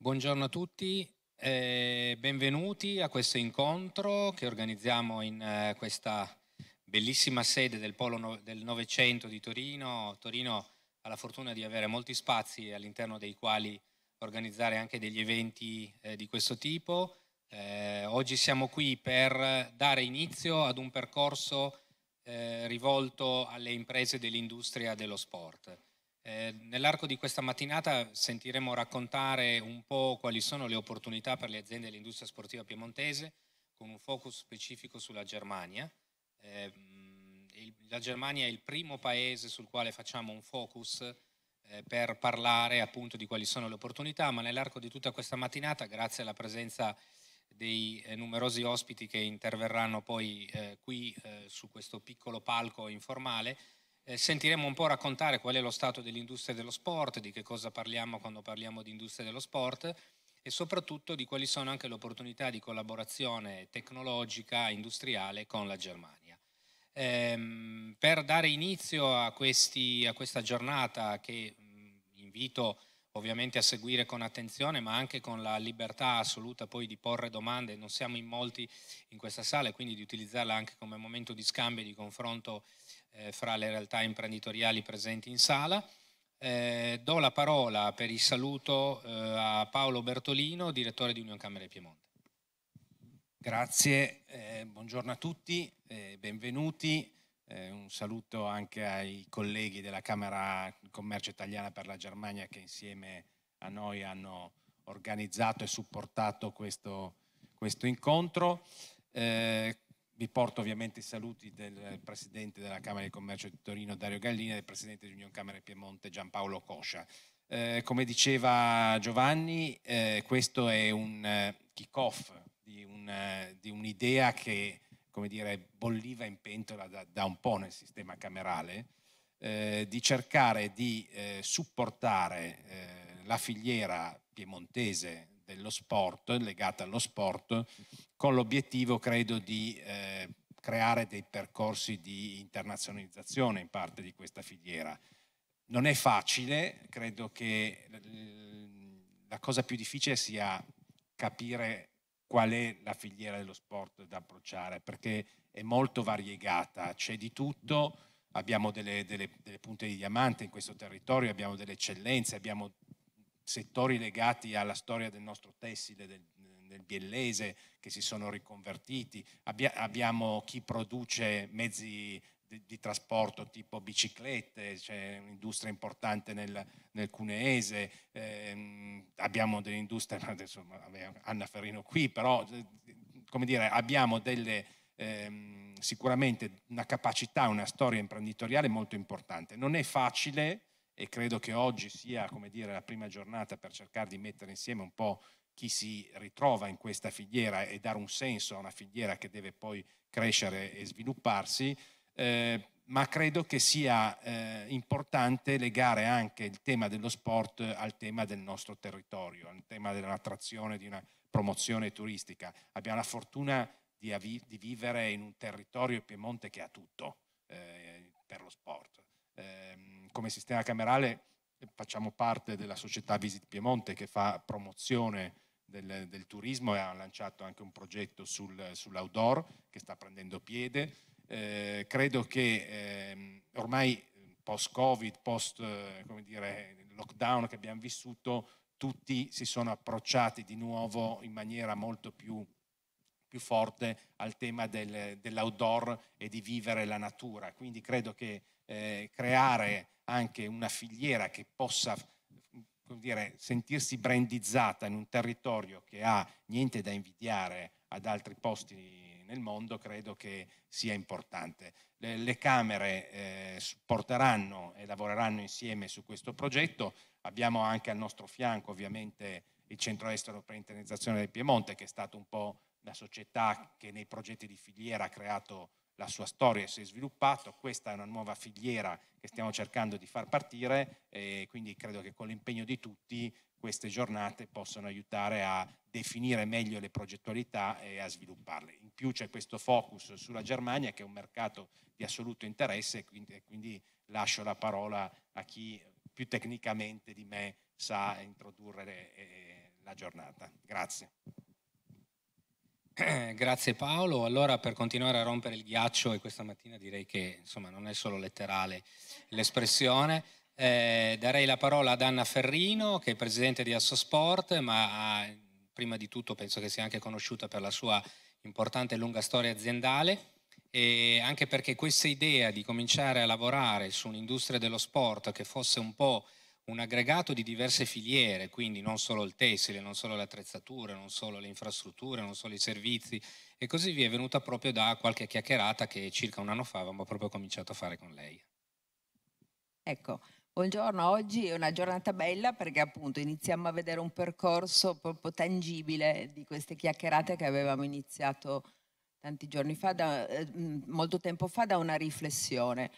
Buongiorno a tutti e benvenuti a questo incontro che organizziamo in eh, questa bellissima sede del Polo del Novecento di Torino. Torino ha la fortuna di avere molti spazi all'interno dei quali organizzare anche degli eventi eh, di questo tipo. Eh, oggi siamo qui per dare inizio ad un percorso rivolto alle imprese dell'industria dello sport. Eh, nell'arco di questa mattinata sentiremo raccontare un po' quali sono le opportunità per le aziende dell'industria sportiva piemontese, con un focus specifico sulla Germania. Eh, la Germania è il primo paese sul quale facciamo un focus eh, per parlare appunto di quali sono le opportunità, ma nell'arco di tutta questa mattinata, grazie alla presenza dei eh, numerosi ospiti che interverranno poi eh, qui eh, su questo piccolo palco informale, eh, sentiremo un po' raccontare qual è lo stato dell'industria dello sport, di che cosa parliamo quando parliamo di industria dello sport e soprattutto di quali sono anche le opportunità di collaborazione tecnologica, industriale con la Germania. Ehm, per dare inizio a, questi, a questa giornata che mh, mm, invito ovviamente a seguire con attenzione ma anche con la libertà assoluta poi di porre domande, non siamo in molti in questa sala e quindi di utilizzarla anche come momento di scambio e di confronto eh, fra le realtà imprenditoriali presenti in sala. Eh, do la parola per il saluto eh, a Paolo Bertolino, direttore di Unione Camere Piemonte. Grazie, eh, buongiorno a tutti, eh, benvenuti. Eh, un saluto anche ai colleghi della Camera Commercio Italiana per la Germania che insieme a noi hanno organizzato e supportato questo, questo incontro. Eh, vi porto ovviamente i saluti del Presidente della Camera di Commercio di Torino Dario Gallina e del Presidente di Unione Camera Piemonte Giampaolo Coscia. Eh, come diceva Giovanni, eh, questo è un eh, kick-off di, un, eh, di, un'idea che come dire, bolliva in pentola da, da un po' nel sistema camerale, eh, di cercare di eh, supportare la filiera piemontese dello sport, legata allo sport, con l'obiettivo, credo, di eh, creare dei percorsi di internazionalizzazione in parte di questa filiera. Non è facile, credo che mm, la cosa più difficile sia capire qual è la filiera dello sport da approcciare, perché è molto variegata, c'è di tutto, abbiamo delle, delle, delle punte di diamante in questo territorio, abbiamo delle eccellenze, abbiamo settori legati alla storia del nostro tessile, del, del biellese che si sono riconvertiti, Abbia, abbiamo chi produce mezzi di, di, trasporto tipo biciclette, c'è un'industria importante nel, nel cuneese, ehm, abbiamo delle industrie, adesso Anna Ferrino qui, però eh, come dire, abbiamo delle, ehm, sicuramente una capacità, una storia imprenditoriale molto importante. Non è facile e credo che oggi sia come dire, la prima giornata per cercare di mettere insieme un po' chi si ritrova in questa filiera e dare un senso a una filiera che deve poi crescere e svilupparsi, eh, ma credo che sia eh, importante legare anche il tema dello sport al tema del nostro territorio, al tema dell'attrazione di una promozione turistica. Abbiamo la fortuna di, av- di vivere in un territorio, Piemonte, che ha tutto eh, per lo sport. Ehm, come sistema camerale eh, facciamo parte della società Visit Piemonte che fa promozione del, del turismo e ha lanciato anche un progetto sul, sull'outdoor che sta prendendo piede. Eh, credo che ehm, eh, ormai post-Covid, post-lockdown eh, che abbiamo vissuto, tutti si sono approcciati di nuovo in maniera molto più più forte al tema del, dell'outdoor e di vivere la natura. Quindi credo che eh, creare anche una filiera che possa dire, sentirsi brandizzata in un territorio che ha niente da invidiare ad altri posti nel mondo, credo che sia importante. Le, le Camere eh, supporteranno e lavoreranno insieme su questo progetto. Abbiamo anche al nostro fianco ovviamente il Centro Estero per l'Internalizzazione del Piemonte, che è stato un po' la società che nei progetti di filiera ha creato la sua storia si è sviluppata, questa è una nuova filiera che stiamo cercando di far partire e quindi credo che con l'impegno di tutti queste giornate possano aiutare a definire meglio le progettualità e a svilupparle. In più c'è questo focus sulla Germania che è un mercato di assoluto interesse e quindi, lascio la parola a chi più tecnicamente di me sa introdurre le, eh, la giornata. Grazie. Grazie Paolo. Allora per continuare a rompere il ghiaccio e questa mattina direi che insomma, non è solo letterale l'espressione, eh, darei la parola ad Anna Ferrino che è presidente di Assosport, ma ha, ah, prima di tutto penso che sia anche conosciuta per la sua importante e lunga storia aziendale e anche perché questa idea di cominciare a lavorare su un'industria dello sport che fosse un po' un aggregato di diverse filiere, quindi non solo il tessile, non solo le attrezzature, non solo le infrastrutture, non solo i servizi e così via, è venuta proprio da qualche chiacchierata che circa un anno fa avevamo proprio cominciato a fare con lei. Ecco, buongiorno, oggi è una giornata bella perché appunto iniziamo a vedere un percorso proprio tangibile di queste chiacchierate che avevamo iniziato tanti giorni fa, da, eh, molto tempo fa, da una riflessione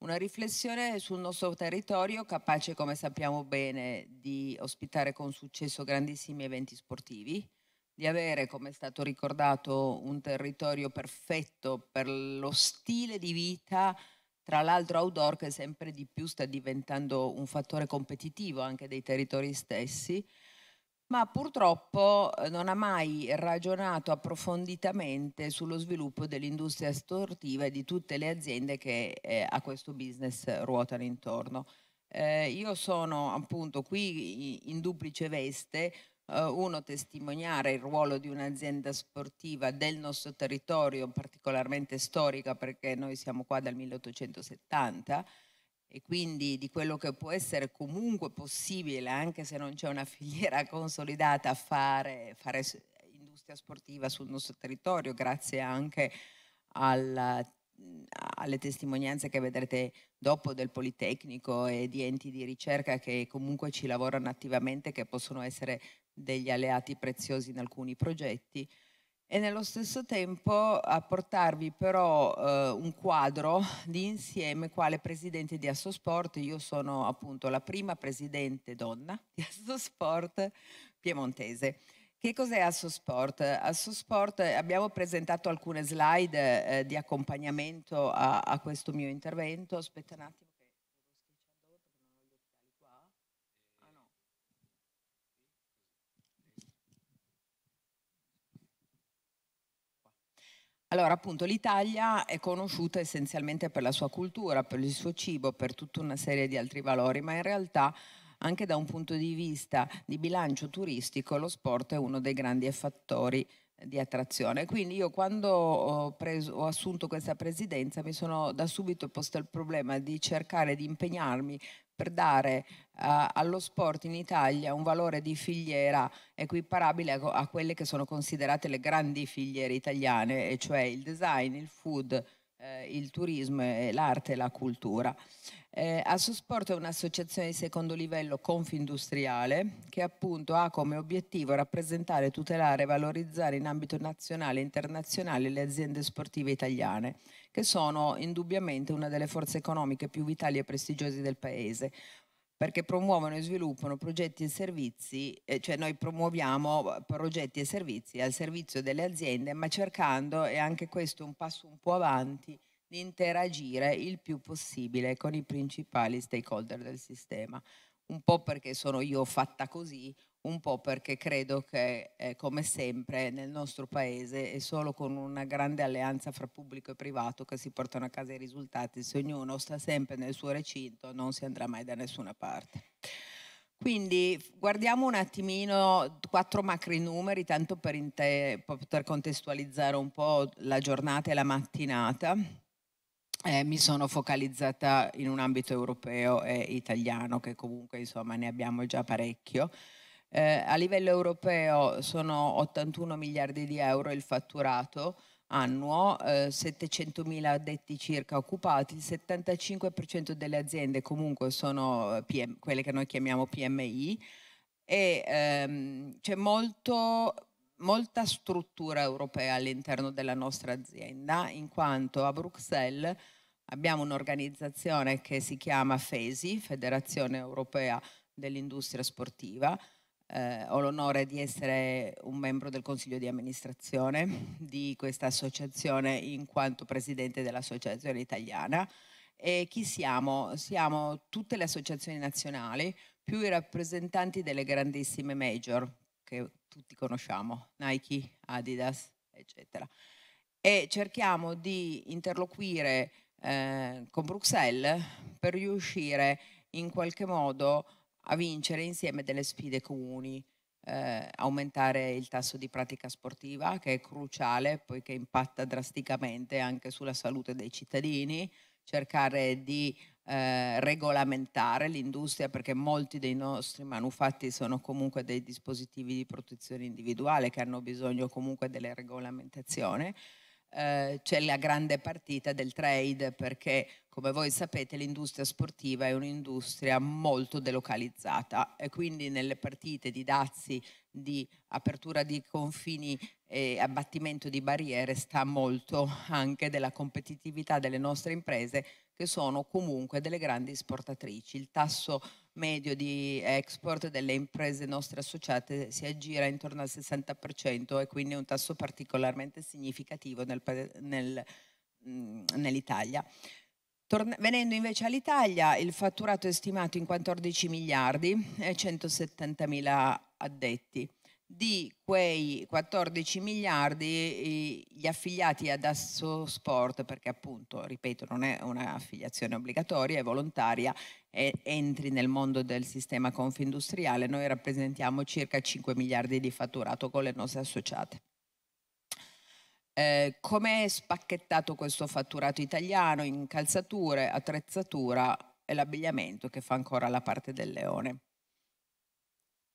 una riflessione sul nostro territorio capace, come sappiamo bene, di ospitare con successo grandissimi eventi sportivi, di avere, come è stato ricordato, un territorio perfetto per lo stile di vita, tra l'altro outdoor che sempre di più sta diventando un fattore competitivo anche dei territori stessi ma purtroppo eh, non ha mai ragionato approfonditamente sullo sviluppo dell'industria sportiva e di tutte le aziende che eh, a questo business ruotano intorno. Eh, io sono appunto qui in duplice veste, eh, uno testimoniare il ruolo di un'azienda sportiva del nostro territorio, particolarmente storica perché noi siamo qua dal 1870, e quindi di quello che può essere comunque possibile, anche se non c'è una filiera consolidata, fare, fare industria sportiva sul nostro territorio, grazie anche alla alle testimonianze che vedrete dopo del Politecnico e di enti di ricerca che comunque ci lavorano attivamente, che possono essere degli alleati preziosi in alcuni progetti e nello stesso tempo a portarvi però eh, un quadro di insieme quale presidente di Assosport, io sono appunto la prima presidente donna di Assosport piemontese. Che cos'è Assosport? Assosport eh, abbiamo presentato alcune slide eh, di accompagnamento a, a questo mio intervento, aspetta un attimo. Allora, appunto, l'Italia è conosciuta essenzialmente per la sua cultura, per il suo cibo, per tutta una serie di altri valori, ma in realtà anche da un punto di vista di bilancio turistico lo sport è uno dei grandi fattori di attrazione. Quindi io quando ho, preso, ho assunto questa presidenza mi sono da subito posto il problema di cercare di impegnarmi per dare uh, allo sport in Italia un valore di filiera equiparabile a, ecco, a quelle che sono considerate le grandi filiere italiane, e cioè il design, il food, eh, il turismo, l'arte e la cultura. Eh, Assosport è un'associazione di secondo livello confindustriale che appunto ha come obiettivo rappresentare, tutelare e valorizzare in ambito nazionale e internazionale le aziende sportive italiane, che sono indubbiamente una delle forze economiche più vitali e prestigiose del Paese, perché promuovono e sviluppano progetti e servizi, eh, cioè noi promuoviamo progetti e servizi al servizio delle aziende, ma cercando, e anche questo un passo un po' avanti, di interagire il più possibile con i principali stakeholder del sistema. Un po' perché sono io fatta così, un po' perché credo che, eh, come sempre, nel nostro paese è solo con una grande alleanza fra pubblico e privato che si portano a casa i risultati. Se ognuno sta sempre nel suo recinto non si andrà mai da nessuna parte. Quindi guardiamo un attimino quattro macri numeri, tanto per, inter- per contestualizzare un po' la giornata e la mattinata. Eh, mi sono focalizzata in un ambito europeo e italiano, che comunque insomma ne abbiamo già parecchio. Eh, a livello europeo sono 81 miliardi di euro il fatturato annuo, eh, mila addetti circa occupati, il 75% delle aziende comunque sono eh, PM, quelle che noi chiamiamo PMI e ehm, c'è molto, molta struttura europea all'interno della nostra azienda in quanto a Bruxelles abbiamo un'organizzazione che si chiama FESI, Federazione Europea dell'Industria Sportiva, eh, ho l'onore di essere un membro del consiglio di amministrazione di questa associazione in quanto presidente dell'Associazione Italiana. E chi siamo? Siamo tutte le associazioni nazionali più i rappresentanti delle grandissime major che tutti conosciamo, Nike, Adidas, eccetera. E cerchiamo di interloquire eh, con Bruxelles per riuscire in qualche modo a a vincere insieme delle sfide comuni, eh, aumentare il tasso di pratica sportiva che è cruciale poiché impatta drasticamente anche sulla salute dei cittadini, cercare di eh, regolamentare l'industria perché molti dei nostri manufatti sono comunque dei dispositivi di protezione individuale che hanno bisogno comunque delle regolamentazioni eh, c'è la grande partita del trade perché come voi sapete l'industria sportiva è un'industria molto delocalizzata e quindi nelle partite di dazi di apertura di confini e abbattimento di barriere sta molto anche della competitività delle nostre imprese che sono comunque delle grandi esportatrici. Il tasso medio di export delle imprese nostre associate si aggira intorno al 60% e quindi è un tasso particolarmente significativo nel, nel, mm, nell'Italia. Torn- venendo invece all'Italia, il fatturato è stimato in 14 miliardi e 170 mila addetti di quei 14 miliardi eh, gli affiliati ad Asso Sport, perché appunto, ripeto, non è un'affiliazione obbligatoria, è volontaria, è, entri nel mondo del sistema confindustriale, noi rappresentiamo circa 5 miliardi di fatturato con le nostre associate. Eh, Come è spacchettato questo fatturato italiano in calzature, attrezzatura e l'abbigliamento che fa ancora la parte del leone?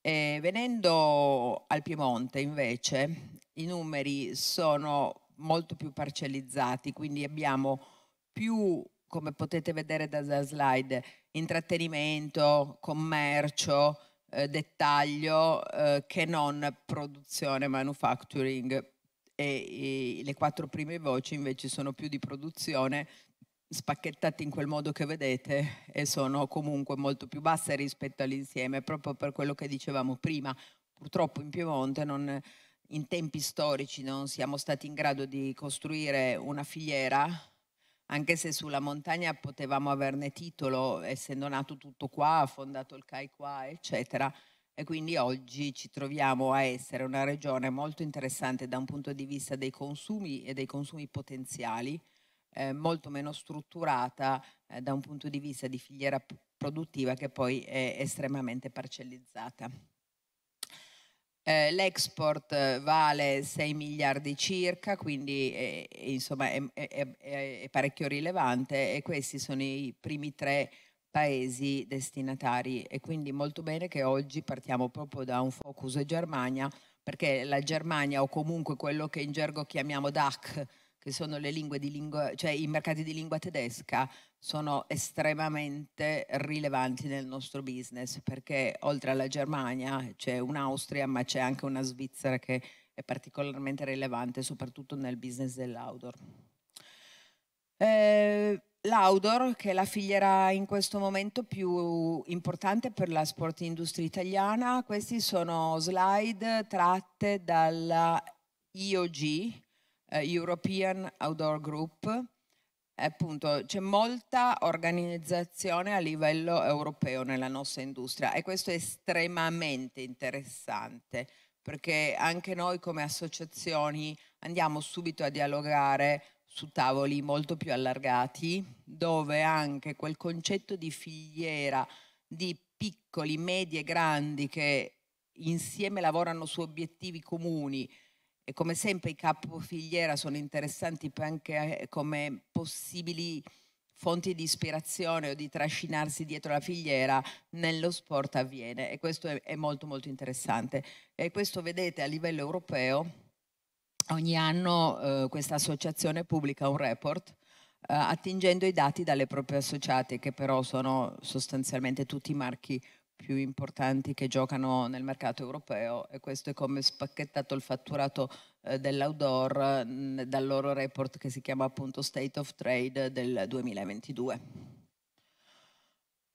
Eh, venendo al Piemonte invece i numeri sono molto più parcellizzati, quindi abbiamo più, come potete vedere dalla slide, intrattenimento, commercio, eh, dettaglio eh, che non produzione, manufacturing e, e le quattro prime voci invece sono più di produzione spacchettati in quel modo che vedete e sono comunque molto più basse rispetto all'insieme, proprio per quello che dicevamo prima. Purtroppo in Piemonte non, in tempi storici non siamo stati in grado di costruire una filiera, anche se sulla montagna potevamo averne titolo, essendo nato tutto qua, fondato il CAI qua, eccetera. E quindi oggi ci troviamo a essere una regione molto interessante da un punto di vista dei consumi e dei consumi potenziali, eh, molto meno strutturata eh, da un punto di vista di filiera produttiva che poi è estremamente parcellizzata. Eh, l'export eh, vale 6 miliardi circa, quindi eh, eh, è, insomma, è, è, è, parecchio rilevante e questi sono i primi tre paesi destinatari e quindi molto bene che oggi partiamo proprio da un focus Germania perché la Germania o comunque quello che in gergo chiamiamo DAC, che sono le lingue di lingua, cioè i mercati di lingua tedesca, sono estremamente rilevanti nel nostro business perché oltre alla Germania c'è un'Austria, ma c'è anche una Svizzera che è particolarmente rilevante, soprattutto nel business dell'outdoor. Eh, L'Audor, che è la filiera in questo momento più importante per la sport industria italiana, questi sono slide tratte dalla IOG, eh, European Outdoor Group, appunto c'è molta organizzazione a livello europeo nella nostra industria e questo è estremamente interessante perché anche noi come associazioni andiamo subito a dialogare su tavoli molto più allargati dove anche quel concetto di filiera di piccoli, medi e grandi che insieme lavorano su obiettivi comuni e come sempre i capofiliera sono interessanti anche eh, come possibili fonti di ispirazione o di trascinarsi dietro la filiera nello sport avviene e questo è, molto molto interessante e questo vedete a livello europeo ogni anno eh, questa associazione pubblica un report eh, attingendo i dati dalle proprie associate che però sono sostanzialmente tutti i marchi più importanti che giocano nel mercato europeo e questo è come spacchettato il fatturato eh, dell'outdoor mh, mm, dal loro report che si chiama appunto State of Trade del 2022.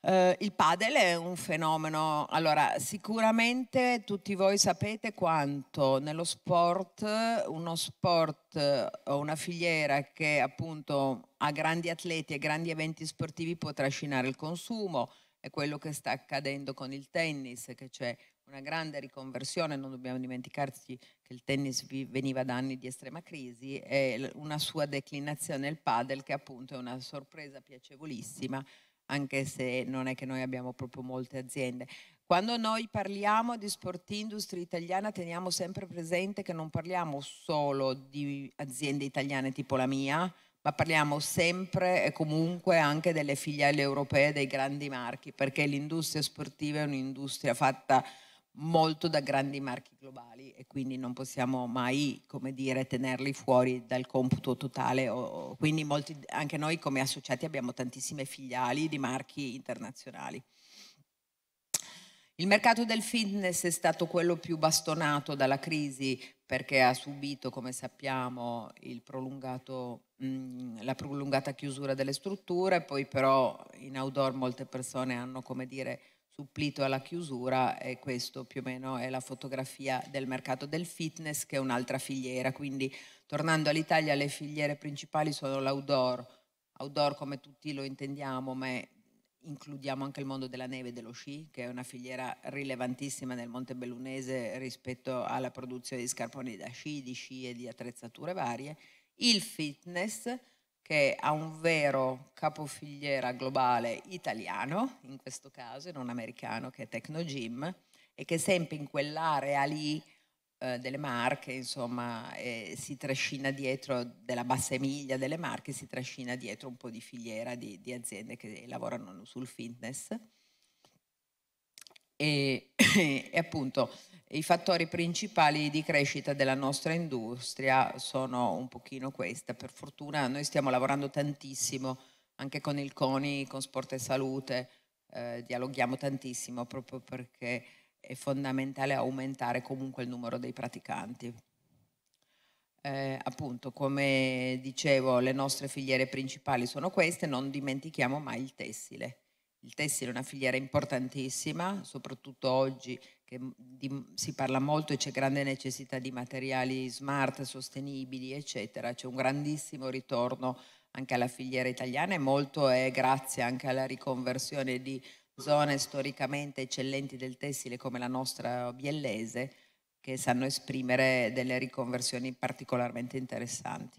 Uh, eh, il padel è un fenomeno, allora sicuramente tutti voi sapete quanto nello sport, uno sport eh, o una filiera che appunto ha grandi atleti e grandi eventi sportivi può trascinare il consumo, è quello che sta accadendo con il tennis, che c'è una grande riconversione, non dobbiamo dimenticarci che il tennis veniva da anni di estrema crisi e una sua declinazione il padel che appunto è una sorpresa piacevolissima anche se non è che noi abbiamo proprio molte aziende. Quando noi parliamo di sport industry italiana teniamo sempre presente che non parliamo solo di aziende italiane tipo la mia, ma parliamo sempre e comunque anche delle filiali europee dei grandi marchi, perché l'industria sportiva è un'industria fatta molto da grandi marchi globali e quindi non possiamo mai, come dire, tenerli fuori dal computo totale. quindi molti, anche noi come associati abbiamo tantissime filiali di marchi internazionali. Il mercato del fitness è stato quello più bastonato dalla crisi perché ha subito, come sappiamo, mh, mm, la prolungata chiusura delle strutture, poi però in outdoor molte persone hanno, come dire, supplito alla chiusura e questo più o meno è la fotografia del mercato del fitness che è un'altra filiera. Quindi tornando all'Italia le filiere principali sono l'outdoor, outdoor come tutti lo intendiamo, ma includiamo anche il mondo della neve e dello sci, che è una filiera rilevantissima nel Monte Bellunese rispetto alla produzione di scarponi da sci, di sci e di attrezzature varie, il fitness che ha un vero capofiliera globale italiano, in questo caso, e non americano, che è Tecnogym, e che sempre in quell'area lì eh, delle Marche, insomma, eh, si trascina dietro, della Bassa Emilia, delle Marche, si trascina dietro un po' di filiera di, di aziende che lavorano sul fitness. E, e, appunto i fattori principali di crescita della nostra industria sono un pochino questa. Per fortuna noi stiamo lavorando tantissimo anche con il CONI, con Sport e Salute, eh, dialoghiamo tantissimo proprio perché è fondamentale aumentare comunque il numero dei praticanti. Eh, appunto, come dicevo, le nostre filiere principali sono queste, non dimentichiamo mai il tessile. Il tessile è una filiera importantissima, soprattutto oggi che di, si parla molto e c'è grande necessità di materiali smart, sostenibili, eccetera. C'è un grandissimo ritorno anche alla filiera italiana e molto è grazie anche alla riconversione di zone storicamente eccellenti del tessile come la nostra biellese che sanno esprimere delle riconversioni particolarmente interessanti.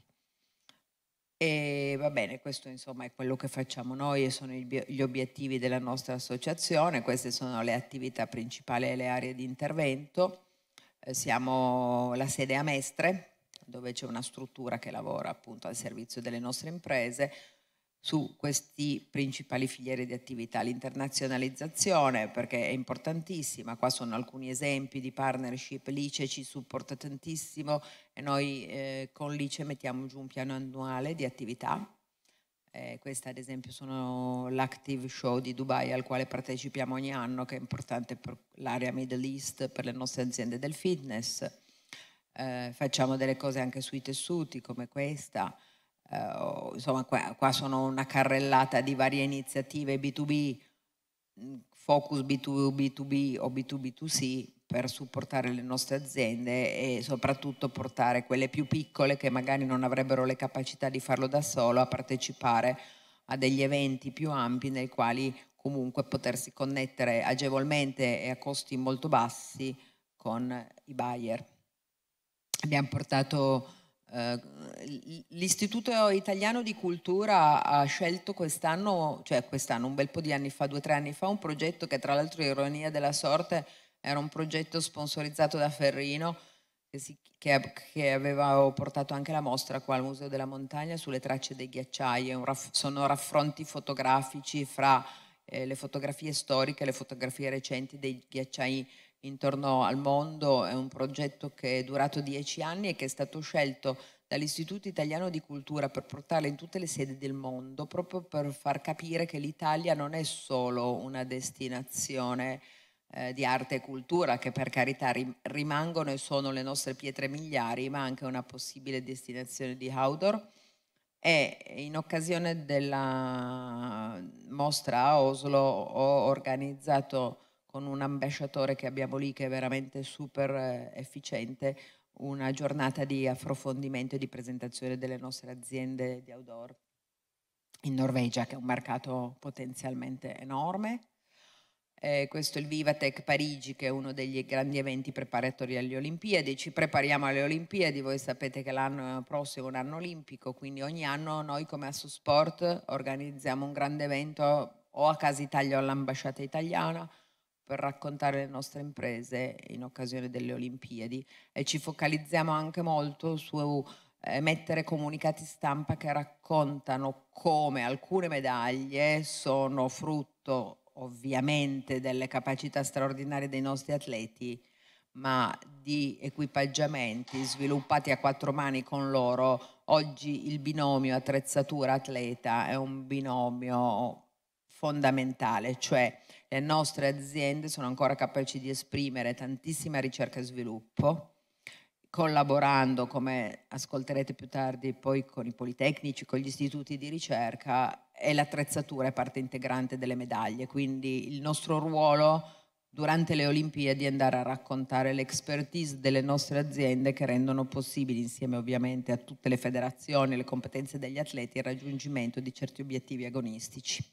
E va bene, questo insomma è quello che facciamo noi e sono gli obiettivi della nostra associazione, queste sono le attività principali e le aree di intervento. Eh, siamo la sede a Mestre, dove c'è una struttura che lavora appunto al servizio delle nostre imprese, su queste principali filiere di attività. L'internazionalizzazione, perché è importantissima, qua sono alcuni esempi di partnership, l'ICE ci supporta tantissimo e noi eh, con l'ICE mettiamo giù un piano annuale di attività. Eh, questa ad esempio sono l'Active Show di Dubai al quale partecipiamo ogni anno, che è importante per l'area Middle East, per le nostre aziende del fitness. Eh, facciamo delle cose anche sui tessuti come questa eh, insomma qua, qua, sono una carrellata di varie iniziative B2B, mm, focus B2B2B o B2B2C per supportare le nostre aziende e soprattutto portare quelle più piccole che magari non avrebbero le capacità di farlo da solo a partecipare a degli eventi più ampi nei quali comunque potersi connettere agevolmente e a costi molto bassi con i buyer. Abbiamo portato eh, L'Istituto Italiano di Cultura ha scelto quest'anno, cioè quest'anno, un bel po' di anni fa, due o tre anni fa, un progetto che tra l'altro, ironia della sorte, era un progetto sponsorizzato da Ferrino, che, si, che, che, aveva portato anche la mostra qua al Museo della Montagna sulle tracce dei ghiacciai. Raff, sono raffronti fotografici fra eh, le fotografie storiche e le fotografie recenti dei ghiacciai intorno al mondo, è un progetto che è durato dieci anni e che è stato scelto dall'Istituto Italiano di Cultura per portarla in tutte le sedi del mondo, proprio per far capire che l'Italia non è solo una destinazione eh, di arte e cultura, che per carità rimangono e sono le nostre pietre miliari, ma anche una possibile destinazione di outdoor. E in occasione della mostra a Oslo ho organizzato con un ambasciatore che abbiamo lì che è veramente super eh, efficiente, una giornata di approfondimento e di presentazione delle nostre aziende di outdoor in Norvegia, che è un mercato potenzialmente enorme. Eh, questo è il Vivatec Parigi, che è uno degli grandi eventi preparatori alle Olimpiadi. Ci prepariamo alle Olimpiadi, voi sapete che l'anno prossimo è un anno olimpico, quindi ogni anno noi come Assosport organizziamo un grande evento o a Casa Italia o all'ambasciata italiana per raccontare le nostre imprese in occasione delle Olimpiadi e ci focalizziamo anche molto su emettere eh, comunicati stampa che raccontano come alcune medaglie sono frutto ovviamente delle capacità straordinarie dei nostri atleti, ma di equipaggiamenti sviluppati a quattro mani con loro. Oggi il binomio attrezzatura atleta è un binomio fondamentale, cioè le nostre aziende sono ancora capaci di esprimere tantissima ricerca e sviluppo, collaborando, come ascolterete più tardi, poi con i politecnici, con gli istituti di ricerca e l'attrezzatura è parte integrante delle medaglie, quindi il nostro ruolo durante le Olimpiadi è andare a raccontare l'expertise delle nostre aziende che rendono possibili, insieme ovviamente a tutte le federazioni le competenze degli atleti, il raggiungimento di certi obiettivi agonistici.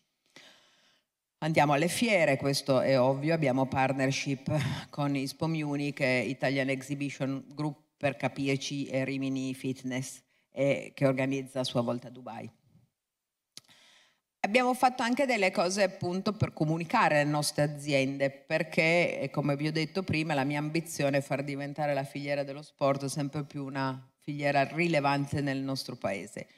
Andiamo alle fiere, questo è ovvio, abbiamo partnership con ISPO Munich, Italian Exhibition Group per capirci e Rimini Fitness eh, che organizza a sua volta Dubai. Abbiamo fatto anche delle cose appunto per comunicare le nostre aziende perché, eh, come vi ho detto prima, la mia ambizione è far diventare la filiera dello sport sempre più una filiera rilevante nel nostro paese.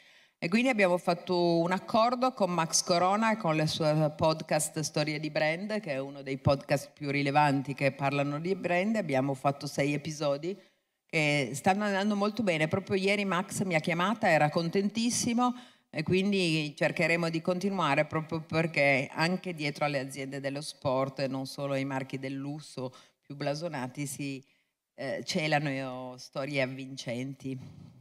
E quindi abbiamo fatto un accordo con Max Corona e con la sua podcast Storie di Brand, che è uno dei podcast più rilevanti che parlano di brand. Abbiamo fatto sei episodi che stanno andando molto bene. Proprio ieri Max mi ha chiamata, era contentissimo e quindi cercheremo di continuare proprio perché anche dietro alle aziende dello sport, non solo ai marchi del lusso più blasonati, si eh, celano eh, storie avvincenti.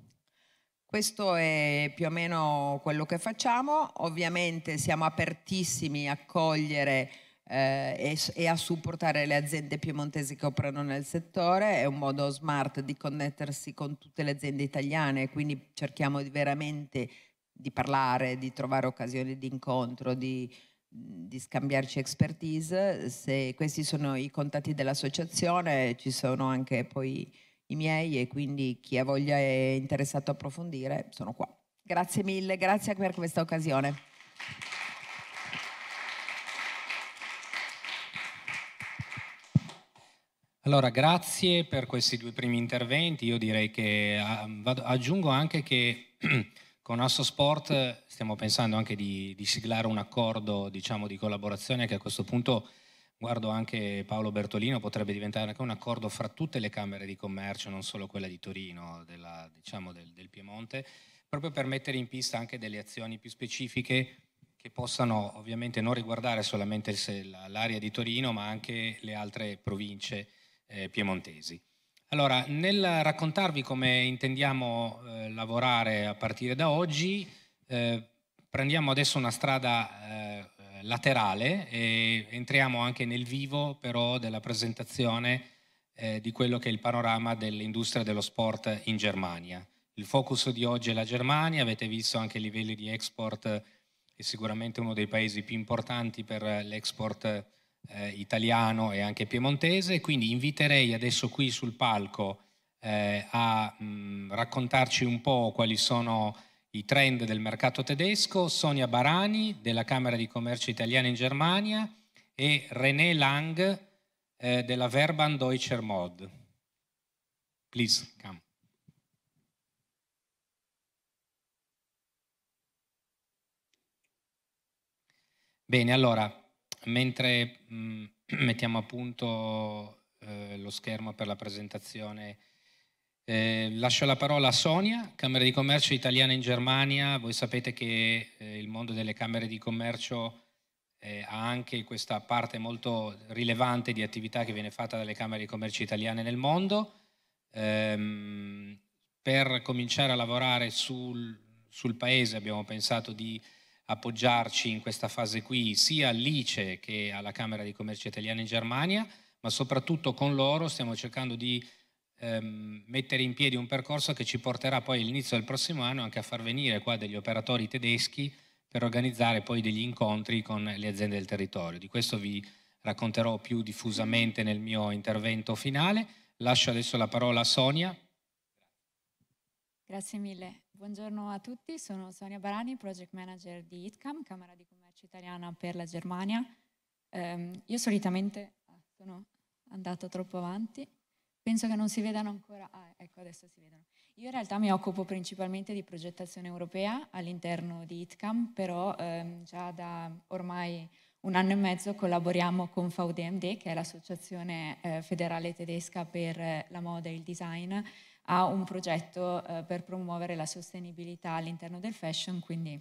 Questo è più o meno quello che facciamo, ovviamente siamo apertissimi a cogliere eh, e, e, a supportare le aziende piemontesi che operano nel settore, è un modo smart di connettersi con tutte le aziende italiane, quindi cerchiamo di veramente di parlare, di trovare occasioni di incontro, di, di scambiarci expertise. Se questi sono i contatti dell'associazione, ci sono anche poi i miei e quindi chi ha voglia e interessato a approfondire sono qua. Grazie mille, grazie per questa occasione. Allora, grazie per questi due primi interventi. Io direi che ehm, aggiungo anche che con Assosport stiamo pensando anche di, di siglare un accordo diciamo, di collaborazione che a questo punto guardo anche Paolo Bertolino, potrebbe diventare anche un accordo fra tutte le Camere di Commercio, non solo quella di Torino, della, diciamo del, del Piemonte, proprio per mettere in pista anche delle azioni più specifiche che possano ovviamente non riguardare solamente l'area di Torino, ma anche le altre province eh, piemontesi. Allora, nel raccontarvi come intendiamo eh, lavorare a partire da oggi, eh, prendiamo adesso una strada eh, laterale e entriamo anche nel vivo però della presentazione eh, di quello che è il panorama dell'industria dello sport in Germania. Il focus di oggi è la Germania, avete visto anche i livelli di export, è sicuramente uno dei paesi più importanti per l'export eh, italiano e anche piemontese, quindi inviterei adesso qui sul palco eh, a mh, mm, raccontarci un po' quali sono i trend del mercato tedesco, Sonia Barani della Camera di Commercio Italiana in Germania e René Lang eh, della Verban Deutscher Mod. Please, come. Bene, allora, mentre mh, mm, mettiamo a punto eh, lo schermo per la presentazione eh, lascio la parola a Sonia, Camera di Commercio italiana in Germania. Voi sapete che eh, il mondo delle Camere di Commercio eh, ha anche questa parte molto rilevante di attività che viene fatta dalle Camere di Commercio italiane nel mondo. Ehm, per cominciare a lavorare sul, sul, Paese abbiamo pensato di appoggiarci in questa fase qui sia all'ICE che alla Camera di Commercio italiana in Germania, ma soprattutto con loro stiamo cercando di ehm, mettere in piedi un percorso che ci porterà poi all'inizio del prossimo anno anche a far venire qua degli operatori tedeschi per organizzare poi degli incontri con le aziende del territorio. Di questo vi racconterò più diffusamente nel mio intervento finale. Lascio adesso la parola a Sonia. Grazie mille. Buongiorno a tutti, sono Sonia Barani, Project Manager di ITCAM, Camera di Commercio Italiana per la Germania. Um, io solitamente ah, sono andato troppo avanti. Penso che non si vedano ancora. Ah, ecco, adesso si vedono. Io in realtà mi occupo principalmente di progettazione europea all'interno di ITCAM, però ehm, già da ormai un anno e mezzo collaboriamo con VDMD, che è l'associazione eh, federale tedesca per eh, la moda e il design, a un progetto eh, per promuovere la sostenibilità all'interno del fashion, quindi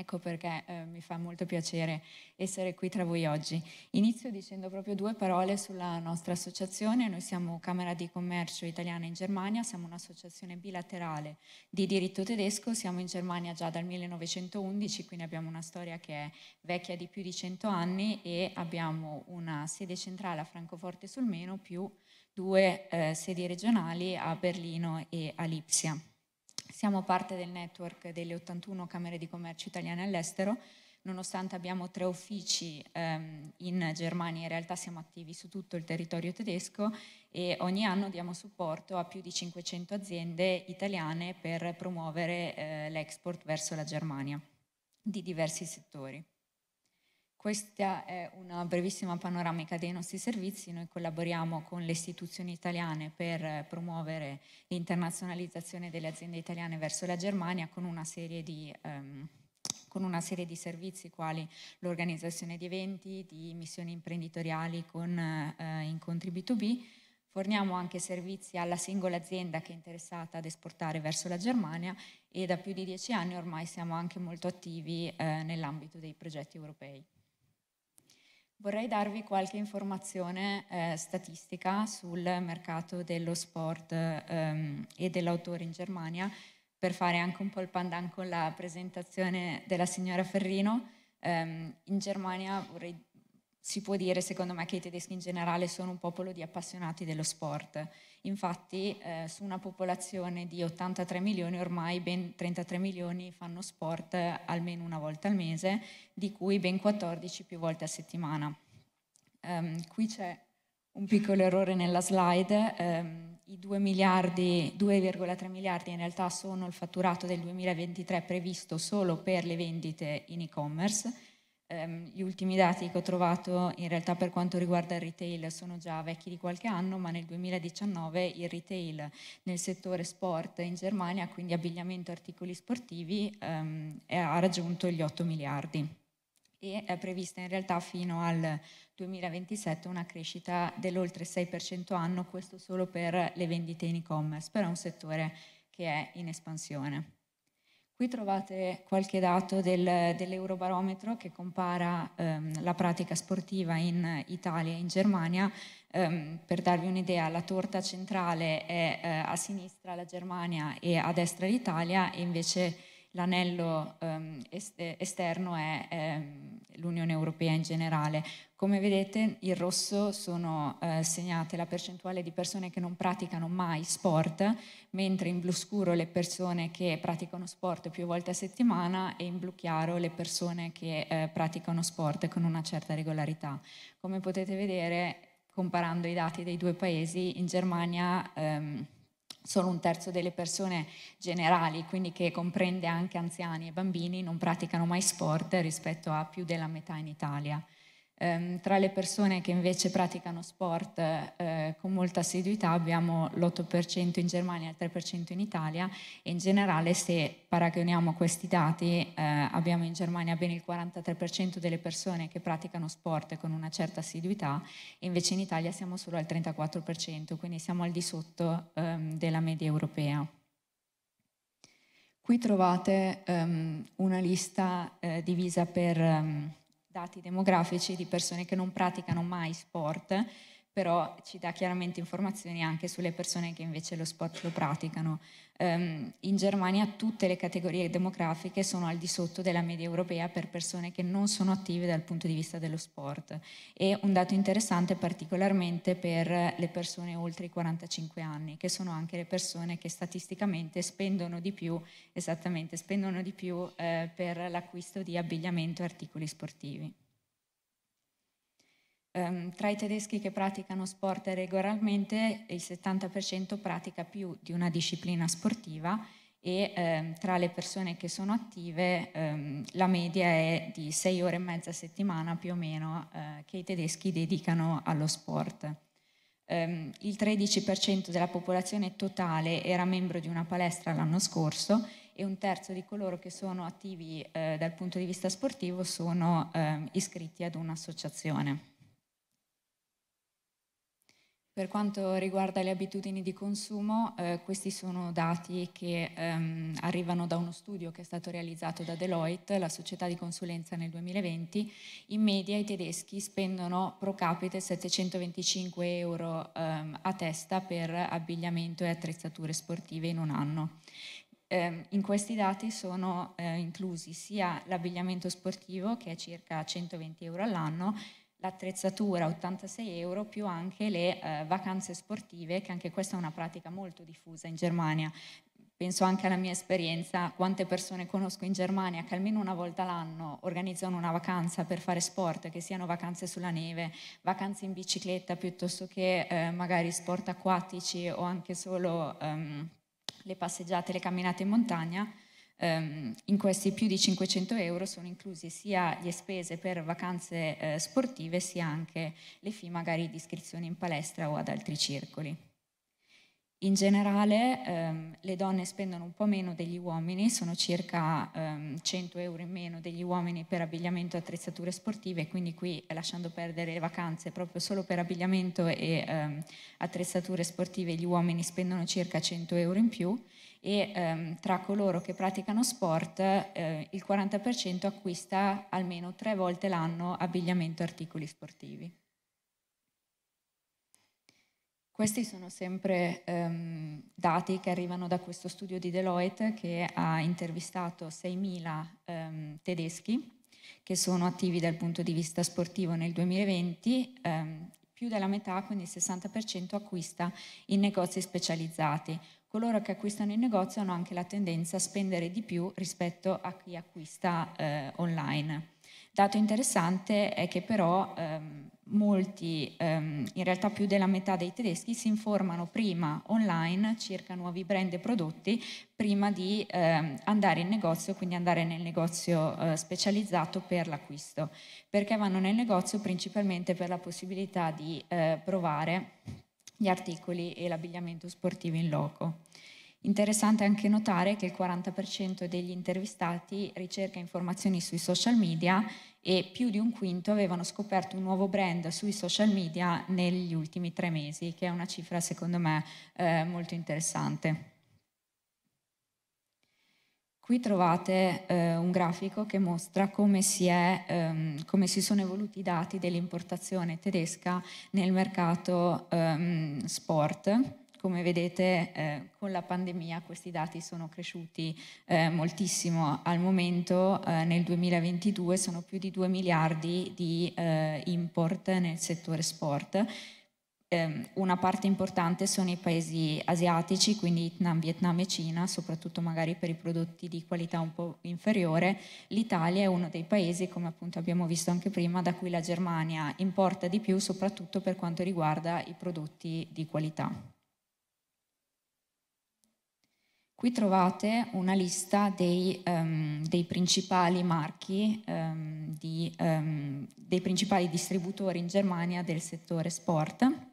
Ecco perché eh, mi fa molto piacere essere qui tra voi oggi. Inizio dicendo proprio due parole sulla nostra associazione. Noi siamo Camera di Commercio Italiana in Germania, siamo un'associazione bilaterale di diritto tedesco, siamo in Germania già dal 1911, quindi abbiamo una storia che è vecchia di più di 100 anni e abbiamo una sede centrale a Francoforte sul Meno più due eh, sedi regionali a Berlino e a Lipsia. Siamo parte del network delle 81 Camere di Commercio italiane all'estero, nonostante abbiamo tre uffici ehm, in Germania, in realtà siamo attivi su tutto il territorio tedesco e ogni anno diamo supporto a più di 500 aziende italiane per promuovere eh, l'export verso la Germania di diversi settori. Questa è una brevissima panoramica dei nostri servizi. Noi collaboriamo con le istituzioni italiane per promuovere l'internazionalizzazione delle aziende italiane verso la Germania con una serie di... Um, con una serie di servizi quali l'organizzazione di eventi, di missioni imprenditoriali con eh, incontri B2B. Forniamo anche servizi alla singola azienda che è interessata ad esportare verso la Germania e da più di dieci anni ormai siamo anche molto attivi eh, nell'ambito dei progetti europei. Vorrei darvi qualche informazione eh, statistica sul mercato dello sport ehm, e dell'autore in Germania per fare anche un po' il pandan con la presentazione della signora Ferrino. Eh, in Germania vorrei si può dire secondo me che i tedeschi in generale sono un popolo di appassionati dello sport. Infatti eh, su una popolazione di 83 milioni ormai ben 33 milioni fanno sport eh, almeno una volta al mese, di cui ben 14 più volte a settimana. Um, qui c'è un piccolo errore nella slide, um, i 2,3 miliardi, miliardi in realtà sono il fatturato del 2023 previsto solo per le vendite in e-commerce ehm, gli ultimi dati che ho trovato in realtà per quanto riguarda il retail sono già vecchi di qualche anno, ma nel 2019 il retail nel settore sport in Germania, quindi abbigliamento e articoli sportivi, ehm, ha raggiunto gli 8 miliardi e è prevista in realtà fino al 2027 una crescita dell'oltre 6% anno, questo solo per le vendite in e-commerce, però è un settore che è in espansione. Qui trovate qualche dato del, dell'Eurobarometro che compara ehm, la pratica sportiva in Italia e in Germania. Ehm, per darvi un'idea, la torta centrale è eh, a sinistra la Germania e a destra l'Italia e invece l'anello ehm, eh, esterno è ehm, l'Unione Europea in generale. Come vedete in rosso sono eh, segnate la percentuale di persone che non praticano mai sport, mentre in blu scuro le persone che praticano sport più volte a settimana e in blu chiaro le persone che eh, praticano sport con una certa regolarità. Come potete vedere, comparando i dati dei due paesi, in Germania... Ehm, solo un terzo delle persone generali, quindi che comprende anche anziani e bambini, non praticano mai sport rispetto a più della metà in Italia. Ehm, tra le persone che invece praticano sport eh, con molta assiduità abbiamo l'8% in Germania e il 3% in Italia e in generale se paragoniamo questi dati eh, abbiamo in Germania ben il 43% delle persone che praticano sport con una certa assiduità e invece in Italia siamo solo al 34%, quindi siamo al di sotto ehm, della media europea. Qui trovate ehm, una lista eh, divisa per ehm, dati demografici di persone che non praticano mai sport, però ci dà chiaramente informazioni anche sulle persone che invece lo sport lo praticano ehm, in Germania tutte le categorie demografiche sono al di sotto della media europea per persone che non sono attive dal punto di vista dello sport. E un dato interessante particolarmente per le persone oltre i 45 anni, che sono anche le persone che statisticamente spendono di più, esattamente, spendono di più eh, per l'acquisto di abbigliamento e articoli sportivi. Um, tra i tedeschi che praticano sport regolarmente il 70% pratica più di una disciplina sportiva e um, tra le persone che sono attive um, la media è di 6 ore e mezza a settimana più o meno uh, che i tedeschi dedicano allo sport. il 13% della popolazione totale era membro di una palestra l'anno scorso e un terzo di coloro che sono attivi uh, dal punto di vista sportivo sono uh, iscritti ad un'associazione. Per quanto riguarda le abitudini di consumo, eh, questi sono dati che ehm, arrivano da uno studio che è stato realizzato da Deloitte, la società di consulenza nel 2020. In media i tedeschi spendono pro capite 725 euro ehm, a testa per abbigliamento e attrezzature sportive in un anno. Eh, in questi dati sono eh, inclusi sia l'abbigliamento sportivo che è circa 120 euro all'anno, l'attrezzatura 86 euro più anche le eh, vacanze sportive, che anche questa è una pratica molto diffusa in Germania. Penso anche alla mia esperienza, quante persone conosco in Germania che almeno una volta l'anno organizzano una vacanza per fare sport, che siano vacanze sulla neve, vacanze in bicicletta piuttosto che eh, magari sport acquatici o anche solo ehm, le passeggiate, le camminate in montagna Ehm, in questi più di 500 euro sono inclusi sia le spese per vacanze eh, sportive sia anche le fee magari di iscrizione in palestra o ad altri circoli. In generale um, le donne spendono un po' meno degli uomini, sono circa um, ehm, 100 euro in meno degli uomini per abbigliamento e attrezzature sportive, quindi qui eh, lasciando perdere le vacanze proprio solo per abbigliamento e attrezzature sportive gli uomini spendono circa 100 euro in più e ehm, tra coloro che praticano sport eh, il 40% acquista almeno tre volte l'anno abbigliamento e articoli sportivi. Questi sono sempre ehm, dati che arrivano da questo studio di Deloitte che ha intervistato 6.000 ehm, tedeschi che sono attivi dal punto di vista sportivo nel 2020, ehm, più della metà, quindi il 60% acquista in negozi specializzati, coloro che acquistano in negozio hanno anche la tendenza a spendere di più rispetto a chi acquista eh, online. Dato interessante è che però ehm, molti, ehm, in realtà più della metà dei tedeschi, si informano prima online circa nuovi brand e prodotti prima di ehm, andare in negozio, quindi andare nel negozio eh, specializzato per l'acquisto, perché vanno nel negozio principalmente per la possibilità di eh, provare gli articoli e l'abbigliamento sportivo in loco. Interessante anche notare che il 40% degli intervistati ricerca informazioni sui social media e più di un quinto avevano scoperto un nuovo brand sui social media negli ultimi tre mesi, che è una cifra secondo me eh, molto interessante. Qui trovate eh, un grafico che mostra come si, è, ehm, come si, sono evoluti i dati dell'importazione tedesca nel mercato ehm, sport. Come vedete eh, con la pandemia questi dati sono cresciuti eh, moltissimo. Al momento eh, nel 2022 sono più di 2 miliardi di eh, import nel settore sport Ehm, una parte importante sono i paesi asiatici, quindi Vietnam, Vietnam e Cina, soprattutto magari per i prodotti di qualità un po' inferiore. L'Italia è uno dei paesi, come appunto abbiamo visto anche prima, da cui la Germania importa di più, soprattutto per quanto riguarda i prodotti di qualità. Qui trovate una lista dei, um, dei principali marchi, um, di, um, dei principali distributori in Germania del settore sport.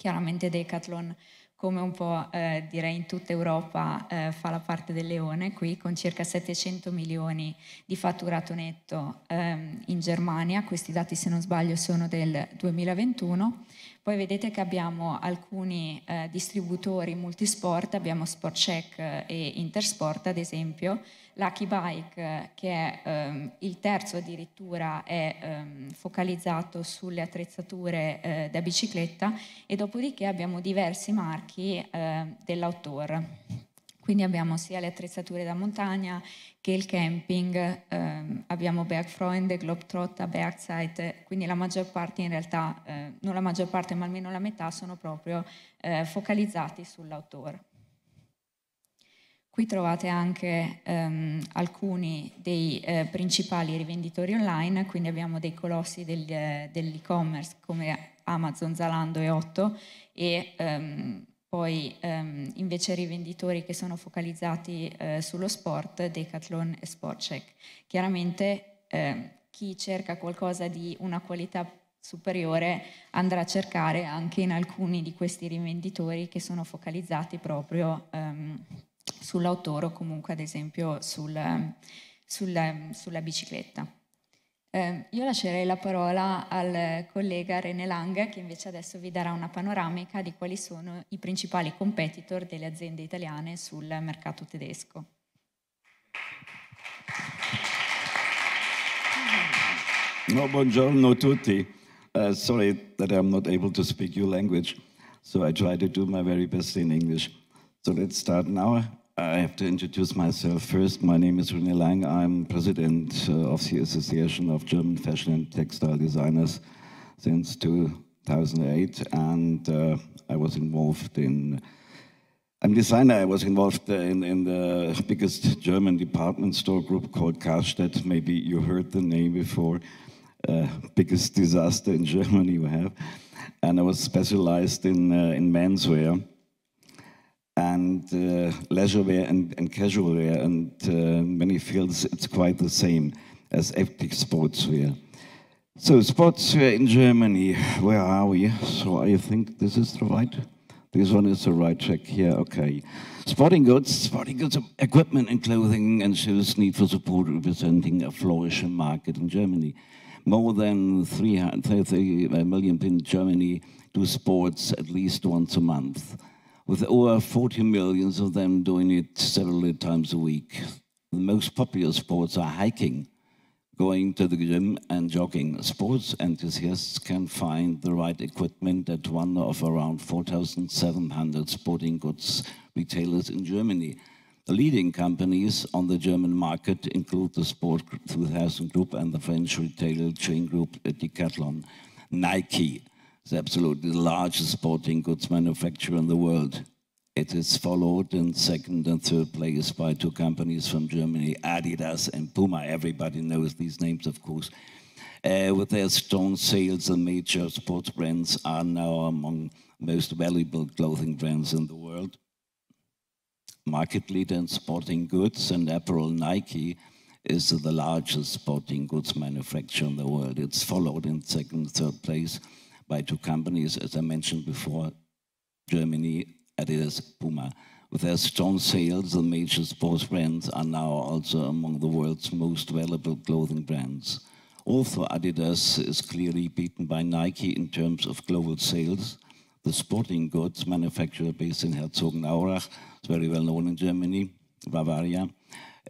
Chiaramente Decathlon, come un po' eh, direi in tutta Europa, eh, fa la parte del leone qui, con circa 700 milioni di fatturato netto ehm, in Germania, questi dati se non sbaglio sono del 2021, poi vedete che abbiamo alcuni eh, distributori multisport, abbiamo Sportcheck eh, e Intersport ad esempio, Lucky Bike che è ehm, il terzo addirittura è ehm, focalizzato sulle attrezzature eh, da bicicletta e dopodiché abbiamo diversi marchi eh, dell'outdoor. Quindi abbiamo sia le attrezzature da montagna che il camping, ehm, abbiamo Bergfreunde, Globetrotter, Bergzeit, quindi la maggior parte in realtà, eh, non la maggior parte ma almeno la metà sono proprio eh, focalizzati sull'outdoor. Qui trovate anche ehm, alcuni dei eh, principali rivenditori online, quindi abbiamo dei colossi eh, dell'e-commerce come Amazon, Zalando e Otto e ehm, poi ehm, invece rivenditori che sono focalizzati eh, sullo sport, Decathlon e Sportcheck. Chiaramente eh, chi cerca qualcosa di una qualità superiore andrà a cercare anche in alcuni di questi rivenditori che sono focalizzati proprio ehm, sull'autore o comunque ad esempio sul, ehm, sulla, sulla bicicletta. Eh, io lascerei la parola al collega René Lang che invece adesso vi darà una panoramica di quali sono i principali competitor delle aziende italiane sul mercato tedesco. No, oh, buongiorno a tutti. Uh, sorry that I'm not able to speak your language, so I try to do my very best in English. So let's start now. I have to introduce myself first. My name is René Lang. I'm president uh, of the Association of German Fashion and Textile Designers since 2008, and uh, I was involved in. I'm designer. I was involved in, in the biggest German department store group called Karstadt. Maybe you heard the name before. Uh, biggest disaster in Germany we have, and I was specialized in uh, in menswear and uh, leisure wear and, and casual wear, and uh, many fields it's quite the same as active sportswear. So sports in Germany, where are we? So I think this is the right, this one is the right track here, okay. Sporting goods, sporting goods, equipment and clothing and shoes need for support representing a flourishing market in Germany. More than 330 uh, million people in Germany do sports at least once a month with over 40 millions of them doing it several times a week. The most popular sports are hiking, going to the gym and jogging. Sports enthusiasts can find the right equipment at one of around 4,700 sporting goods retailers in Germany. The leading companies on the German market include the Sport 2000 Group and the French retail chain group Decathlon. Nike it's absolutely the largest sporting goods manufacturer in the world. It is followed in second and third place by two companies from Germany, Adidas and Puma. Everybody knows these names, of course. Uh, with their strong sales the major sports brands are now among most valuable clothing brands in the world. Market leader in sporting goods and apparel Nike is the largest sporting goods manufacturer in the world. It's followed in second, and third place by two companies, as I mentioned before, Germany, Adidas, Puma. With their strong sales, the major sports brands are now also among the world's most valuable clothing brands. Although Adidas is clearly beaten by Nike in terms of global sales, the sporting goods manufacturer based in Herzogenaurach, very well known in Germany, Bavaria,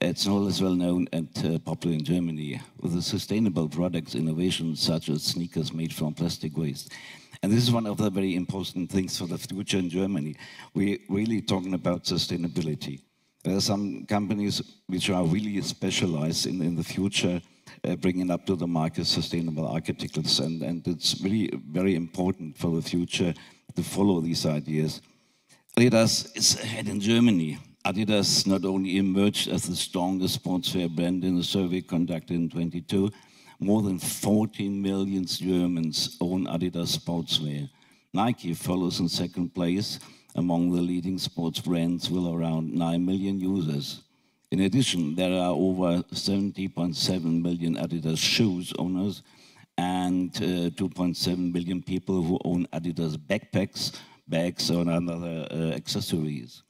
it's not as well known and uh, popular in Germany with the sustainable products innovation such as sneakers made from plastic waste. And this is one of the very important things for the future in Germany. We're really talking about sustainability. There are some companies which are really specialized in, in the future, uh, bringing up to the market sustainable articles, And, and it's really very important for the future to follow these ideas. Adidas is ahead in Germany Adidas not only emerged as the strongest sportswear brand in a survey conducted in 22, more than 14 million Germans own Adidas sportswear. Nike follows in second place among the leading sports brands with around 9 million users. In addition, there are over 70.7 million Adidas shoes owners and uh, people who own Adidas backpacks, bags, or other uh, accessories.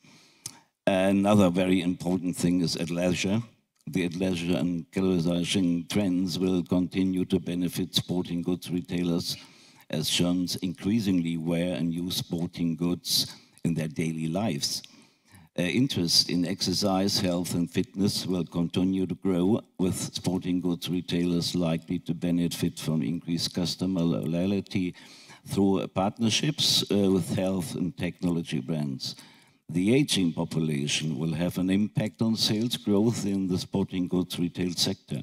Another very important thing is leisure. The leisure and calorization trends will continue to benefit sporting goods retailers as consumers increasingly wear and use sporting goods in their daily lives. Uh, interest in exercise, health, and fitness will continue to grow, with sporting goods retailers likely to benefit from increased customer loyalty through partnerships uh, with health and technology brands the aging population will have an impact on sales growth in the sporting goods retail sector.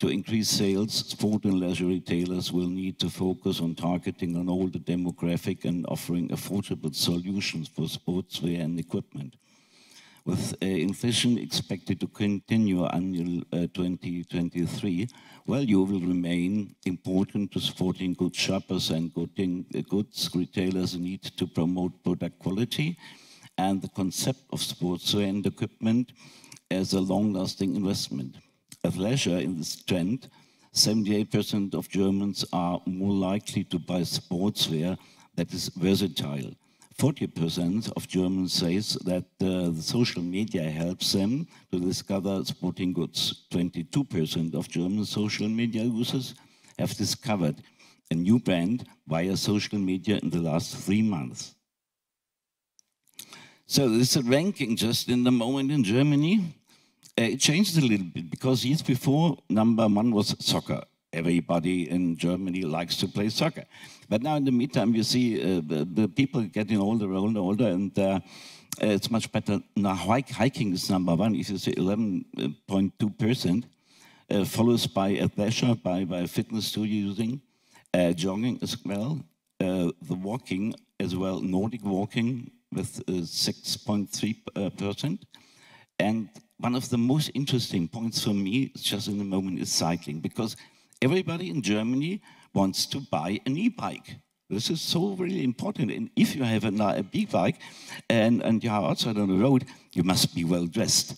To increase sales, sport and leisure retailers will need to focus on targeting an older demographic and offering affordable solutions for sportswear and equipment. With uh, inflation expected to continue until uh, 2023, value will remain important to sporting goods shoppers and goods uh, retailers need to promote product quality, and the concept of sportswear and equipment as a long-lasting investment. At leisure in this trend, 78% of Germans are more likely to buy sportswear that is versatile. 40% of Germans says that uh, the social media helps them to discover sporting goods. 22% of German social media users have discovered a new brand via social media in the last three months. So this ranking just in the moment in Germany, uh, it changed a little bit because years before, number one was soccer. Everybody in Germany likes to play soccer. But now in the meantime, you see uh, the, the, people getting older, older, older, and uh, uh it's much better. Now hiking is number one. If you see 11.2%, uh, follows by adventure, by, by fitness studio using, uh, jogging as well, uh, the walking as well, Nordic walking, with 6.3%. Uh, uh, and one of the most interesting points for me, just in a moment, is cycling, because everybody in Germany wants to buy an e-bike. This is so really important. And if you have a, big bike and, and you are outside on the road, you must be well dressed.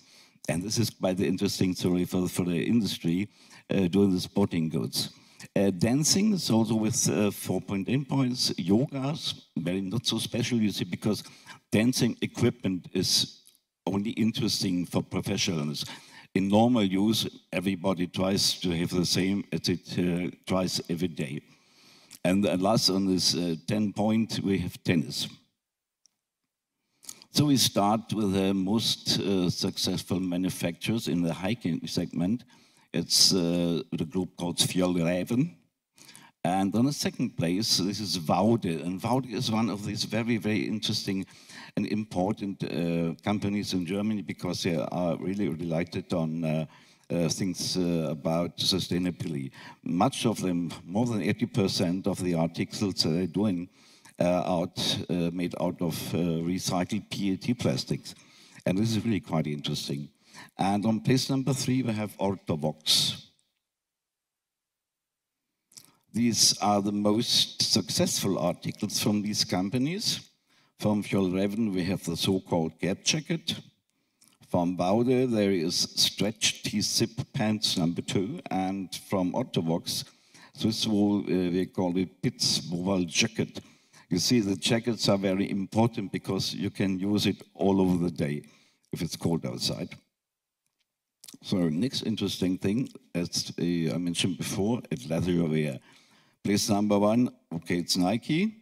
And this is quite the interesting story for, for the industry uh, doing the sporting goods. Uh, dancing, so with uh, 4.8 points, yogas, very not so special, you see, because dancing equipment is only interesting for professionals. In normal use, everybody tries to have the same as it uh, tries every day. And uh, last on this uh, 10 point, we have tennis. So we start with the most successful manufacturers in the hiking segment. It's uh, the group called Fjällräven, And on the second place, this is Vaude. And Vaude is one of these very, very interesting and important uh, companies in Germany because they are really related on uh, uh, things uh, about sustainability. Much of them, more than 80% of the articles they're doing uh, out uh, made out of recycled PET plastics. And this is really quite interesting. And on place number three, we have Orthovox. These are the most successful articles from these companies. From Fjolreven, we have the so-called gap jacket. From Baude there is stretch T-zip pants number two. And from Ottovox, Swiss wool, uh, we call it Pitts Boval jacket. You see, the jackets are very important because you can use it all over the day if it's cold outside. So next interesting thing, as uh, I mentioned before, at Leatherware. Place number one, okay, it's Nike,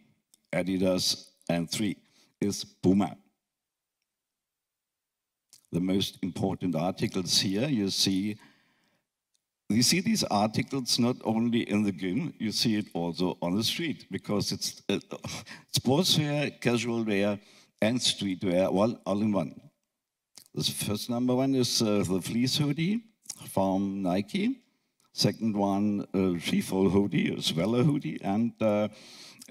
Adidas, and three is Puma. The most important articles here, you see, you see these articles not only in the gym, you see it also on the street because it's uh, sportswear, casual wear, and streetwear all, all in one. The first number one is uh, the fleece hoodie from Nike. Second one, uh, hoodie, as well a hoodie, and uh,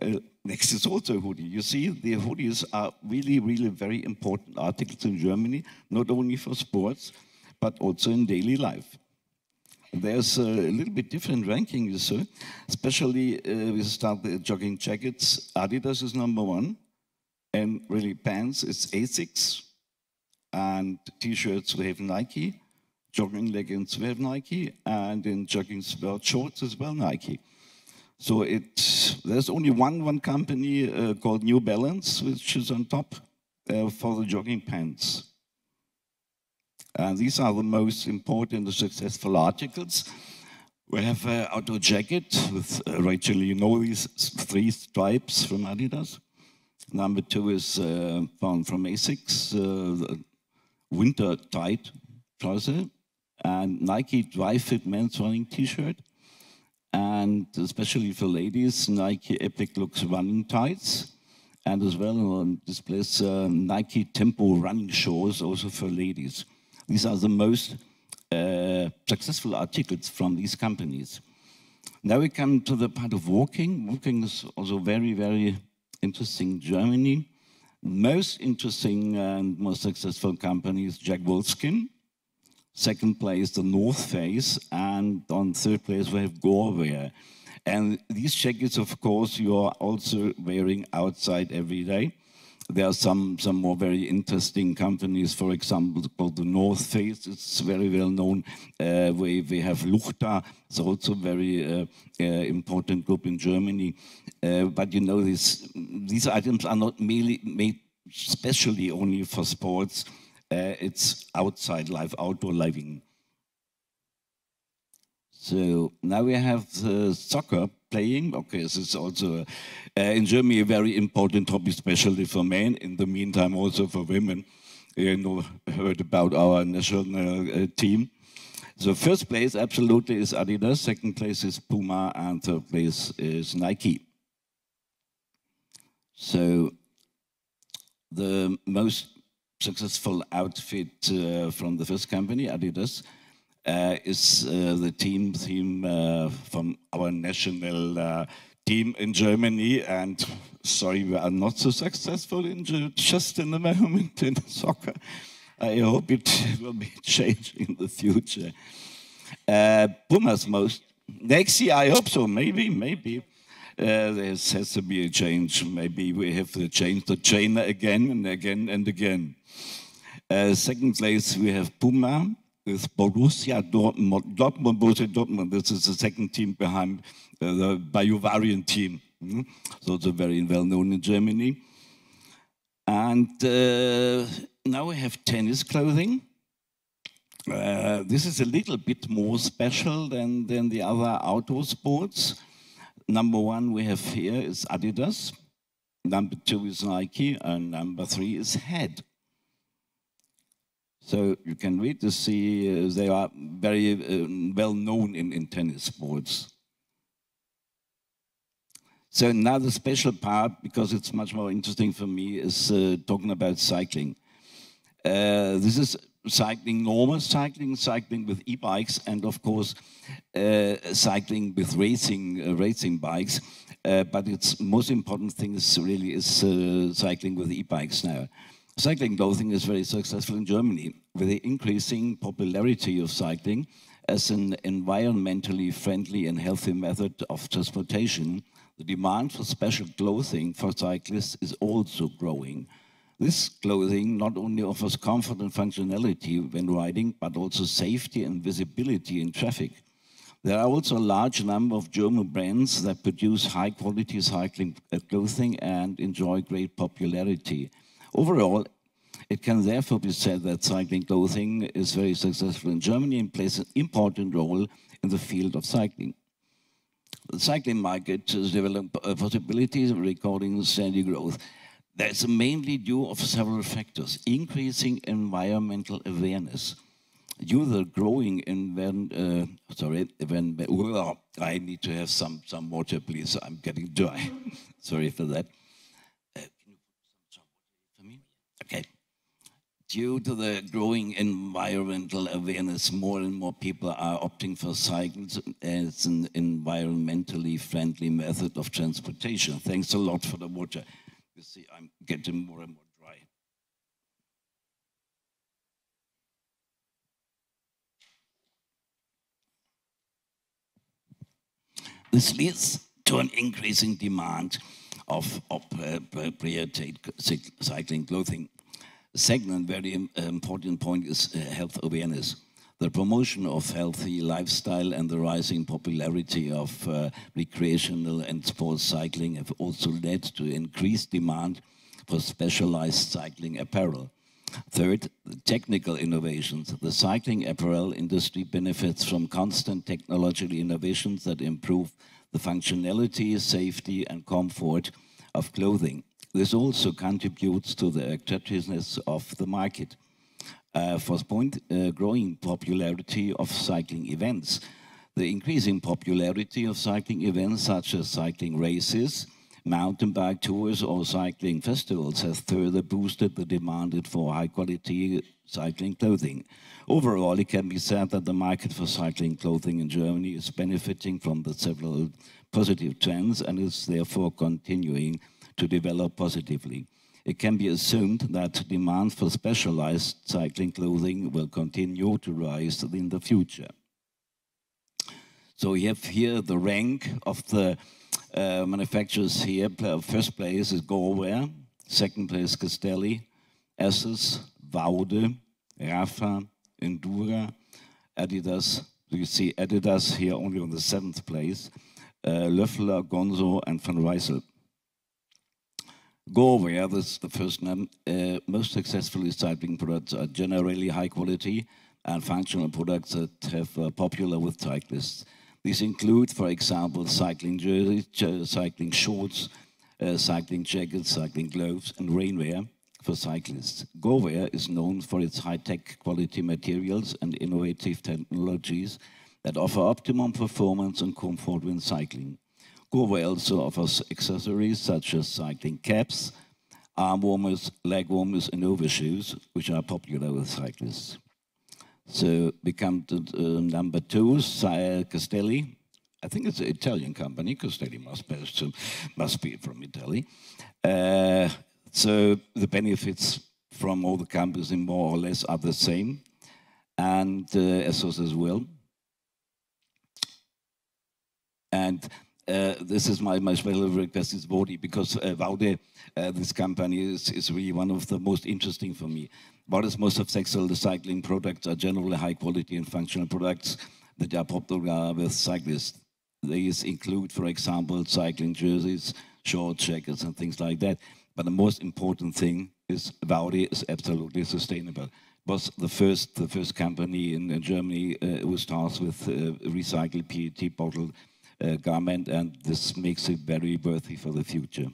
uh, next is also hoodie. You see, the hoodies are really, really very important articles in Germany, not only for sports, but also in daily life. There's a little bit different ranking, you see. Especially uh, we start the jogging jackets. Adidas is number one, and really pants. It's Asics, and t-shirts we have Nike, jogging leggings we have Nike, and in jogging shorts as well Nike. So there's only one, one company uh, called New Balance, which is on top uh, for the jogging pants. And these are the most important and successful articles. We have an outdoor jacket with, uh, Rachel, you know these three stripes from Adidas. Number two is uh, from, from Asics, uh, winter tight trouser and Nike dry fit men's running t-shirt. And especially for ladies, Nike Epic Looks running tights. And as well on this place, uh, Nike Tempo running shorts also for ladies. These are the most uh, successful articles from these companies. Now we come to the part of walking. Walking is also very, very interesting in Germany. Most interesting and most successful company is Jack Wolfskin. Second place, The North Face. And on third place, we have Wear. And these jackets, of course, you are also wearing outside every day. There are some, some more very interesting companies, for example, called the North Face, it's very well known. Uh, we, we have Luchta, it's also very uh, uh, important group in Germany. Uh, but you know, these these items are not merely made specially only for sports. Uh, it's outside life, outdoor living. So now we have uh, soccer playing. Okay, this is also uh, in Germany, a very important topic, especially for men, in the meantime also for women. You know, heard about our national uh, team. So first place absolutely is Adidas, second place is Puma, and third place is Nike. So the most successful outfit uh, from the first company, Adidas, uh, is uh, the team theme uh, from our national team in Germany, and sorry, we are not so successful in just in the moment in soccer. I hope it will be changing in the future. Uh, Pumas most next year, I hope so. Maybe, maybe uh, there has to be a change. Maybe we have to change the trainer again and again and again. Uh, second place, we have Puma with Borussia Dortmund. Dortmund, Borussia Dortmund. This is the second team behind the Baivarian team. Mm? So it's very well known in Germany. And uh, now we have tennis clothing. Uh, this is a little bit more special than, than the other outdoor sports. Number one we have here is Adidas. Number two is Nike. And number three is Head. So you can read to see uh, they are very uh, well known in, in tennis sports. So another special part, because it's much more interesting for me, is uh, talking about cycling. Uh, this is cycling, normal cycling, cycling with e-bikes, and of course, uh, cycling with racing, uh, racing bikes. Uh, but its most important thing is really is uh, cycling with e-bikes now. Cycling clothing is very successful in Germany with the increasing popularity of cycling as an environmentally friendly and healthy method of transportation the demand for special clothing for cyclists is also growing. This clothing not only offers comfort and functionality when riding, but also safety and visibility in traffic. There are also a large number of German brands that produce high-quality cycling uh, clothing and enjoy great popularity. Overall, it can therefore be said that cycling clothing is very successful in Germany and plays an important role in the field of cycling. The cycling market has developed possibilities of recording steady growth. That's mainly due of several factors, increasing environmental awareness, user growing in when, uh, sorry, when, well, I need to have some, some water, please, I'm getting dry. sorry for that. Due to the growing environmental awareness, more and more people are opting for cycles as an environmentally friendly method of transportation. Thanks a lot for the water. You see, I'm getting more and more dry. This leads to an increasing demand of appropriate uh, cycling clothing second very uh, important point is uh, health awareness. The promotion of healthy lifestyle and the rising popularity of uh, recreational and sports cycling have also led to increased demand for specialized cycling apparel. Third, technical innovations. The cycling apparel industry benefits from constant technological innovations that improve the functionality, safety, and comfort of clothing. This also contributes to the attractiveness of the market. Uh, for point, uh, growing popularity of cycling events. The increasing popularity of cycling events such as cycling races, mountain bike tours or cycling festivals has further boosted the demand for high quality cycling clothing. Overall, it can be said that the market for cycling clothing in Germany is benefiting from the several positive trends and is therefore continuing to develop positively. It can be assumed that demand for specialized cycling clothing will continue to rise in the future. So we have here the rank of the uh, manufacturers here. First place is Goreware, second place Castelli, Esses, Vaude, Rafa, Endura, Adidas. You see Adidas here only on the seventh place, uh, Löffler, Gonzo, and Van Rysel. Galway, others the first name, uh, most successful cycling products are generally high quality and functional products that have uh, popular with cyclists. These include, for example, cycling jerseys, cycling shorts, uh, cycling jackets, cycling gloves, and rainwear for cyclists. Wear is known for its high-tech quality materials and innovative technologies that offer optimum performance and comfort when cycling. Gove also offers accessories such as cycling caps, arm warmers, leg warmers, and overshoes, which are popular with cyclists. So we come to uh, number two, Sire Castelli. I think it's an Italian company. Castelli must be, must be from Italy. Uh, so the benefits from all the companies more or less are the same, and uh, as well. And uh, this is my, my special request is Vodi because uh, Vaude, uh, this company, is, is really one of the most interesting for me. What is most of sexual recycling products are generally high quality and functional products that are popular with cyclists. These include, for example, cycling jerseys, shorts, jackets, and things like that. But the most important thing is Vaudé is absolutely sustainable. It was the first the first company in, in Germany uh, who starts with uh, recycled PET bottle uh, garment, and this makes it very worthy for the future.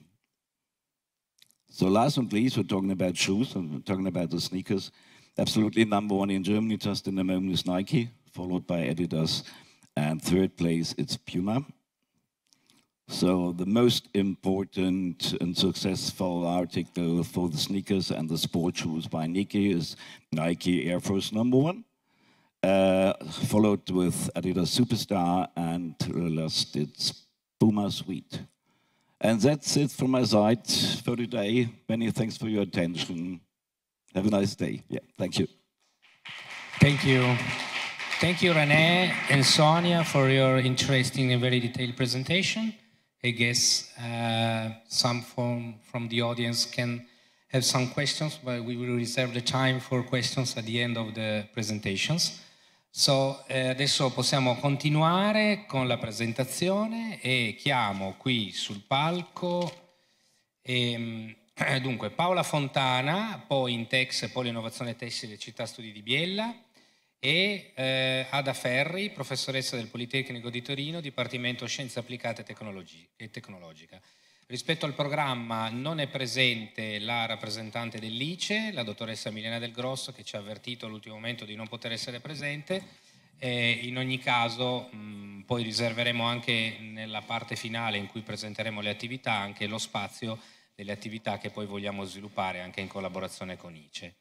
So last but least, we're talking about shoes, and we're talking about the sneakers. Absolutely number one in Germany, just in a moment, is Nike, followed by Adidas, and third place, it's Puma. So the most important and successful article for the sneakers and the sport shoes by Nike is Nike Air Force number one. Uh, followed with Adidas Superstar and last it's Puma Suite, And that's it from my side for today. Many thanks for your attention. Have a nice day. Yeah, thank you. Thank you. Thank you, Rene and Sonia, for your interesting and very detailed presentation. I guess uh, some from, from the audience can have some questions, but we will reserve the time for questions at the end of the presentations. So, eh, adesso possiamo continuare con la presentazione e chiamo qui sul palco ehm, dunque, Paola Fontana, poi Intex, poi l'innovazione tessile Città Studi di Biella e eh, Ada Ferri, professoressa del Politecnico di Torino, Dipartimento Scienze Applicate e, Tecnologi Tecnologica. Rispetto al programma non è presente la rappresentante dell'ICE, la dottoressa Milena Del Grosso, che ci ha avvertito all'ultimo momento di non poter essere presente. E in ogni caso mh, mm, poi riserveremo anche nella parte finale in cui presenteremo le attività, anche lo spazio delle attività che poi vogliamo sviluppare anche in collaborazione con ICE.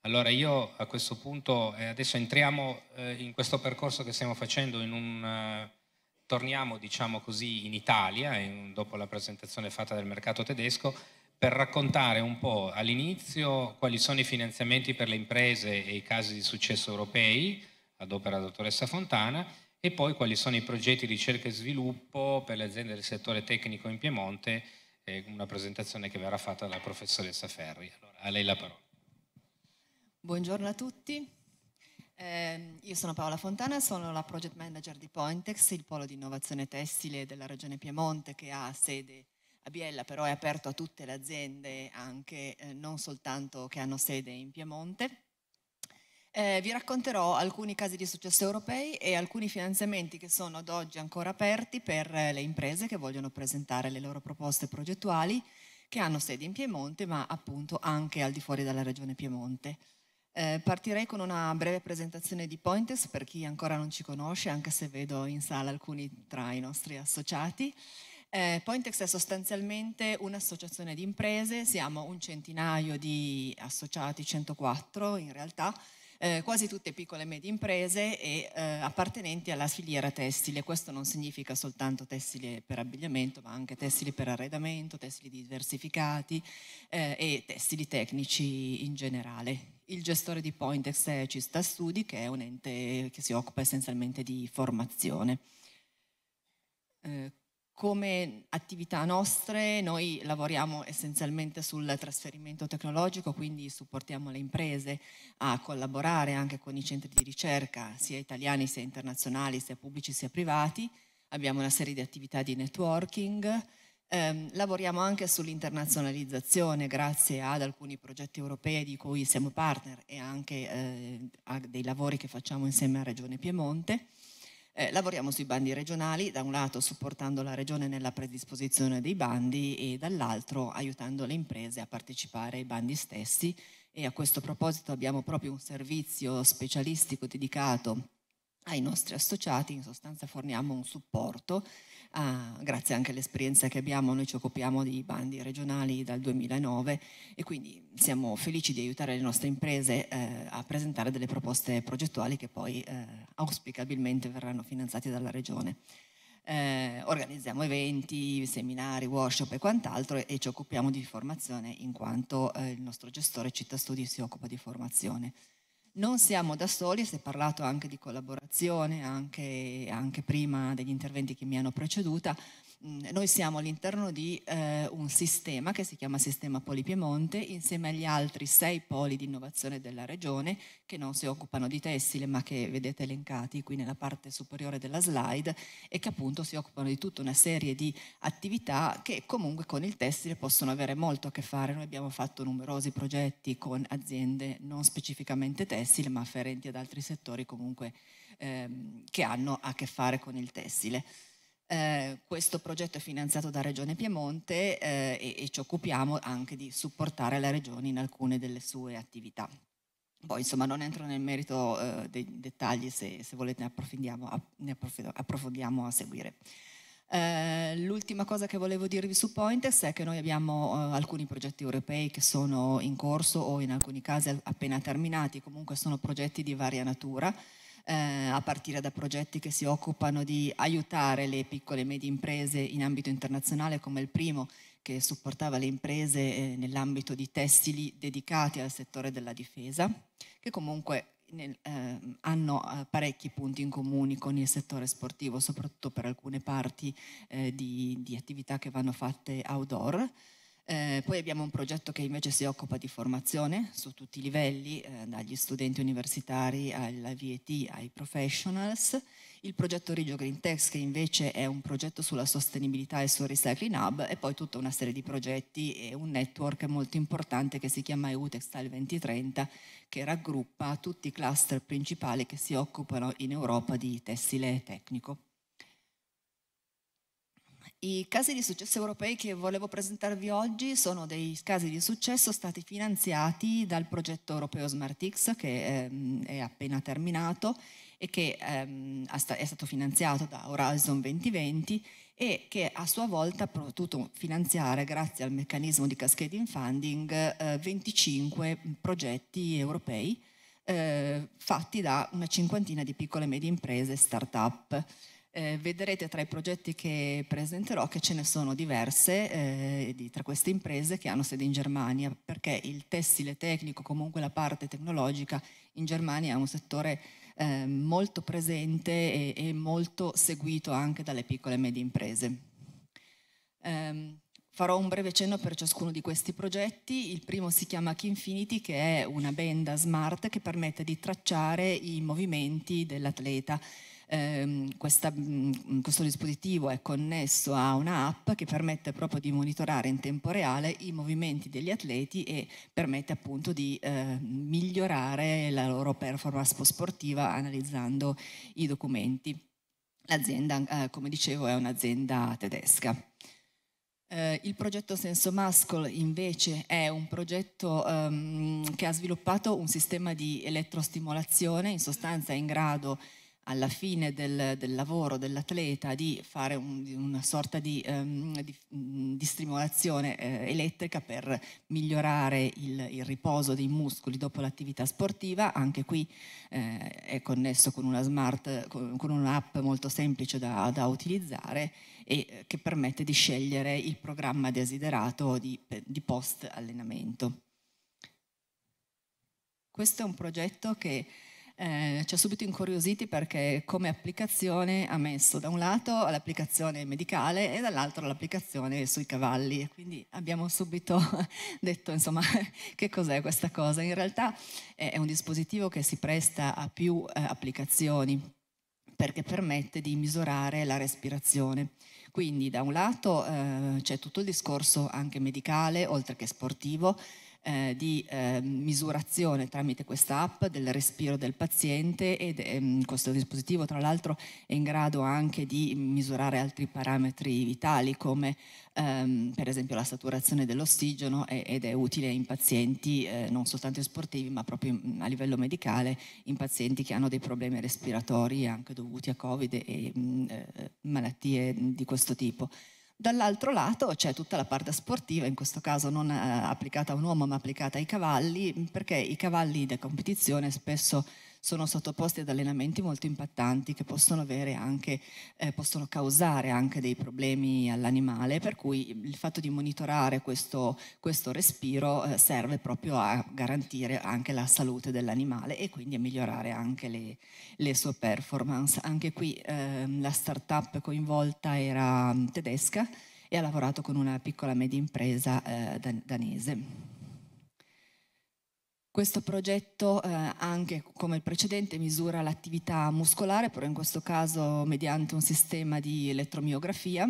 Allora io a questo punto eh, adesso entriamo eh, in questo percorso che stiamo facendo in un... Eh, torniamo diciamo così in Italia, dopo la presentazione fatta del mercato tedesco, per raccontare un po' all'inizio quali sono i finanziamenti per le imprese e i casi di successo europei ad opera dottoressa Fontana e poi quali sono i progetti di ricerca e sviluppo per le aziende del settore tecnico in Piemonte, eh, una presentazione che verrà fatta dalla professoressa Ferri. Allora, a lei la parola. Buongiorno a tutti. Eh, io sono Paola Fontana, sono la project manager di Pointex, il polo di innovazione tessile della regione Piemonte che ha sede a Biella, però è aperto a tutte le aziende, anche eh, non soltanto che hanno sede in Piemonte. Eh, vi racconterò alcuni casi di successo europei e alcuni finanziamenti che sono ad oggi ancora aperti per eh, le imprese che vogliono presentare le loro proposte progettuali, che hanno sede in Piemonte, ma appunto anche al di fuori della regione Piemonte. Eh, partirei con una breve presentazione di Pointes per chi ancora non ci conosce, anche se vedo in sala alcuni tra i nostri associati. Eh, Pointex è sostanzialmente un'associazione di imprese, siamo un centinaio di associati, 104 in realtà, eh, quasi tutte piccole e medie imprese e eh, appartenenti alla filiera tessile. Questo non significa soltanto tessile per abbigliamento, ma anche tessili per arredamento, tessili diversificati eh, e tessili tecnici in generale il gestore di Pointex è Cista Studi, che è un ente che si occupa essenzialmente di formazione. Eh, come attività nostre noi lavoriamo essenzialmente sul trasferimento tecnologico, quindi supportiamo le imprese a collaborare anche con i centri di ricerca, sia italiani sia internazionali, sia pubblici sia privati. Abbiamo una serie di attività di networking, eh, lavoriamo anche sull'internazionalizzazione grazie ad alcuni progetti europei di cui siamo partner e anche eh, a dei lavori che facciamo insieme a Regione Piemonte. Eh, lavoriamo sui bandi regionali, da un lato supportando la regione nella predisposizione dei bandi e dall'altro aiutando le imprese a partecipare ai bandi stessi e a questo proposito abbiamo proprio un servizio specialistico dedicato ai nostri associati, in sostanza forniamo un supporto, ah, grazie anche all'esperienza che abbiamo, noi ci occupiamo di bandi regionali dal 2009 e quindi siamo felici di aiutare le nostre imprese eh, a presentare delle proposte progettuali che poi eh, auspicabilmente verranno finanziate dalla regione. Eh, organizziamo eventi, seminari, workshop e quant'altro e, e ci occupiamo di formazione in quanto eh, il nostro gestore Città Studi si occupa di formazione. Non siamo da soli, si è parlato anche di collaborazione, anche, anche prima degli interventi che mi hanno preceduta, Mm, noi siamo all'interno di eh, un sistema che si chiama Sistema Poli Piemonte, insieme agli altri sei poli di innovazione della regione che non si occupano di tessile, ma che vedete elencati qui nella parte superiore della slide e che appunto si occupano di tutta una serie di attività che comunque con il tessile possono avere molto a che fare. Noi abbiamo fatto numerosi progetti con aziende non specificamente tessile, ma afferenti ad altri settori comunque ehm, che hanno a che fare con il tessile. Eh, questo progetto è finanziato da Regione Piemonte eh, e, e, ci occupiamo anche di supportare la Regione in alcune delle sue attività. Poi insomma non entro nel merito eh, dei dettagli, se, se volete ne, approfondiamo, approfondiamo a seguire. Eh, l'ultima cosa che volevo dirvi su Pointex è che noi abbiamo eh, alcuni progetti europei che sono in corso o in alcuni casi appena terminati, comunque sono progetti di varia natura eh, a partire da progetti che si occupano di aiutare le piccole e medie imprese in ambito internazionale, come il primo che supportava le imprese eh, nell'ambito di tessili dedicati al settore della difesa, che comunque nel, eh, hanno eh, parecchi punti in comune con il settore sportivo, soprattutto per alcune parti eh, di, di attività che vanno fatte outdoor. Eh, poi abbiamo un progetto che invece si occupa di formazione su tutti i livelli, eh, dagli studenti universitari alla VET ai professionals. Il progetto Rigio Green Text che invece è un progetto sulla sostenibilità e sul recycling hub e poi tutta una serie di progetti e un network molto importante che si chiama EU Textile 2030 che raggruppa tutti i cluster principali che si occupano in Europa di tessile tecnico. I casi di successo europei che volevo presentarvi oggi sono dei casi di successo stati finanziati dal progetto europeo SmartX che ehm, è appena terminato e che ehm, è stato finanziato da Horizon 2020 e che a sua volta ha potuto finanziare, grazie al meccanismo di cascading funding, eh, 25 progetti europei eh, fatti da una cinquantina di piccole e medie imprese e start-up. Eh, vedrete tra i progetti che presenterò che ce ne sono diverse eh, di, tra queste imprese che hanno sede in Germania, perché il tessile tecnico, comunque la parte tecnologica in Germania è un settore eh, molto presente e, e, molto seguito anche dalle piccole e medie imprese. Ehm, farò un breve cenno per ciascuno di questi progetti. Il primo si chiama Kinfinity, che è una benda smart che permette di tracciare i movimenti dell'atleta ehm, questa, mh, mm, questo dispositivo è connesso a un'app che permette proprio di monitorare in tempo reale i movimenti degli atleti e permette appunto di eh, migliorare la loro performance sportiva analizzando i documenti. L'azienda, eh, come dicevo, è un'azienda tedesca. Eh, il progetto Senso Muscle invece è un progetto ehm, che ha sviluppato un sistema di elettrostimolazione, in sostanza è in grado di alla fine del, del lavoro dell'atleta di fare un, una sorta di, um, di, mm, di stimolazione eh, elettrica per migliorare il, il, riposo dei muscoli dopo l'attività sportiva, anche qui eh, è connesso con una smart, con, con un'app molto semplice da, da utilizzare e eh, che permette di scegliere il programma desiderato di, di post allenamento. Questo è un progetto che eh, ci ha subito incuriositi perché come applicazione ha messo da un lato l'applicazione medicale e dall'altro l'applicazione sui cavalli. Quindi abbiamo subito detto insomma che cos'è questa cosa. In realtà è un dispositivo che si presta a più eh, applicazioni perché permette di misurare la respirazione. Quindi da un lato eh, c'è tutto il discorso anche medicale, oltre che sportivo, eh, di eh, misurazione tramite questa app del respiro del paziente e ehm, questo dispositivo tra l'altro è in grado anche di misurare altri parametri vitali come ehm, per esempio la saturazione dell'ossigeno ed è utile in pazienti eh, non soltanto sportivi ma proprio a livello medicale in pazienti che hanno dei problemi respiratori anche dovuti a covid e mh, mm, eh, malattie di questo tipo. Dall'altro lato c'è tutta la parte sportiva, in questo caso non eh, applicata a un uomo ma applicata ai cavalli, perché i cavalli da competizione spesso sono sottoposti ad allenamenti molto impattanti che possono, anche, eh, possono causare anche dei problemi all'animale, per cui il fatto di monitorare questo, questo respiro eh, serve proprio a garantire anche la salute dell'animale e quindi a migliorare anche le, le sue performance. Anche qui eh, la startup coinvolta era mm, tedesca e ha lavorato con una piccola media impresa eh, danese. Questo progetto, eh, anche come il precedente, misura l'attività muscolare, però in questo caso mediante un sistema di elettromiografia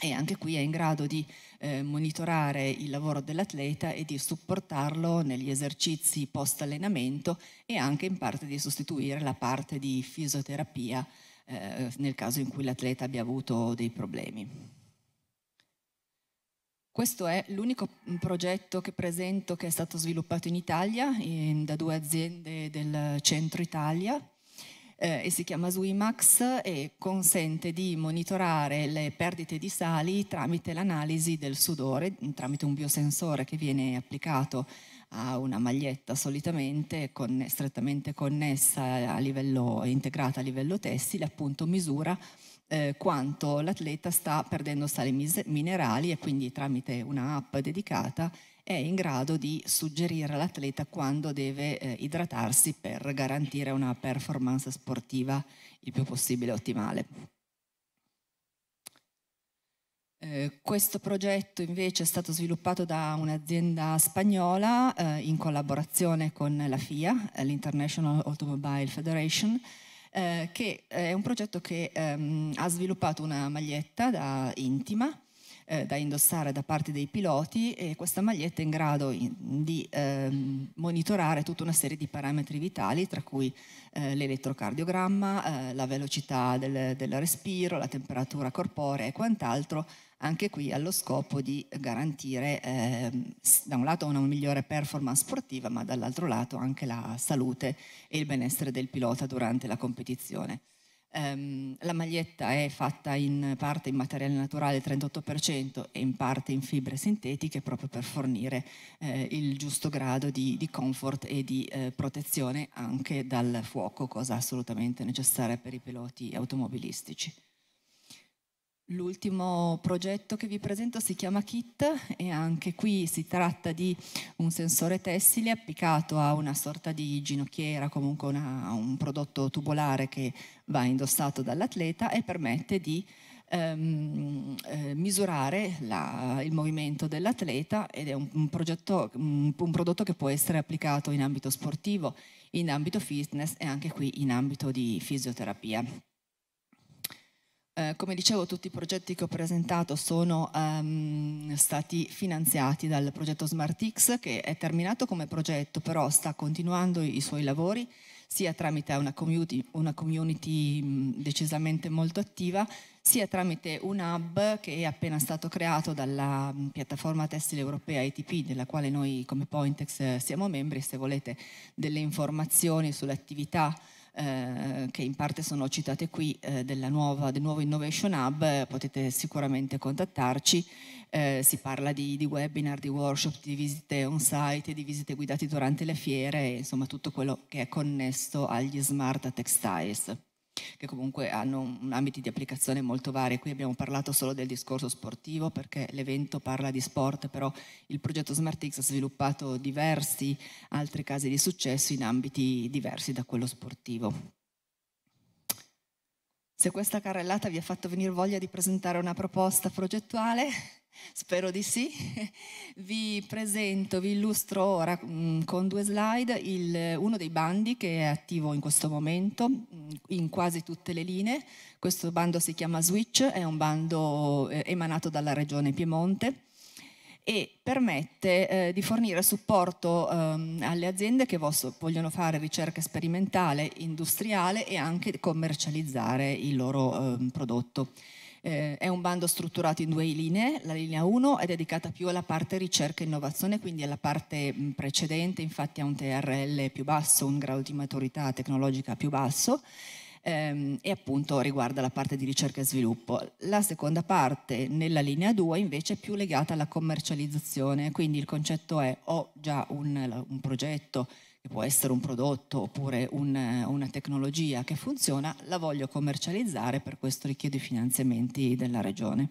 e anche qui è in grado di eh, monitorare il lavoro dell'atleta e di supportarlo negli esercizi post allenamento e anche in parte di sostituire la parte di fisioterapia eh, nel caso in cui l'atleta abbia avuto dei problemi. Questo è l'unico mm, progetto che presento che è stato sviluppato in Italia in, da due aziende del centro Italia eh, e si chiama Swimax e consente di monitorare le perdite di sali tramite l'analisi del sudore, mm, tramite un biosensore che viene applicato a una maglietta solitamente con, strettamente connessa a livello, integrata a livello tessile, appunto misura eh, quanto l'atleta sta perdendo sali minerali e quindi tramite una app dedicata è in grado di suggerire all'atleta quando deve eh, idratarsi per garantire una performance sportiva il più possibile ottimale. Eh, questo progetto invece è stato sviluppato da un'azienda spagnola eh, in collaborazione con la FIA, l'International Automobile Federation, eh, che è un progetto che ehm, ha sviluppato una maglietta da intima eh, da indossare da parte dei piloti e questa maglietta è in grado di ehm, monitorare tutta una serie di parametri vitali tra cui eh, l'elettrocardiogramma, eh, la velocità del, del respiro, la temperatura corporea e quant'altro anche qui allo scopo di garantire eh, da un lato una migliore performance sportiva, ma dall'altro lato anche la salute e il benessere del pilota durante la competizione. Um, la maglietta è fatta in parte in materiale naturale 38% e in parte in fibre sintetiche proprio per fornire eh, il giusto grado di, di comfort e di eh, protezione anche dal fuoco, cosa assolutamente necessaria per i piloti automobilistici. L'ultimo progetto che vi presento si chiama Kit e anche qui si tratta di un sensore tessile applicato a una sorta di ginocchiera, comunque a un prodotto tubolare che va indossato dall'atleta e permette di ehm, eh, misurare la, il movimento dell'atleta ed è un, un, progetto, un prodotto che può essere applicato in ambito sportivo, in ambito fitness e anche qui in ambito di fisioterapia. Eh, come dicevo, tutti i progetti che ho presentato sono um, stati finanziati dal progetto SmartX, che è terminato come progetto, però sta continuando i suoi lavori sia tramite una community, una community, mm, decisamente molto attiva, sia tramite un hub che è appena stato creato dalla mm, piattaforma tessile europea ITP, della quale noi come Pointex eh, siamo membri. Se volete delle informazioni sulle attività eh, che in parte sono citate qui, eh, nuova, del nuovo Innovation Hub, eh, potete sicuramente contattarci. Eh, si parla di, di, webinar, di workshop, di visite on-site, di visite guidate durante le fiere, insomma tutto quello che è connesso agli smart textiles che comunque hanno ambiti di applicazione molto vari. Qui abbiamo parlato solo del discorso sportivo perché l'evento parla di sport, però il progetto SmartX ha sviluppato diversi altri casi di successo in ambiti diversi da quello sportivo. Se questa carrellata vi ha fatto venire voglia di presentare una proposta progettuale, Spero di sì. Vi presento, vi illustro ora mm, con due slide il, uno dei bandi che è attivo in questo momento mm, in quasi tutte le linee. Questo bando si chiama Switch, è un bando eh, emanato dalla Regione Piemonte e permette eh, di fornire supporto ehm, alle aziende che vogliono fare ricerca sperimentale, industriale e anche commercializzare il loro ehm, prodotto. Eh, è un bando strutturato in due linee, la linea 1 è dedicata più alla parte ricerca e innovazione, quindi alla parte mm, precedente, infatti ha un TRL più basso, un grado di maturità tecnologica più basso ehm, e appunto riguarda la parte di ricerca e sviluppo. La seconda parte nella linea 2 invece è più legata alla commercializzazione, quindi il concetto è ho già un, un progetto, che può essere un prodotto oppure un, una tecnologia che funziona, la voglio commercializzare, per questo richiedo i finanziamenti della regione.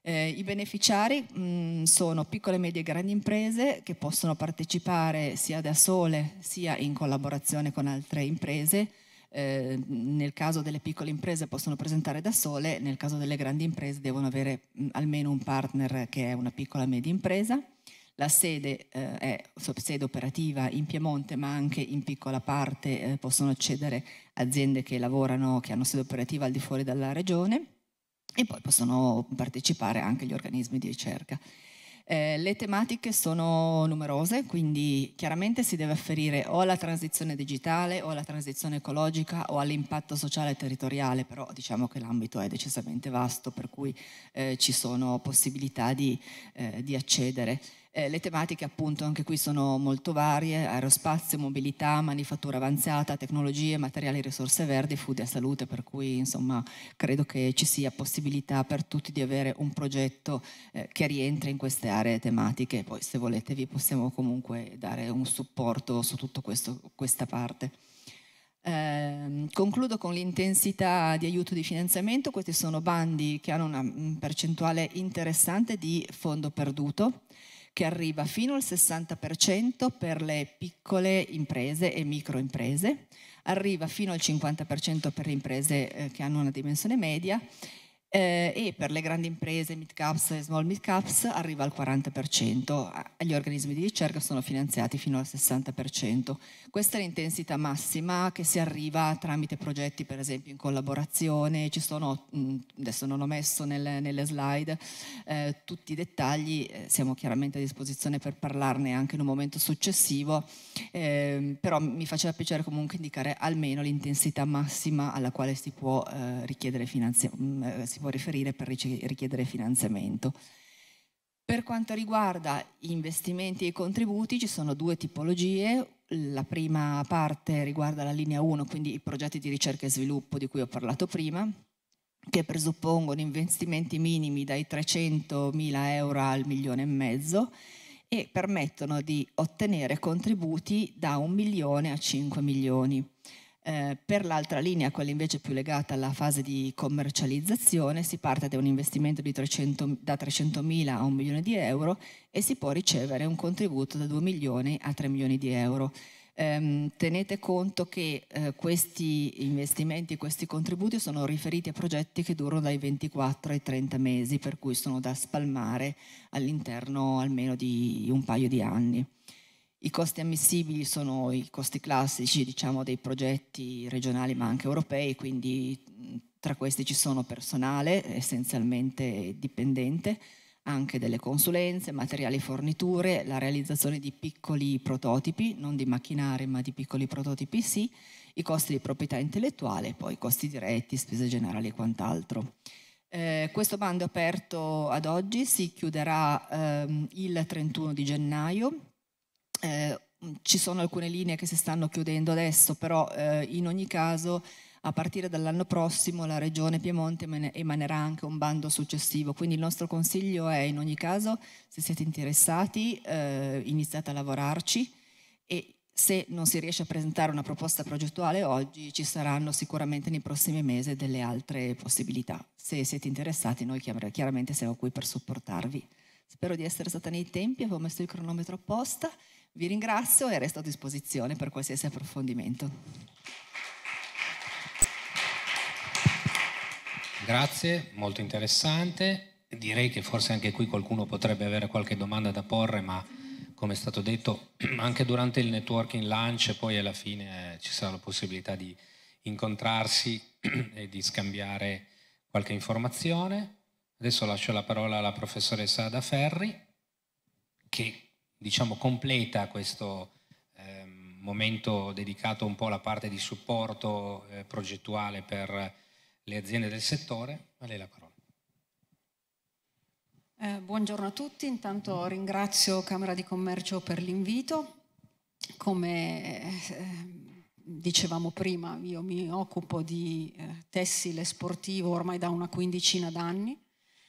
Eh, I beneficiari mh, mm, sono piccole, medie e grandi imprese che possono partecipare sia da sole sia in collaborazione con altre imprese. Eh, nel caso delle piccole imprese possono presentare da sole, nel caso delle grandi imprese devono avere mh, mm, almeno un partner che è una piccola e media impresa. La sede eh, è sede operativa in Piemonte, ma anche in piccola parte eh, possono accedere aziende che lavorano, che hanno sede operativa al di fuori della regione e poi possono partecipare anche gli organismi di ricerca. Eh, le tematiche sono numerose, quindi chiaramente si deve afferire o alla transizione digitale o alla transizione ecologica o all'impatto sociale e territoriale, però diciamo che l'ambito è decisamente vasto, per cui eh, ci sono possibilità di, eh, di accedere. Eh, le tematiche appunto anche qui sono molto varie, aerospazio, mobilità, manifattura avanzata, tecnologie, materiali e risorse verdi, food e salute, per cui insomma credo che ci sia possibilità per tutti di avere un progetto eh, che rientri in queste aree tematiche, poi se volete vi possiamo comunque dare un supporto su tutta questa parte. Eh, concludo con l'intensità di aiuto di finanziamento, questi sono bandi che hanno una percentuale interessante di fondo perduto, che arriva fino al 60% per le piccole imprese e microimprese, arriva fino al 50% per le imprese eh, che hanno una dimensione media eh, e per le grandi imprese, mid caps e small mid caps arriva al 40%, gli organismi di ricerca sono finanziati fino al 60%. Questa è l'intensità massima che si arriva tramite progetti per esempio in collaborazione, ci sono, mm, adesso non ho messo nel, nelle slide eh, tutti i dettagli, eh, siamo chiaramente a disposizione per parlarne anche in un momento successivo eh, però mi faceva piacere comunque indicare almeno l'intensità massima alla quale si può, eh, richiedere finanzi- mm, eh, si può riferire per richiedere finanziamento. Per quanto riguarda investimenti e contributi ci sono due tipologie, la prima parte riguarda la linea 1, quindi i progetti di ricerca e sviluppo di cui ho parlato prima, che presuppongono investimenti minimi dai 300.000 euro al milione e mezzo e permettono di ottenere contributi da 1 milione a 5 milioni. Eh, per l'altra linea, quella invece più legata alla fase di commercializzazione, si parte da un investimento 300, da 300.000 a 1 milione di euro e si può ricevere un contributo da 2 milioni a 3 milioni di euro. Ehm, tenete conto che eh, questi investimenti, questi contributi sono riferiti a progetti che durano dai 24 ai 30 mesi, per cui sono da spalmare all'interno almeno di un paio di anni. I costi ammissibili sono i costi classici diciamo, dei progetti regionali ma anche europei, quindi mm, tra questi ci sono personale, essenzialmente dipendente, anche delle consulenze, materiali forniture, la realizzazione di piccoli prototipi, non di macchinari ma di piccoli prototipi sì, i costi di proprietà intellettuale, poi costi diretti, spese generali e quant'altro. Eh, questo bando aperto ad oggi si chiuderà ehm, il 31 di gennaio. Eh, ci sono alcune linee che si stanno chiudendo adesso, però eh, in ogni caso a partire dall'anno prossimo la Regione Piemonte emanerà anche un bando successivo, quindi il nostro consiglio è in ogni caso, se siete interessati, eh, iniziate a lavorarci e se non si riesce a presentare una proposta progettuale oggi, ci saranno sicuramente nei prossimi mesi delle altre possibilità. Se siete interessati, noi chiaramente siamo qui per supportarvi. Spero di essere stata nei tempi, avevo messo il cronometro apposta. Vi ringrazio e resto a disposizione per qualsiasi approfondimento. Grazie, molto interessante. Direi che forse anche qui qualcuno potrebbe avere qualche domanda da porre, ma come è stato detto, anche durante il networking lunch poi alla fine eh, ci sarà la possibilità di incontrarsi e di scambiare qualche informazione. Adesso lascio la parola alla professoressa Ada Ferri che diciamo completa questo eh, momento dedicato un po' alla parte di supporto eh, progettuale per le aziende del settore. A lei la parola. Eh, buongiorno a tutti, intanto ringrazio Camera di Commercio per l'invito. Come eh, dicevamo prima, io mi occupo di eh, tessile sportivo ormai da una quindicina d'anni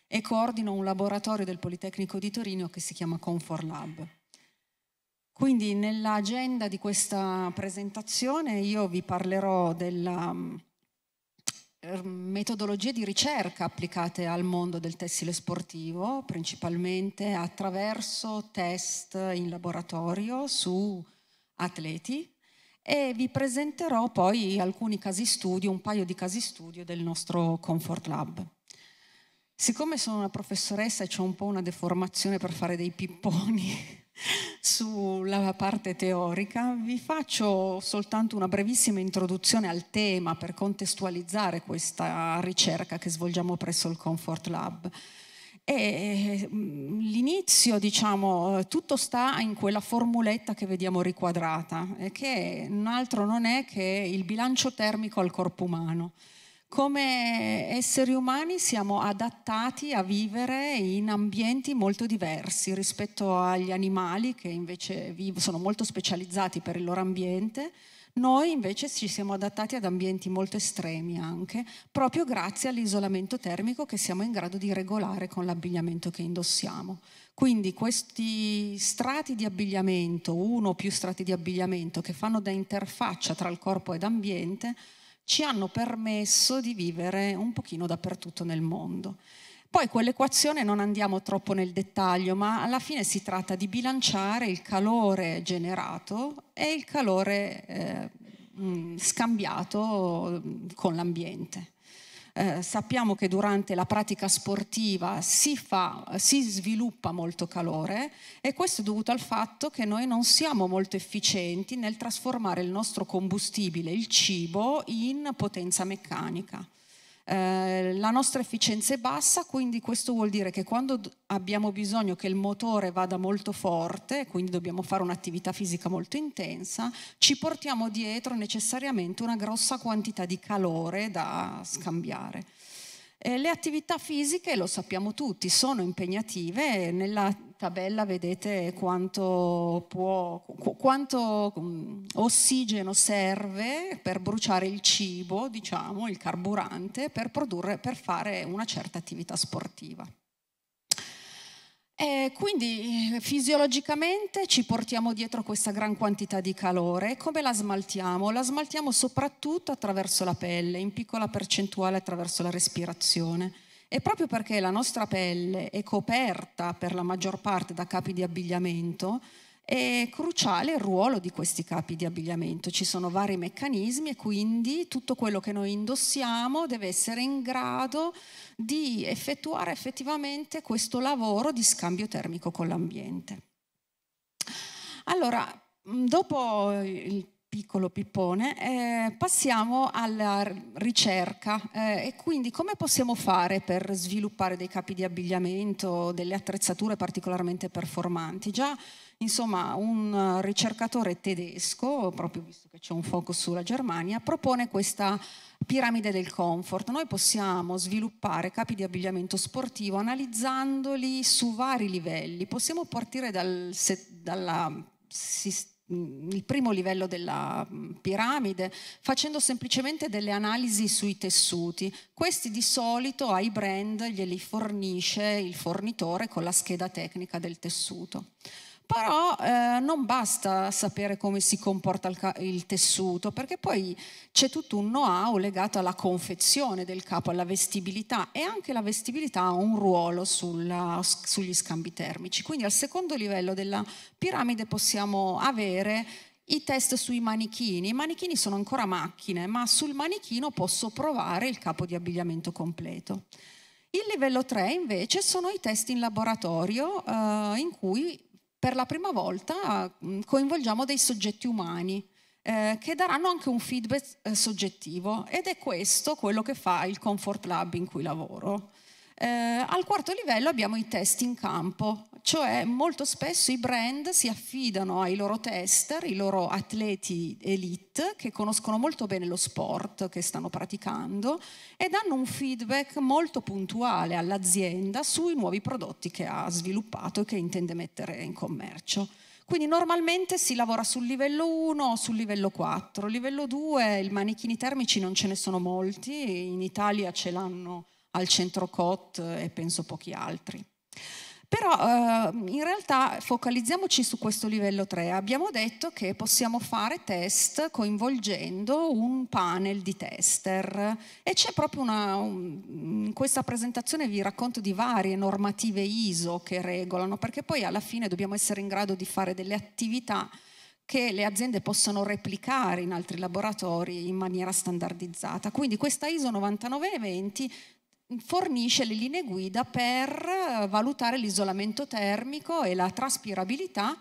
e coordino un laboratorio del Politecnico di Torino che si chiama Comfort Lab. Quindi nell'agenda di questa presentazione io vi parlerò della Er, metodologie di ricerca applicate al mondo del tessile sportivo, principalmente attraverso test in laboratorio su atleti e vi presenterò poi alcuni casi studio, un paio di casi studio del nostro Comfort Lab. Siccome sono una professoressa e ho un po' una deformazione per fare dei pipponi sulla parte teorica, vi faccio soltanto una brevissima introduzione al tema per contestualizzare questa ricerca che svolgiamo presso il Comfort Lab. E mm, l'inizio, diciamo, tutto sta in quella formuletta che vediamo riquadrata, eh, che altro non è che il bilancio termico al corpo umano. Come esseri umani siamo adattati a vivere in ambienti molto diversi rispetto agli animali che invece sono molto specializzati per il loro ambiente. Noi invece ci siamo adattati ad ambienti molto estremi anche, proprio grazie all'isolamento termico che siamo in grado di regolare con l'abbigliamento che indossiamo. Quindi questi strati di abbigliamento, uno o più strati di abbigliamento che fanno da interfaccia tra il corpo ed ambiente, ci hanno permesso di vivere un pochino dappertutto nel mondo. Poi quell'equazione non andiamo troppo nel dettaglio, ma alla fine si tratta di bilanciare il calore generato e il calore eh, scambiato con l'ambiente. Eh, sappiamo che durante la pratica sportiva si, fa, si sviluppa molto calore e questo è dovuto al fatto che noi non siamo molto efficienti nel trasformare il nostro combustibile, il cibo, in potenza meccanica. Eh, la nostra efficienza è bassa, quindi questo vuol dire che quando abbiamo bisogno che il motore vada molto forte, quindi dobbiamo fare un'attività fisica molto intensa, ci portiamo dietro necessariamente una grossa quantità di calore da scambiare. Eh, le attività fisiche, lo sappiamo tutti, sono impegnative, nella tabella vedete quanto, può, quanto, mm, ossigeno serve per bruciare il cibo, diciamo, il carburante, per, produrre, per fare una certa attività sportiva. E quindi eh, fisiologicamente ci portiamo dietro questa gran quantità di calore. Come la smaltiamo? La smaltiamo soprattutto attraverso la pelle, in piccola percentuale attraverso la respirazione. E proprio perché la nostra pelle è coperta per la maggior parte da capi di abbigliamento, è cruciale il ruolo di questi capi di abbigliamento. Ci sono vari meccanismi e quindi tutto quello che noi indossiamo deve essere in grado di effettuare effettivamente questo lavoro di scambio termico con l'ambiente. Allora, dopo il piccolo pippone, eh, passiamo alla ricerca eh, e quindi come possiamo fare per sviluppare dei capi di abbigliamento, delle attrezzature particolarmente performanti? Già, insomma, un ricercatore tedesco, proprio visto che c'è un focus sulla Germania, propone questa piramide del comfort. Noi possiamo sviluppare capi di abbigliamento sportivo analizzandoli su vari livelli. Possiamo partire dal, se, dalla Mm, il primo livello della mm, piramide, facendo semplicemente delle analisi sui tessuti. Questi di solito ai brand glieli fornisce il fornitore con la scheda tecnica del tessuto. Però eh, non basta sapere come si comporta il, il tessuto, perché poi c'è tutto un know-how legato alla confezione del capo, alla vestibilità e anche la vestibilità ha un ruolo sulla, sugli scambi termici. Quindi al secondo livello della piramide possiamo avere i test sui manichini. I manichini sono ancora macchine, ma sul manichino posso provare il capo di abbigliamento completo. Il livello 3 invece sono i test in laboratorio eh, in cui per la prima volta mm, coinvolgiamo dei soggetti umani eh, che daranno anche un feedback eh, soggettivo ed è questo quello che fa il Comfort Lab in cui lavoro. Eh, al quarto livello abbiamo i test in campo, cioè molto spesso i brand si affidano ai loro tester, i loro atleti elite che conoscono molto bene lo sport che stanno praticando e danno un feedback molto puntuale all'azienda sui nuovi prodotti che ha sviluppato e che intende mettere in commercio. Quindi normalmente si lavora sul livello 1 o sul livello 4. Livello 2, i manichini termici non ce ne sono molti, in Italia ce l'hanno al centro COT e penso pochi altri. Però eh, in realtà focalizziamoci su questo livello 3. Abbiamo detto che possiamo fare test coinvolgendo un panel di tester e c'è proprio una... Un, in questa presentazione vi racconto di varie normative ISO che regolano, perché poi alla fine dobbiamo essere in grado di fare delle attività che le aziende possono replicare in altri laboratori in maniera standardizzata. Quindi questa ISO 9920 fornisce le linee guida per eh, valutare l'isolamento termico e la traspirabilità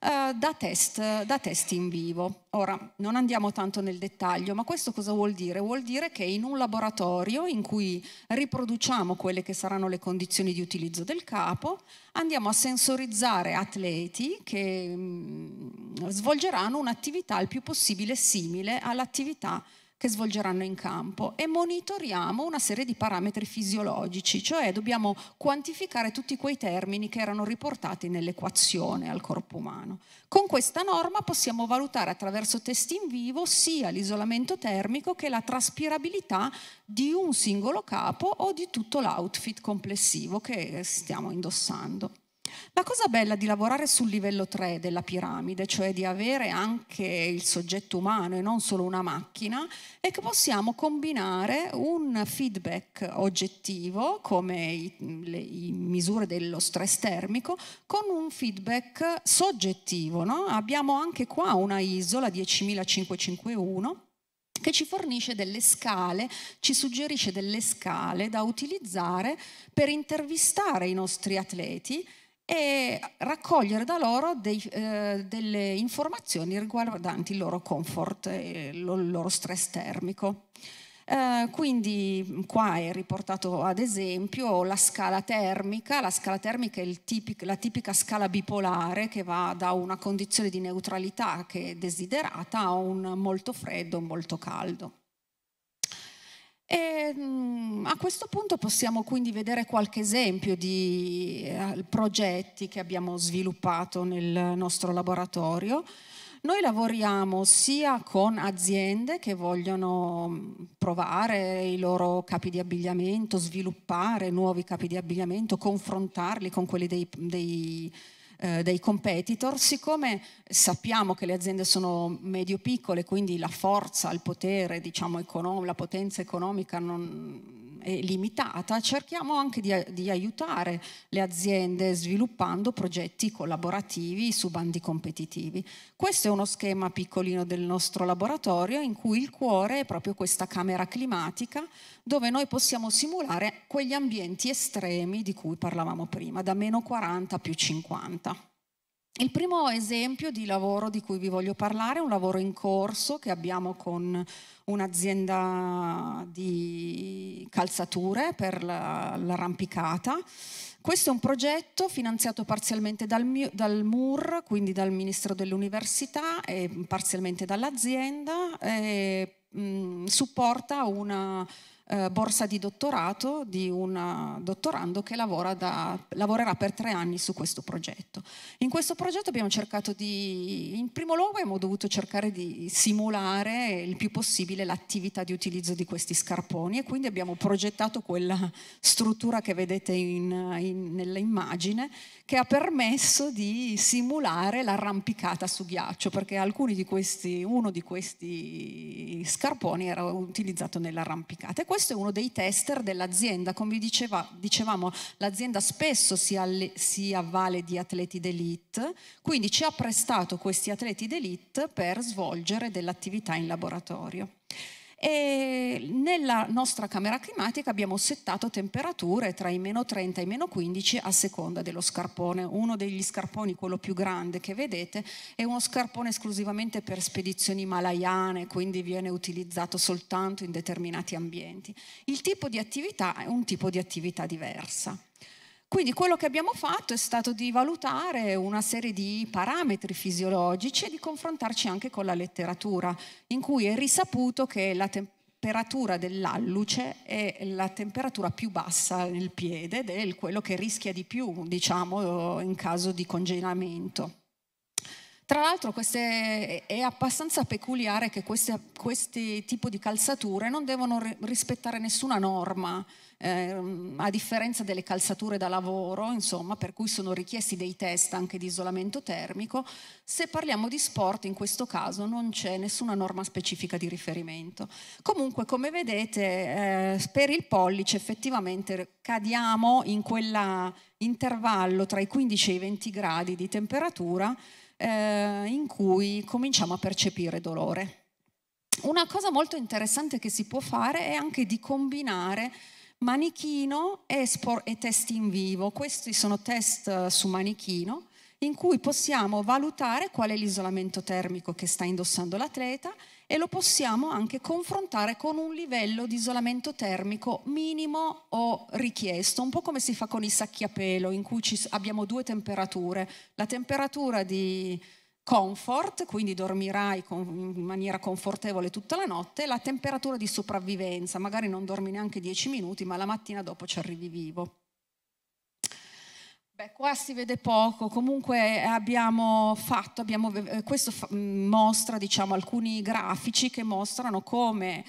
eh, da, test, da test in vivo. Ora, non andiamo tanto nel dettaglio, ma questo cosa vuol dire? Vuol dire che in un laboratorio in cui riproduciamo quelle che saranno le condizioni di utilizzo del capo, andiamo a sensorizzare atleti che mh, mm, svolgeranno un'attività il più possibile simile all'attività che svolgeranno in campo e monitoriamo una serie di parametri fisiologici, cioè dobbiamo quantificare tutti quei termini che erano riportati nell'equazione al corpo umano. Con questa norma possiamo valutare attraverso test in vivo sia l'isolamento termico che la traspirabilità di un singolo capo o di tutto l'outfit complessivo che stiamo indossando. La cosa bella di lavorare sul livello 3 della piramide, cioè di avere anche il soggetto umano e non solo una macchina, è che possiamo combinare un feedback oggettivo, come i, le i misure dello stress termico, con un feedback soggettivo. No? Abbiamo anche qua una isola 10551 che ci fornisce delle scale, ci suggerisce delle scale da utilizzare per intervistare i nostri atleti e raccogliere da loro dei, eh, delle informazioni riguardanti il loro comfort e il loro stress termico. Eh, quindi qua è riportato ad esempio la scala termica, la scala termica è tipico, la tipica scala bipolare che va da una condizione di neutralità che è desiderata a un molto freddo, molto caldo. E mm, a questo punto possiamo quindi vedere qualche esempio di eh, progetti che abbiamo sviluppato nel nostro laboratorio. Noi lavoriamo sia con aziende che vogliono mm, provare i loro capi di abbigliamento, sviluppare nuovi capi di abbigliamento, confrontarli con quelli dei, dei eh, dei competitor, siccome sappiamo che le aziende sono medio-piccole, quindi la forza, il potere diciamo, econom- la potenza economica non, è limitata, cerchiamo anche di, di, aiutare le aziende sviluppando progetti collaborativi su bandi competitivi. Questo è uno schema piccolino del nostro laboratorio in cui il cuore è proprio questa camera climatica dove noi possiamo simulare quegli ambienti estremi di cui parlavamo prima, da meno 40 a più 50. Il primo esempio di lavoro di cui vi voglio parlare è un lavoro in corso che abbiamo con un'azienda di calzature per l'arrampicata. Questo è un progetto finanziato parzialmente dal, dal MUR, quindi dal Ministro dell'Università e parzialmente dall'azienda, E, mm, supporta una eh, borsa di dottorato di un eh, dottorando che da, lavorerà per tre anni su questo progetto. In questo progetto abbiamo cercato di, in primo luogo abbiamo dovuto cercare di simulare il più possibile l'attività di utilizzo di questi scarponi e quindi abbiamo progettato quella struttura che vedete in, in, nell'immagine che ha permesso di simulare l'arrampicata su ghiaccio perché di questi, uno di questi scarponi era utilizzato nell'arrampicata questo è uno dei tester dell'azienda, come diceva, dicevamo l'azienda spesso si, alle, si avvale di atleti d'elite, quindi ci ha prestato questi atleti d'elite per svolgere dell'attività in laboratorio. E nella nostra camera climatica abbiamo settato temperature tra i meno 30 e i meno 15 a seconda dello scarpone. Uno degli scarponi, quello più grande che vedete, è uno scarpone esclusivamente per spedizioni himalayane, quindi viene utilizzato soltanto in determinati ambienti. Il tipo di attività è un tipo di attività diversa. Quindi quello che abbiamo fatto è stato di valutare una serie di parametri fisiologici e di confrontarci anche con la letteratura, in cui è risaputo che la temperatura dell'alluce è la temperatura più bassa nel piede ed è quello che rischia di più, diciamo, in caso di congelamento. Tra l'altro queste, è abbastanza peculiare che queste, questi tipi di calzature non devono rispettare nessuna norma, eh, a differenza delle calzature da lavoro, insomma, per cui sono richiesti dei test anche di isolamento termico. Se parliamo di sport, in questo caso non c'è nessuna norma specifica di riferimento. Comunque, come vedete, eh, per il pollice effettivamente cadiamo in quell'intervallo tra i 15 e i 20 gradi di temperatura eh, in cui cominciamo a percepire dolore. Una cosa molto interessante che si può fare è anche di combinare manichino e, e test in vivo. Questi sono test eh, su manichino in cui possiamo valutare qual è l'isolamento termico che sta indossando l'atleta e lo possiamo anche confrontare con un livello di isolamento termico minimo o richiesto, un po' come si fa con i sacchi a pelo in cui abbiamo due temperature, la temperatura di comfort, quindi dormirai con, in maniera confortevole tutta la notte, e la temperatura di sopravvivenza, magari non dormi neanche 10 minuti, ma la mattina dopo ci arrivi vivo. Beh, qua si vede poco, comunque eh, abbiamo fatto, abbiamo, eh, questo mm, mostra diciamo, alcuni grafici che mostrano come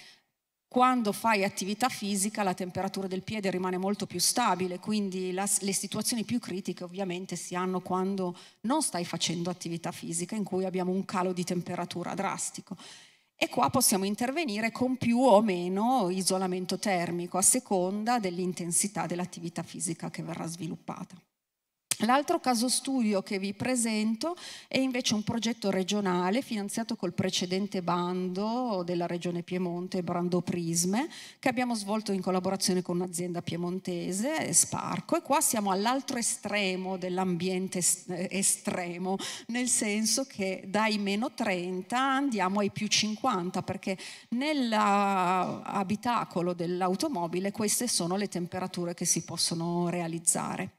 quando fai attività fisica la temperatura del piede rimane molto più stabile, quindi la, le situazioni più critiche ovviamente si hanno quando non stai facendo attività fisica, in cui abbiamo un calo di temperatura drastico. E qua possiamo intervenire con più o meno isolamento termico a seconda dell'intensità dell'attività fisica che verrà sviluppata. L'altro caso studio che vi presento è invece un progetto regionale finanziato col precedente bando della Regione Piemonte, Brando Prisme, che abbiamo svolto in collaborazione con un'azienda piemontese, Sparco, e qua siamo all'altro estremo dell'ambiente estremo, nel senso che dai meno 30 andiamo ai più 50, perché nell'abitacolo dell'automobile queste sono le temperature che si possono realizzare.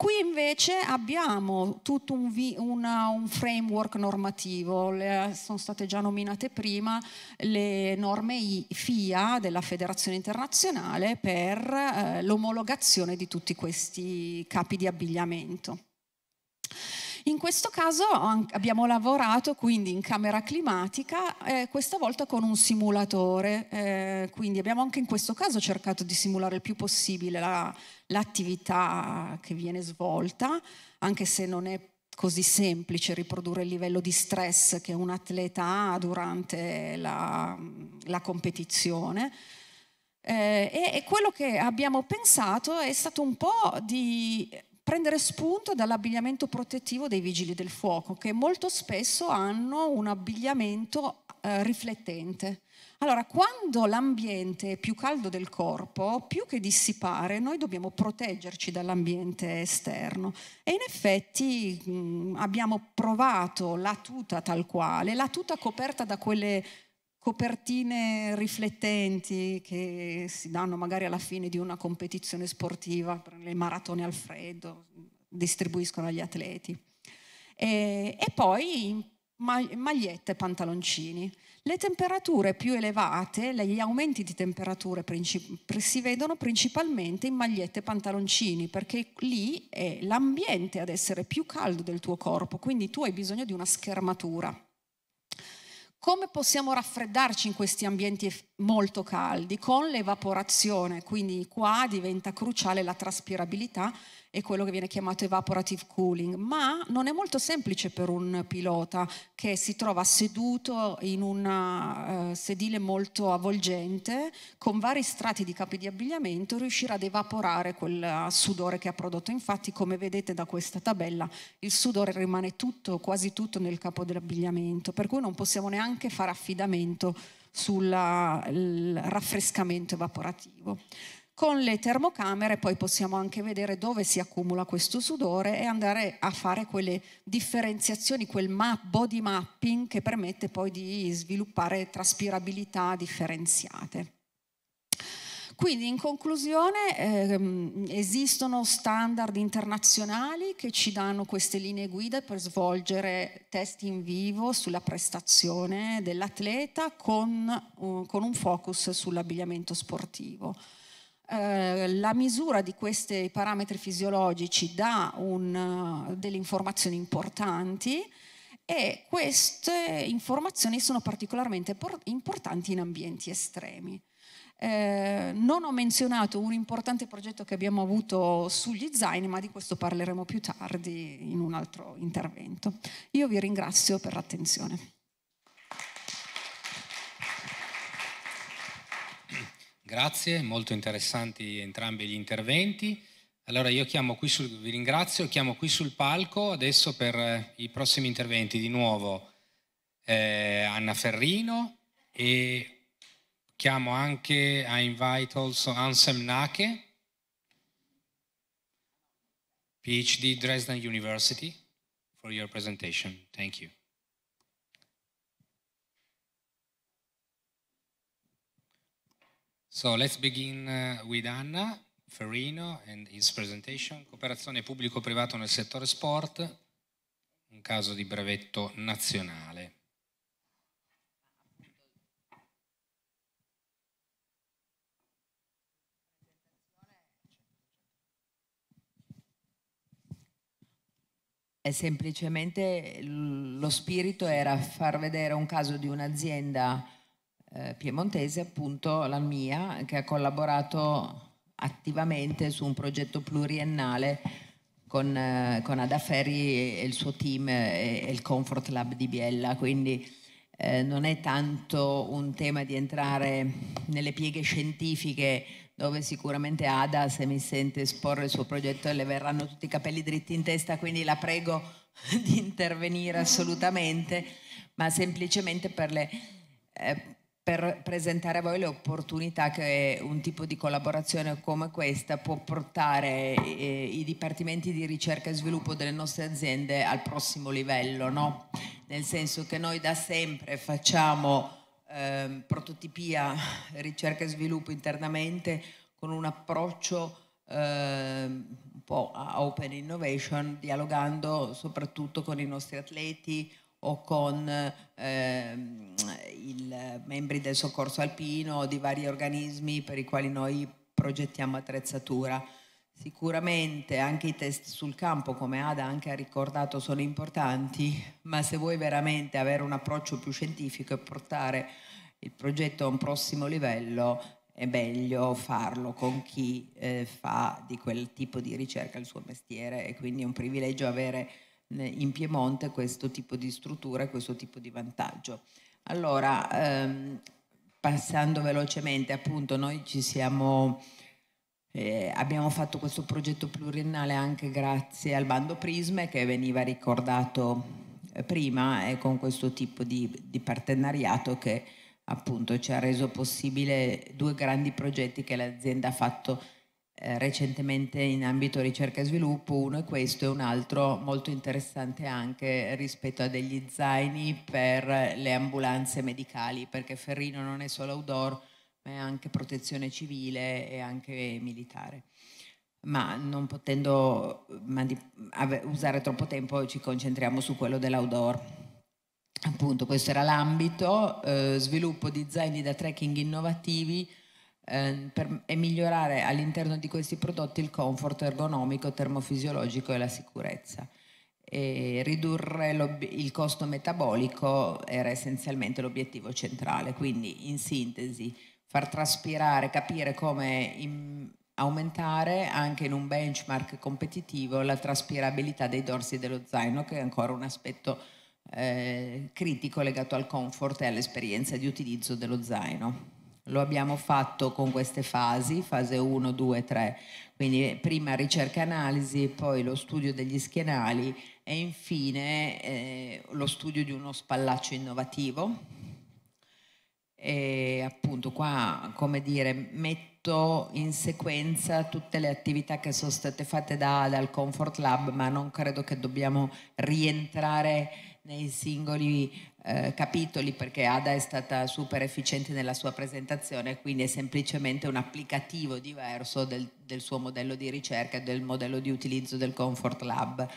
Qui invece abbiamo tutto un, una, un framework normativo, le, sono state già nominate prima le norme FIA della Federazione Internazionale per eh, l'omologazione di tutti questi capi di abbigliamento. In questo caso abbiamo lavorato quindi in camera climatica, eh, questa volta con un simulatore, eh, quindi abbiamo anche in questo caso cercato di simulare il più possibile la, l'attività che viene svolta, anche se non è così semplice riprodurre il livello di stress che un atleta ha durante la, la competizione. Eh, e, e quello che abbiamo pensato è stato un po' di prendere spunto dall'abbigliamento protettivo dei vigili del fuoco, che molto spesso hanno un abbigliamento eh, riflettente. Allora, quando l'ambiente è più caldo del corpo, più che dissipare, noi dobbiamo proteggerci dall'ambiente esterno. E in effetti mh, mm, abbiamo provato la tuta tal quale, la tuta coperta da quelle copertine riflettenti che si danno magari alla fine di una competizione sportiva, le maratone al freddo, distribuiscono agli atleti. E, e poi magliette e pantaloncini. Le temperature più elevate, gli aumenti di temperature si vedono principalmente in magliette e pantaloncini, perché lì è l'ambiente ad essere più caldo del tuo corpo, quindi tu hai bisogno di una schermatura. Come possiamo raffreddarci in questi ambienti molto caldi? Con l'evaporazione, quindi qua diventa cruciale la traspirabilità è quello che viene chiamato evaporative cooling, ma non è molto semplice per un pilota che si trova seduto in un uh, sedile molto avvolgente con vari strati di capi di abbigliamento riuscire ad evaporare quel eh, sudore che ha prodotto. Infatti, come vedete da questa tabella, il sudore rimane tutto, quasi tutto nel capo dell'abbigliamento, per cui non possiamo neanche fare affidamento sul eh, raffrescamento evaporativo. Con le termocamere poi possiamo anche vedere dove si accumula questo sudore e andare a fare quelle differenziazioni, quel map, body mapping che permette poi di sviluppare traspirabilità differenziate. Quindi in conclusione ehm, esistono standard internazionali che ci danno queste linee guida per svolgere test in vivo sulla prestazione dell'atleta con, eh, con un focus sull'abbigliamento sportivo. Eh, la misura di questi parametri fisiologici dà un, eh, delle informazioni importanti e queste informazioni sono particolarmente importanti in ambienti estremi. Eh, non ho menzionato un importante progetto che abbiamo avuto sugli zaini, ma di questo parleremo più tardi in un altro intervento. Io vi ringrazio per l'attenzione. Grazie, molto interessanti entrambi gli interventi. Allora io sul, vi ringrazio, chiamo qui sul palco adesso per eh, i prossimi interventi di nuovo eh, Anna Ferrino e chiamo anche a invite also Ansem Nake, PhD Dresden University, for your presentation. Thank you. So let's begin uh, with Anna Ferrino and his presentation, cooperazione pubblico-privato nel settore sport, un caso di brevetto nazionale. Eh, semplicemente lo spirito era far vedere un caso di un'azienda eh, piemontese, appunto la mia, che ha collaborato attivamente su un progetto pluriennale con, eh, con Adaferri e il suo team e, e, il Comfort Lab di Biella, quindi eh, non è tanto un tema di entrare nelle pieghe scientifiche dove sicuramente Ada, se mi sente esporre il suo progetto, le verranno tutti i capelli dritti in testa, quindi la prego di intervenire assolutamente, ma semplicemente per le eh, per presentare a voi le opportunità che un tipo di collaborazione come questa può portare eh, i dipartimenti di ricerca e sviluppo delle nostre aziende al prossimo livello, no? nel senso che noi da sempre facciamo eh, prototipia, ricerca e sviluppo internamente con un approccio eh, un po' a open innovation, dialogando soprattutto con i nostri atleti o con Ehm, il, membri del soccorso alpino, di vari organismi per i quali noi progettiamo attrezzatura. Sicuramente anche i test sul campo, come Ada anche ha ricordato, sono importanti, ma se vuoi veramente avere un approccio più scientifico e portare il progetto a un prossimo livello, è meglio farlo con chi eh, fa di quel tipo di ricerca il suo mestiere e quindi è un privilegio avere in Piemonte questo tipo di struttura e questo tipo di vantaggio. Allora, ehm, passando velocemente, appunto, noi ci siamo... Eh, abbiamo fatto questo progetto pluriennale anche grazie al bando Prisme che veniva ricordato eh, prima e eh, con questo tipo di, di, partenariato che appunto ci ha reso possibile due grandi progetti che l'azienda ha fatto eh, recentemente in ambito ricerca e sviluppo, uno è questo e un altro molto interessante anche rispetto a degli zaini per le ambulanze medicali, perché Ferrino non è solo outdoor, ma è anche protezione civile e anche militare ma non potendo ma di, ave, usare troppo tempo ci concentriamo su quello dell'outdoor. Appunto, questo era l'ambito, eh, sviluppo di zaini da trekking innovativi Ehm, per, e migliorare all'interno di questi prodotti il comfort ergonomico, termofisiologico e la sicurezza. E ridurre il costo metabolico era essenzialmente l'obiettivo centrale, quindi in sintesi far traspirare, capire come aumentare anche in un benchmark competitivo la traspirabilità dei dorsi dello zaino, che è ancora un aspetto eh, critico legato al comfort e all'esperienza di utilizzo dello zaino. Lo abbiamo fatto con queste fasi, fase 1, 2, 3, quindi prima ricerca analisi, poi lo studio degli schienali e infine eh, lo studio di uno spallaccio innovativo. E appunto qua, come dire, metto in sequenza tutte le attività che sono state fatte da, dal Comfort Lab, ma non credo che dobbiamo rientrare nei singoli eh, capitoli perché Ada è stata super efficiente nella sua presentazione, quindi è semplicemente un applicativo diverso del, del suo modello di ricerca, e del modello di utilizzo del Comfort Lab.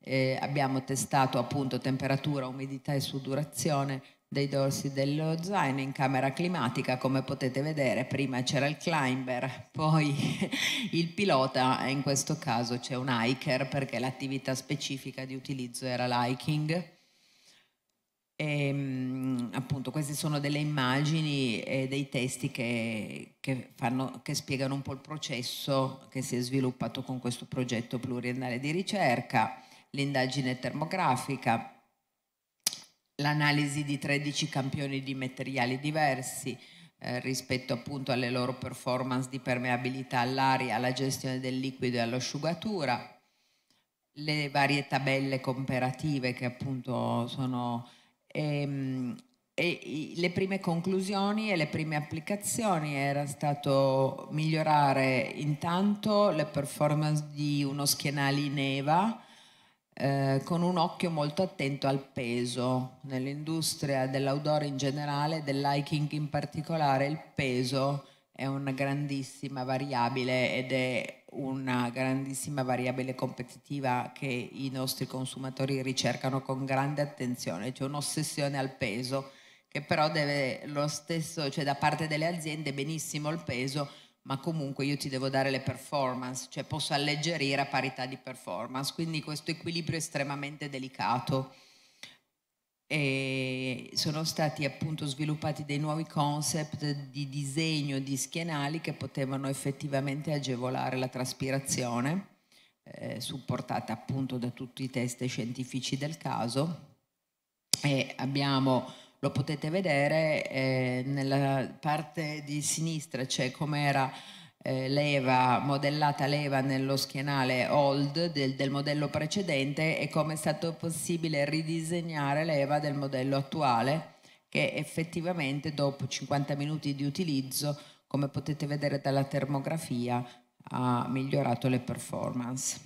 Eh, abbiamo testato appunto temperatura, umidità e sudurazione dei dorsi dello zaino in camera climatica come potete vedere prima c'era il climber poi il pilota e in questo caso c'è un hiker perché l'attività specifica di utilizzo era l'hiking e, ehm, appunto, queste sono delle immagini e dei testi che, che, fanno, che, spiegano un po' il processo che si è sviluppato con questo progetto pluriennale di ricerca, l'indagine termografica, l'analisi di 13 campioni di materiali diversi eh, rispetto appunto alle loro performance di permeabilità all'aria, alla gestione del liquido e all'asciugatura, le varie tabelle comparative che appunto sono Ehm, e, e le prime conclusioni e le prime applicazioni era stato migliorare intanto le performance di uno schienale in EVA eh, con un occhio molto attento al peso. Nell'industria dell'outdoor in generale, del hiking in particolare, il peso è una grandissima variabile ed è una grandissima variabile competitiva che i nostri consumatori ricercano con grande attenzione, cioè un'ossessione al peso che però deve lo stesso, cioè da parte delle aziende benissimo il peso, ma comunque io ti devo dare le performance, cioè posso alleggerire a parità di performance, quindi questo equilibrio è estremamente delicato. E sono stati appunto sviluppati dei nuovi concept di disegno di schienali che potevano effettivamente agevolare la traspirazione, eh, supportata appunto da tutti i test scientifici del caso. E abbiamo, lo potete vedere, eh, nella parte di sinistra c'è cioè com'era eh, leva, modellata leva nello schienale old del, del, modello precedente e come è stato possibile ridisegnare leva del modello attuale che effettivamente dopo 50 minuti di utilizzo, come potete vedere dalla termografia, ha migliorato le performance.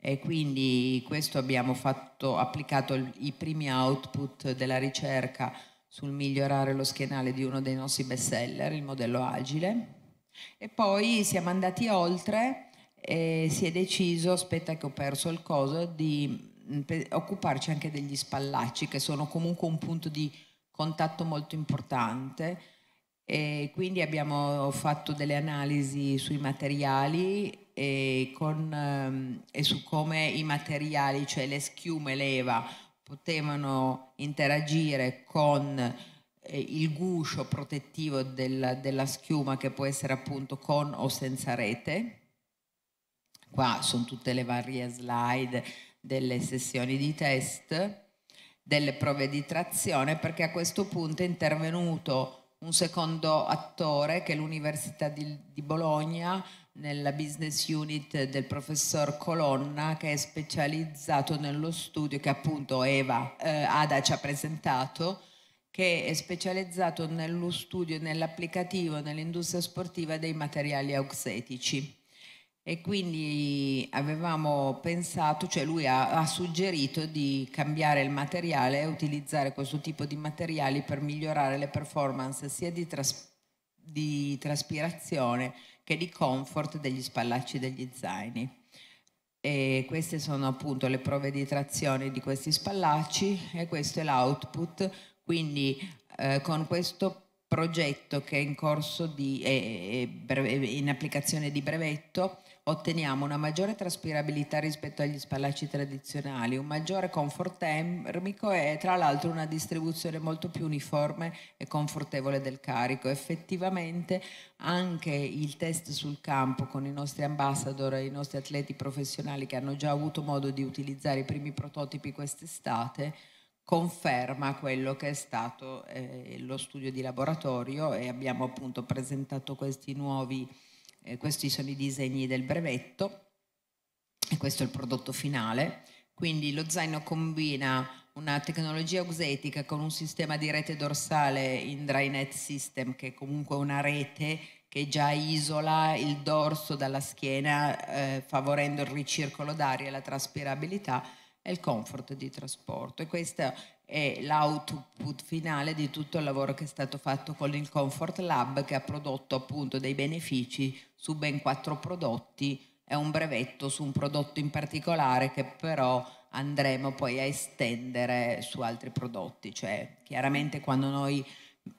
E quindi questo abbiamo fatto, applicato i primi output della ricerca sul migliorare lo schienale di uno dei nostri best seller, il modello agile, e poi siamo andati oltre e si è deciso, aspetta che ho perso il coso, di mm, occuparci anche degli spallacci che sono comunque un punto di contatto molto importante e quindi abbiamo fatto delle analisi sui materiali e, con, ehm, e su come i materiali, cioè le schiume, leva, potevano interagire con il guscio protettivo del, della schiuma che può essere appunto con o senza rete. Qua sono tutte le varie slide delle sessioni di test, delle prove di trazione, perché a questo punto è intervenuto un secondo attore che è l'Università di, di Bologna nella business unit del professor Colonna che è specializzato nello studio che appunto Eva eh, Ada ci ha presentato che è specializzato nello studio, e nell'applicativo, nell'industria sportiva dei materiali auxetici. E quindi avevamo pensato, cioè lui ha, ha suggerito di cambiare il materiale e utilizzare questo tipo di materiali per migliorare le performance sia di, tras, di traspirazione che di comfort degli spallacci degli zaini. E queste sono appunto le prove di trazione di questi spallacci e questo è l'output quindi eh, con questo progetto che è in corso di, eh, in applicazione di brevetto otteniamo una maggiore traspirabilità rispetto agli spallacci tradizionali, un maggiore comfort termico e tra l'altro una distribuzione molto più uniforme e confortevole del carico. Effettivamente anche il test sul campo con i nostri ambassador e i nostri atleti professionali che hanno già avuto modo di utilizzare i primi prototipi quest'estate conferma quello che è stato eh, lo studio di laboratorio e abbiamo appunto presentato questi nuovi, eh, questi sono i disegni del brevetto e questo è il prodotto finale. Quindi lo zaino combina una tecnologia ausetica con un sistema di rete dorsale in Drynet System, che è comunque una rete che già isola il dorso dalla schiena, eh, favorendo il ricircolo d'aria e la traspirabilità è il comfort di trasporto e questo è l'output finale di tutto il lavoro che è stato fatto con il Comfort Lab che ha prodotto appunto dei benefici su ben quattro prodotti è un brevetto su un prodotto in particolare che però andremo poi a estendere su altri prodotti, cioè chiaramente quando noi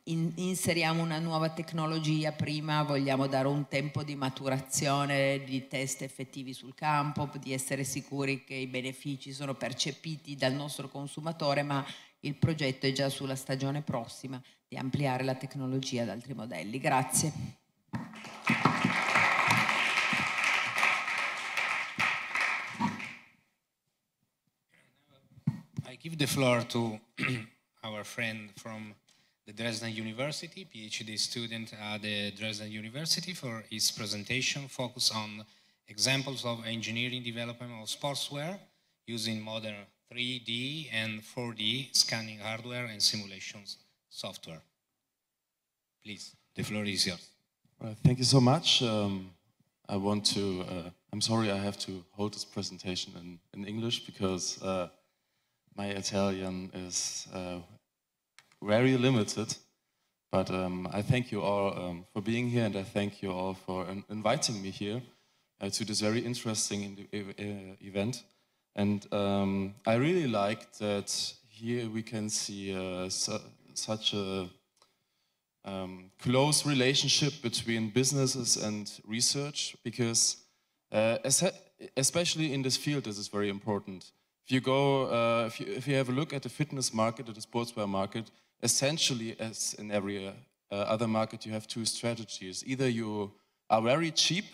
in, inseriamo una nuova tecnologia, prima vogliamo dare un tempo di maturazione, di test effettivi sul campo, di essere sicuri che i benefici sono percepiti dal nostro consumatore, ma il progetto è già sulla stagione prossima di ampliare la tecnologia ad altri modelli. Grazie. I give the floor to our friend from the Dresden University, PhD student at the Dresden University for his presentation focused on examples of engineering development of sportswear using modern 3D and 4D scanning hardware and simulations software. Please, the floor is yours. Well, uh, thank you so much. Um, I want to, uh, I'm sorry I have to hold this presentation in, in English because uh, my Italian is uh, very limited. But um, I thank you all um, for being here, and I thank you all for in inviting me here uh, to this very interesting uh, uh, event. And um, I really like that here we can see uh, su such a um, close relationship between businesses and research, because uh, especially in this field, this is very important. If you go, uh, if, you, if, you, have a look at the fitness market, at the sportswear market, essentially, as in every uh, other market, you have two strategies. Either you are very cheap,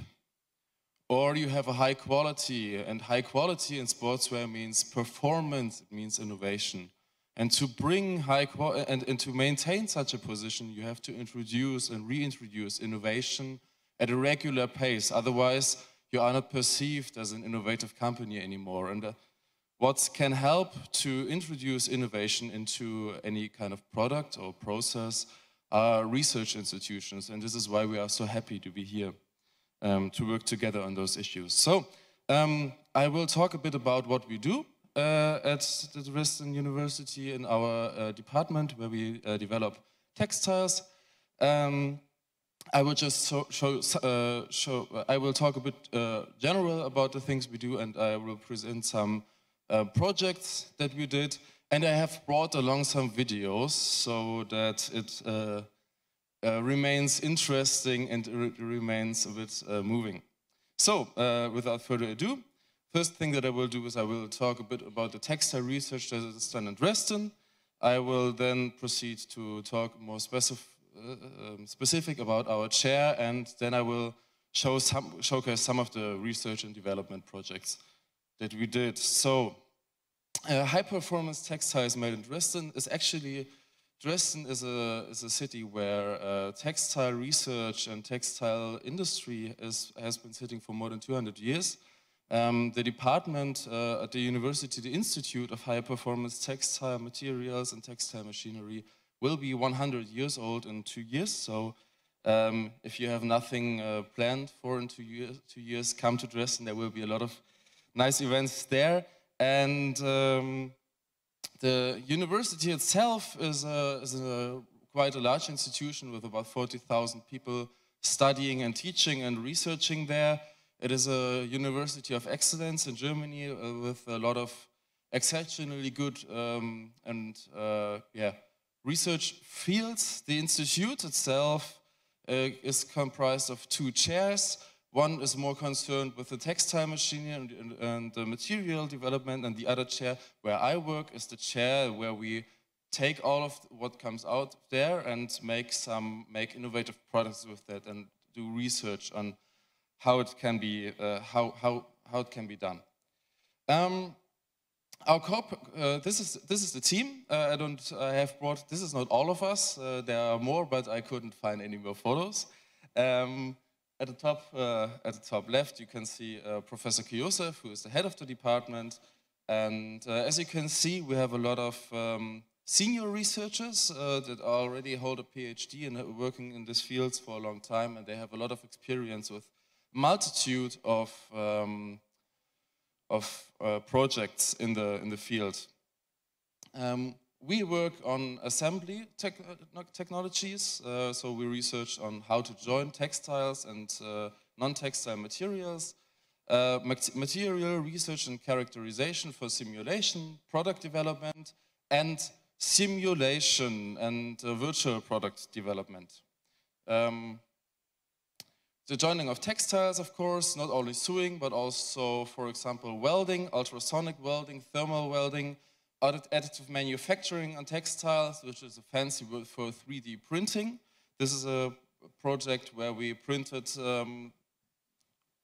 or you have a high quality. And high quality in sportswear means performance, it means innovation. And to bring high quality and, and to maintain such a position, you have to introduce and reintroduce innovation at a regular pace. Otherwise, you are not perceived as an innovative company anymore. And uh, what can help to introduce innovation into any kind of product or process are research institutions, and this is why we are so happy to be here um, to work together on those issues. So um, I will talk a bit about what we do uh, at the Dresden University in our uh, department where we uh, develop textiles. Um, I will just show, show, uh, show I will talk a bit uh, general about the things we do and I will present some uh, projects that we did. And I have brought along some videos so that it uh, uh, remains interesting and re remains a bit uh, moving. So, uh, without further ado, first thing that I will do is I will talk a bit about the textile research that is done in Dresden. I will then proceed to talk more specif uh, um, specific about our chair, and then I will show some, showcase some of the research and development projects that we did. So uh, High Performance Textiles made in Dresden is actually, Dresden is a, is a city where uh, textile research and textile industry is, has been sitting for more than 200 years. Um, the department uh, at the university, the Institute of High Performance Textile Materials and Textile Machinery will be 100 years old in two years. So um, if you have nothing uh, planned for in two years, two years, come to Dresden. There will be a lot of nice events there. And um, the university itself is, a, is a, quite a large institution with about 40,000 people studying and teaching and researching there. It is a university of excellence in Germany uh, with a lot of exceptionally good um, and uh, yeah research fields. The institute itself uh, is comprised of two chairs one is more concerned with the textile machinery and, and, and, the material development, and the other chair where I work is the chair where we take all of what comes out there and make some make innovative products with that and do research on how it can be uh, how how how it can be done. Um, our uh, this is this is the team. Uh, I don't I have brought this is not all of us. Uh, there are more, but I couldn't find any more photos. Um, at the top, uh, at the top left, you can see uh, Professor Kiyosef, who is the head of the department. And uh, as you can see, we have a lot of um, senior researchers uh, that already hold a PhD and are working in these fields for a long time, and they have a lot of experience with multitude of um, of uh, projects in the in the field. Um, we work on assembly tech technologies, uh, so we research on how to join textiles and uh, non-textile materials, uh, material research and characterization for simulation, product development, and simulation and uh, virtual product development. Um, the joining of textiles, of course, not only sewing, but also, for example, welding, ultrasonic welding, thermal welding, additive manufacturing on textiles, which is a fancy word for 3D printing. This is a project where we printed um,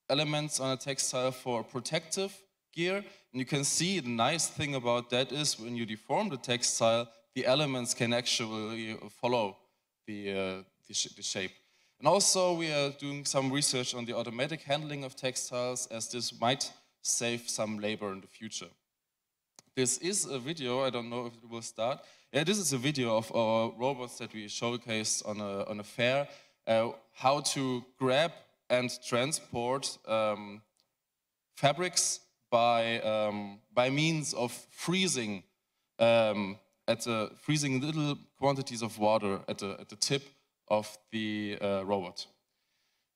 elements on a textile for protective gear. And you can see the nice thing about that is when you deform the textile, the elements can actually follow the, uh, the, sh the shape. And also we are doing some research on the automatic handling of textiles as this might save some labor in the future. This is a video, I don't know if it will start. Yeah, this is a video of our robots that we showcased on a, on a fair, uh, how to grab and transport um, fabrics by, um, by means of freezing um, at a, freezing little quantities of water at the, at the tip of the uh, robot.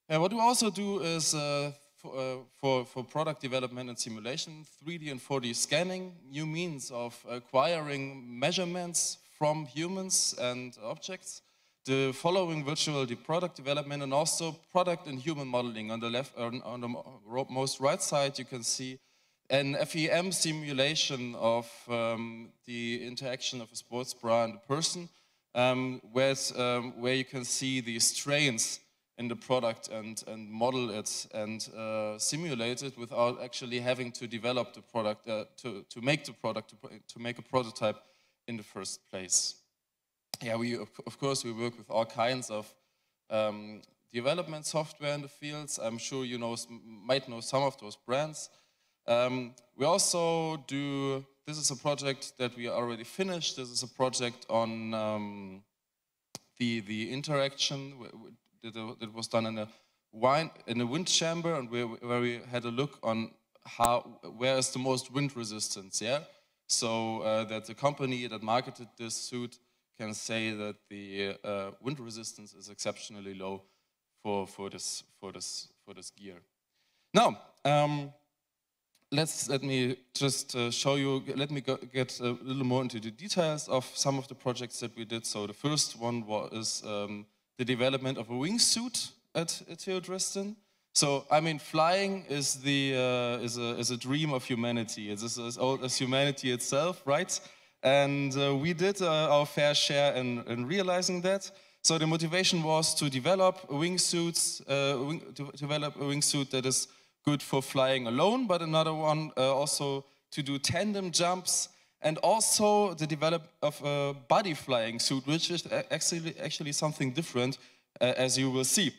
And what we also do is uh, for, uh, for, for, product development and simulation, 3D and 4D scanning, new means of acquiring measurements from humans and objects, the following virtual product development and also product and human modeling. On the left, on, on the most right side, you can see an FEM simulation of um, the interaction of a sports bra and a person, um, where, um, where you can see the strains in the product and, and model it and uh, simulate it without actually having to develop the product, uh, to, to make the product, to, to make a prototype in the first place. Yeah, we of course we work with all kinds of um, development software in the fields. I'm sure you know might know some of those brands. Um, we also do. This is a project that we already finished. This is a project on um, the the interaction that was done in a wine in a wind chamber, and where, where we had a look on how where is the most wind resistance. Yeah, so uh, that the company that marketed this suit can say that the uh, wind resistance is exceptionally low for for this for this for this gear. Now. Um, let's let me just uh, show you let me go, get a little more into the details of some of the projects that we did so the first one was um, the development of a wingsuit at, at Theo Dresden. So, I mean, flying is, the, uh, is, a, is a dream of humanity. It's as, as old as humanity itself, right? And uh, we did uh, our fair share in, in realizing that. So the motivation was to develop wingsuits, uh, wing, to develop a wingsuit that is good for flying alone, but another one uh, also to do tandem jumps and also the development of a body flying suit, which is actually, actually something different, uh, as you will see.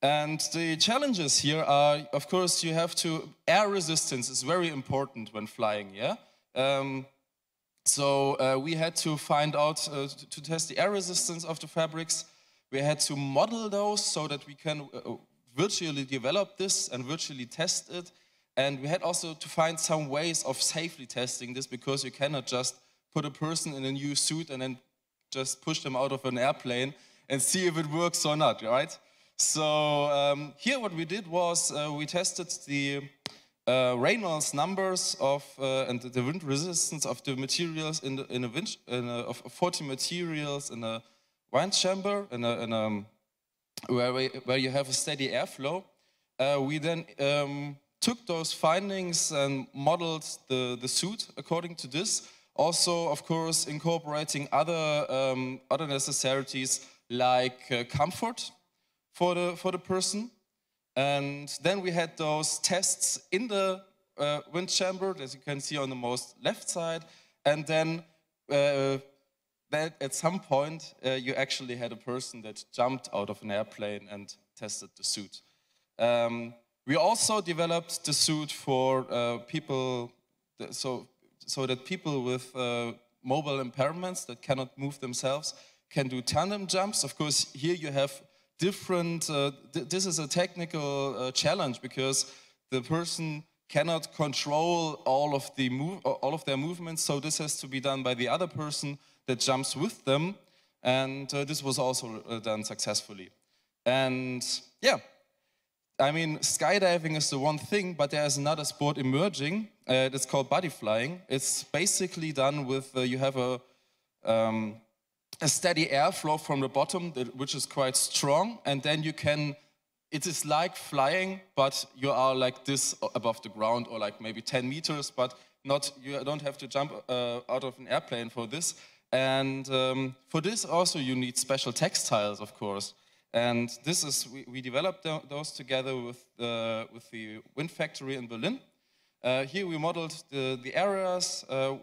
And the challenges here are, of course, you have to, air resistance is very important when flying, yeah? Um, so uh, we had to find out, uh, to, to test the air resistance of the fabrics. We had to model those so that we can uh, virtually develop this and virtually test it and we had also to find some ways of safely testing this because you cannot just put a person in a new suit and then just push them out of an airplane and see if it works or not, right? So um, here what we did was uh, we tested the uh, Reynolds numbers of uh, and the wind resistance of the materials in, the, in a wind in a, of 40 materials in a wind chamber in a, in a where we, where you have a steady airflow. Uh, we then um, took those findings and modeled the, the suit according to this. Also, of course, incorporating other, um, other necessities like uh, comfort for the, for the person. And then we had those tests in the uh, wind chamber, as you can see on the most left side. And then uh, that at some point uh, you actually had a person that jumped out of an airplane and tested the suit. Um, we also developed the suit for uh, people, that, so, so that people with uh, mobile impairments that cannot move themselves can do tandem jumps. Of course, here you have different, uh, th this is a technical uh, challenge because the person cannot control all of, the move, all of their movements, so this has to be done by the other person that jumps with them, and uh, this was also uh, done successfully. And yeah, I mean, skydiving is the one thing, but there is another sport emerging. Uh, it's called body flying. It's basically done with uh, you have a um, a steady airflow from the bottom, that, which is quite strong, and then you can. It is like flying, but you are like this above the ground, or like maybe 10 meters, but not. You don't have to jump uh, out of an airplane for this. And um, for this also, you need special textiles, of course. And this is, we, we developed those together with, the, with the wind factory in Berlin. Uh, here we modeled the, the areas uh,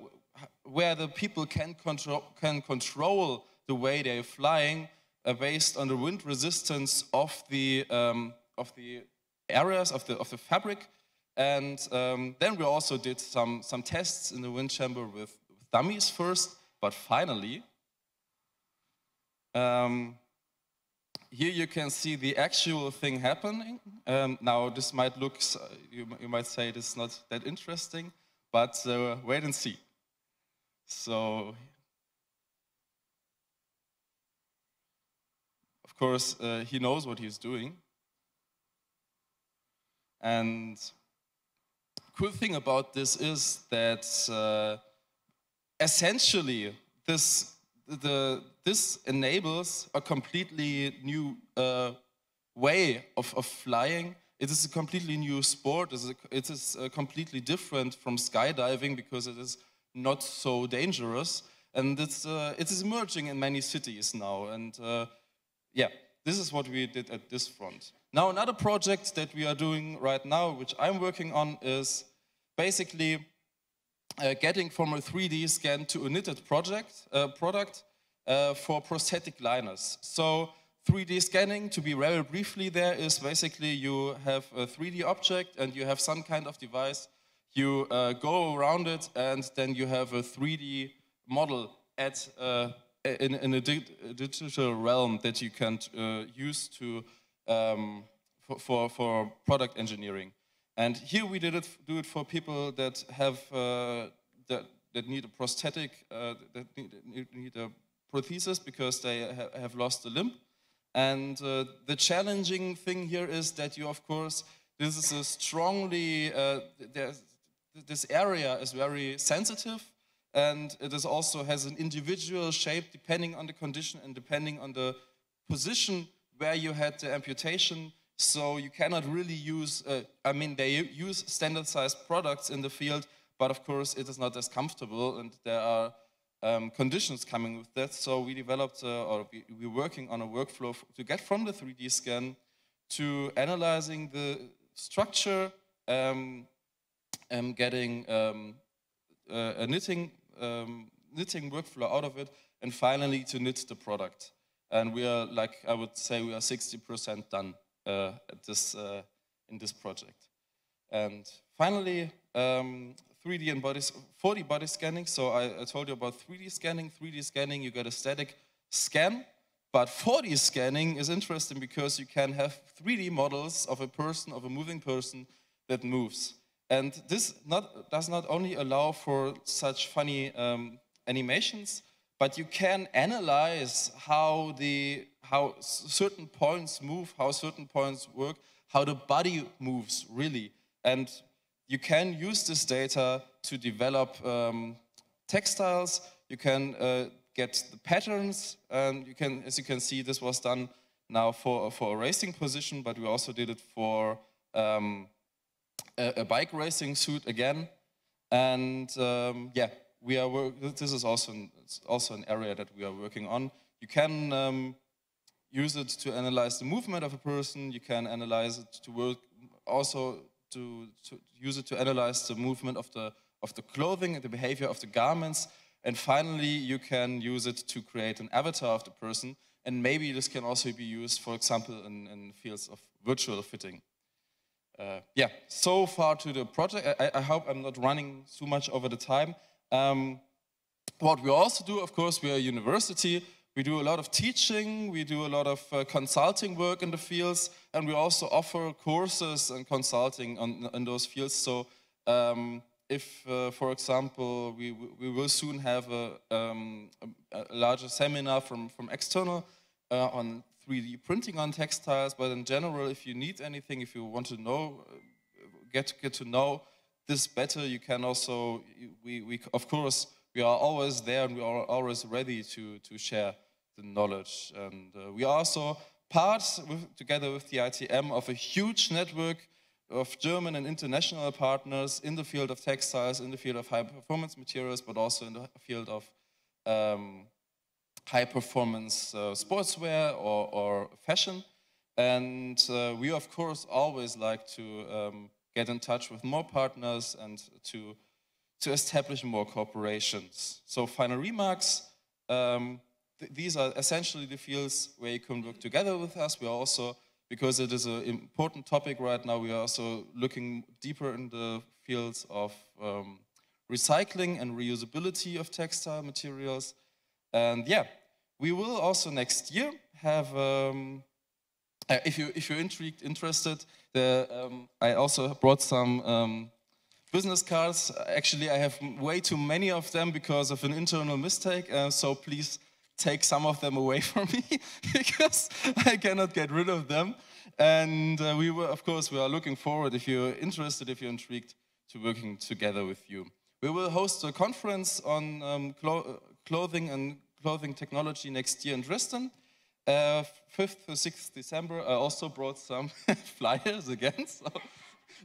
where the people can, contro can control the way they're flying uh, based on the wind resistance of the, um, of the areas, of the, of the fabric. And um, then we also did some, some tests in the wind chamber with, with dummies first, but finally, um, here you can see the actual thing happening. Um, now, this might look, you, you might say it is not that interesting, but uh, wait and see. So, of course, uh, he knows what he's doing. And cool thing about this is that uh, essentially this the, this enables a completely new uh, way of, of flying. It is a completely new sport. It is, a, it is uh, completely different from skydiving because it is not so dangerous. And it's, uh, it is emerging in many cities now. And uh, yeah, this is what we did at this front. Now, another project that we are doing right now, which I'm working on, is basically uh, getting from a 3D scan to a knitted project, uh, product uh, for prosthetic liners. So 3D scanning, to be very briefly there, is basically you have a 3D object and you have some kind of device, you uh, go around it, and then you have a 3D model at, uh, in, in a, di digital realm that you can uh, use to, um, for, for, for product engineering. And here we did it, do it for people that have uh, that, that need a prosthetic, uh, that need, need, a prosthesis because they ha have lost a limb. And uh, the challenging thing here is that you, of course, this is a strongly uh, this area is very sensitive, and it is also has an individual shape depending on the condition and depending on the position where you had the amputation. So you cannot really use, uh, I mean, they use standard-sized products in the field, but of course it is not as comfortable and there are um, conditions coming with that. So we developed, uh, or we, are working on a workflow to get from the 3D scan to analyzing the structure um, and getting um, uh, a knitting, um, knitting workflow out of it, and finally to knit the product. And we are, like I would say, we are 60% done. Uh, at this, uh, in this project. And finally, um, 3D and body, 4D body scanning. So I, I, told you about 3D scanning. 3D scanning, you get a static scan. But 4D scanning is interesting because you can have 3D models of a person, of a moving person that moves. And this not, does not only allow for such funny um, animations, but you can analyze how the how certain points move, how certain points work, how the body moves really. And you can use this data to develop um, textiles. You can uh, get the patterns. and you can, as you can see, this was done now for for a racing position, but we also did it for um, a, a, bike racing suit again. And um, yeah, we are. This is also an, also an area that we are working on. You can um, use it to analyze the movement of a person. You can analyze it to work also to, to use it to analyze the movement of the of the clothing and the behavior of the garments. And finally, you can use it to create an avatar of the person. And maybe this can also be used, for example, in, in fields of virtual fitting. Uh, yeah, so far to the project. I, I, hope I'm not running too much over the time. Um, what we also do, of course, we are a university, we do a lot of teaching, we do a lot of uh, consulting work in the fields, and we also offer courses and consulting on, in those fields. So, um, if, uh, for example, we, we will soon have a, um, a larger seminar from, from external uh, on 3D printing on textiles, but in general, if you need anything, if you want to know, uh, get, get to know this better, you can also, we, we of course, we are always there and we are always ready to, to share the knowledge. And uh, we are also part, with, together with the ITM, of a huge network of German and international partners in the field of textiles, in the field of high performance materials, but also in the field of um, high performance uh, sportswear or, or, fashion. And uh, we, of course, always like to um, get in touch with more partners and to, to establish more corporations. So, final remarks. Um, th these are essentially the fields where you can work together with us. We are also, because it is an important topic right now, we are also looking deeper in the fields of um, recycling and reusability of textile materials. And yeah, we will also next year have, um, uh, if, you, if you're intrigued, interested, the, um, I also brought some um, business cards. Actually, I have way too many of them because of an internal mistake. Uh, so please take some of them away from me because I cannot get rid of them. And uh, we were, of course, we are looking forward if you're interested, if you're intrigued, to working together with you. We will host a conference on um, clo uh, clothing and clothing technology next year in Dresden. Uh, 5th to 6th December, I also brought some flyers again. So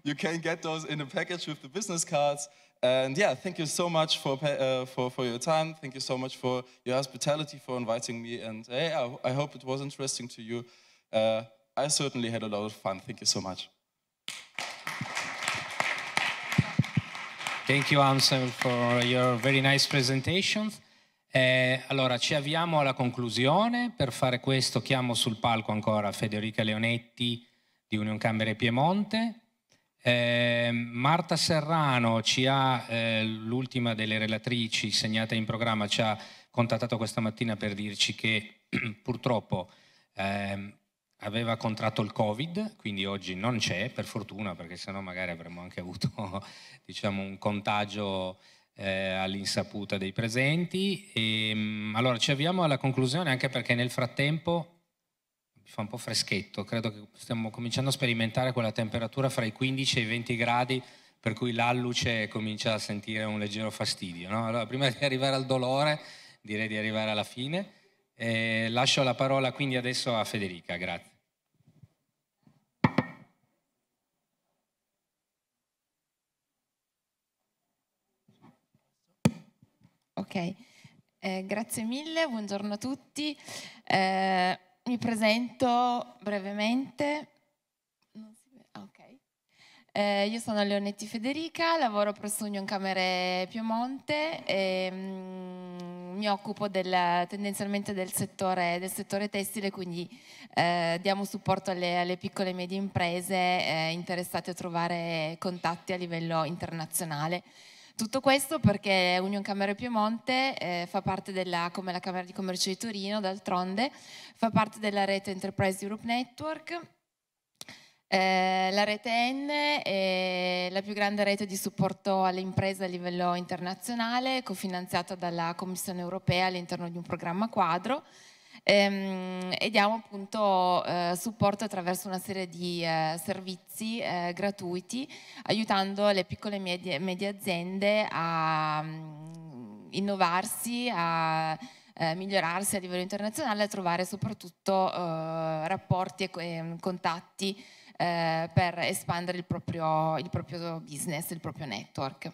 you can get those in a package with the business cards. And yeah, thank you so much for, uh, for, for your time. Thank you so much for your hospitality, for inviting me. And hey, uh, I, I hope it was interesting to you. Uh, I certainly had a lot of fun. Thank you so much. Thank you, Ansel, for your very nice presentation. Eh, allora, ci avviamo alla conclusione. Per fare questo chiamo sul palco ancora Federica Leonetti di Union Camere Piemonte eh, Marta Serrano ci ha, eh, l'ultima delle relatrici segnata in programma, ci ha contattato questa mattina per dirci che purtroppo eh, aveva contratto il Covid, quindi oggi non c'è, per fortuna, perché sennò magari avremmo anche avuto diciamo, un contagio eh, all'insaputa dei presenti. E, ehm, allora ci avviamo alla conclusione anche perché nel frattempo fa un po' freschetto, credo che stiamo cominciando a sperimentare quella temperatura fra i 15 e i 20 gradi per cui l'alluce comincia a sentire un leggero fastidio. No? Allora, prima di arrivare al dolore, direi di arrivare alla fine. E lascio la parola quindi adesso a Federica, grazie. Ok, eh, grazie mille, buongiorno a tutti. Eh, mi presento brevemente. Ah, eh, io sono Leonetti Federica, lavoro presso Union Camere Piemonte e mm, mi occupo del, tendenzialmente del settore, del settore, tessile, quindi eh, diamo supporto alle, alle, piccole e medie imprese eh, interessate a trovare contatti a livello internazionale. Tutto questo perché Union Camere Piemonte eh, fa parte della, come la Camera di Commercio di Torino, d'altronde, fa parte della rete Enterprise Europe Network, eh, la rete N è la più grande rete di supporto alle imprese a livello internazionale, cofinanziata dalla Commissione europea all'interno di un programma quadro. Ehm, e diamo appunto eh, supporto attraverso una serie di eh, servizi eh, gratuiti aiutando le piccole e medie, medie aziende a mh, mm, innovarsi, a eh, migliorarsi a livello internazionale e a trovare soprattutto eh, rapporti e, e ehm, contatti eh, per espandere il proprio, il proprio business, il proprio network.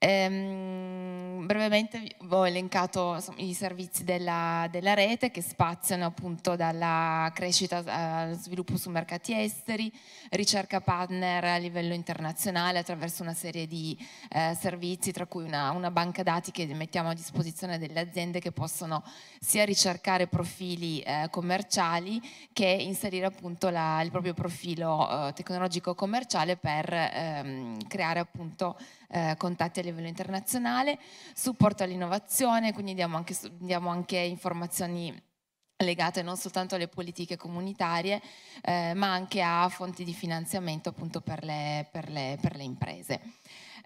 Ehm, brevemente ho elencato insomma, i servizi della, della, rete che spaziano appunto dalla crescita eh, allo sviluppo su mercati esteri, ricerca partner a livello internazionale attraverso una serie di eh, servizi tra cui una, una, banca dati che mettiamo a disposizione delle aziende che possono sia ricercare profili eh, commerciali che inserire appunto la, il proprio profilo eh, tecnologico commerciale per ehm, creare appunto eh, contatti a livello internazionale, supporto all'innovazione, quindi diamo anche, diamo anche informazioni legate non soltanto alle politiche comunitarie, eh, ma anche a fonti di finanziamento appunto per le, per le, per le imprese.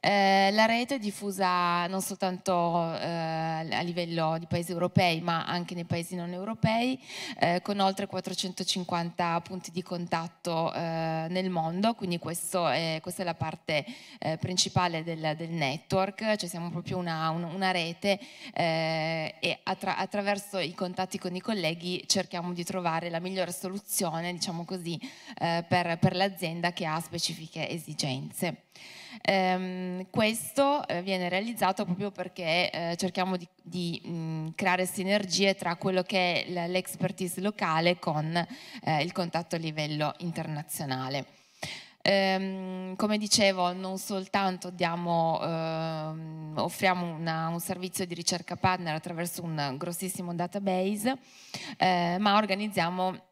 Eh, la rete è diffusa non soltanto eh, a livello di paesi europei ma anche nei paesi non europei eh, con oltre 450 punti di contatto eh, nel mondo, quindi è, questa è la parte eh, principale del, del, network, cioè siamo proprio una, un, una rete e attra attraverso i contatti con i colleghi cerchiamo di trovare la migliore soluzione diciamo così, per, per l'azienda che ha specifiche esigenze. Ehm, questo eh, viene realizzato proprio perché eh, cerchiamo di, di mh, mm, creare sinergie tra quello che è l'expertise locale con eh, il contatto a livello internazionale. Ehm, come dicevo, non soltanto diamo, ehm, offriamo una, un servizio di ricerca partner attraverso un grossissimo database, eh, ma organizziamo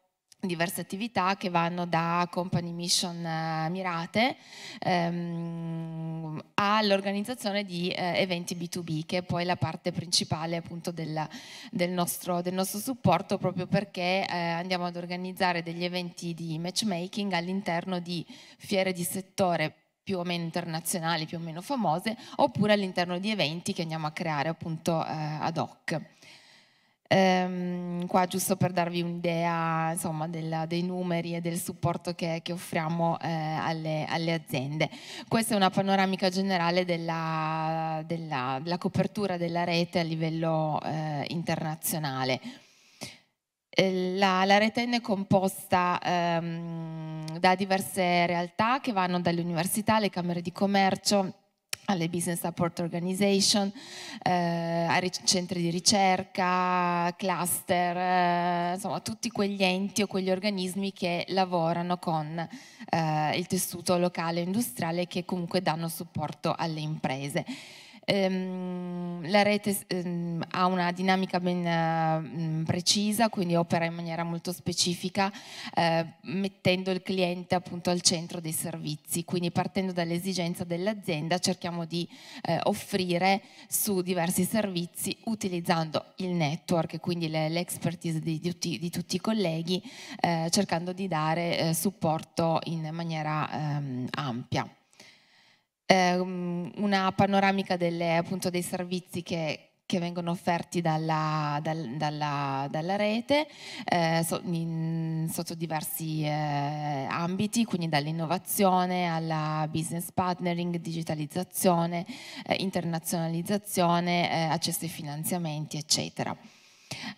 diverse attività che vanno da company mission eh, mirate ehm, all'organizzazione di eh, eventi B2B che è poi la parte principale appunto del, del, nostro, del nostro, supporto proprio perché eh, andiamo ad organizzare degli eventi di matchmaking all'interno di fiere di settore più o meno internazionali, più o meno famose oppure all'interno di eventi che andiamo a creare appunto eh, ad hoc. Ehm, qua giusto per darvi un'idea insomma, del, dei numeri e del supporto che, che offriamo eh, alle, alle, aziende. Questa è una panoramica generale della, della, della copertura della rete a livello eh, internazionale. Eh, la, la, rete N è composta ehm, da diverse realtà che vanno dalle università alle camere di commercio, alle business support organization, eh, ai centri di ricerca, cluster, eh, insomma tutti quegli enti o quegli organismi che lavorano con eh, il tessuto locale e industriale che comunque danno supporto alle imprese. Ehm, la rete ehm, ha una dinamica ben mm, precisa, quindi opera in maniera molto specifica, eh, mettendo il cliente appunto al centro dei servizi. Quindi partendo dall'esigenza dell'azienda cerchiamo di eh, offrire su diversi servizi utilizzando il network, quindi l'expertise di, tutti i colleghi, eh, cercando di dare supporto in maniera ehm, ampia eh, una panoramica delle, appunto, dei servizi che, che vengono offerti dalla, dal, dalla, dalla rete eh, so, in, sotto diversi eh, ambiti, quindi dall'innovazione alla business partnering, digitalizzazione, eh, internazionalizzazione, eh, accesso ai finanziamenti, eccetera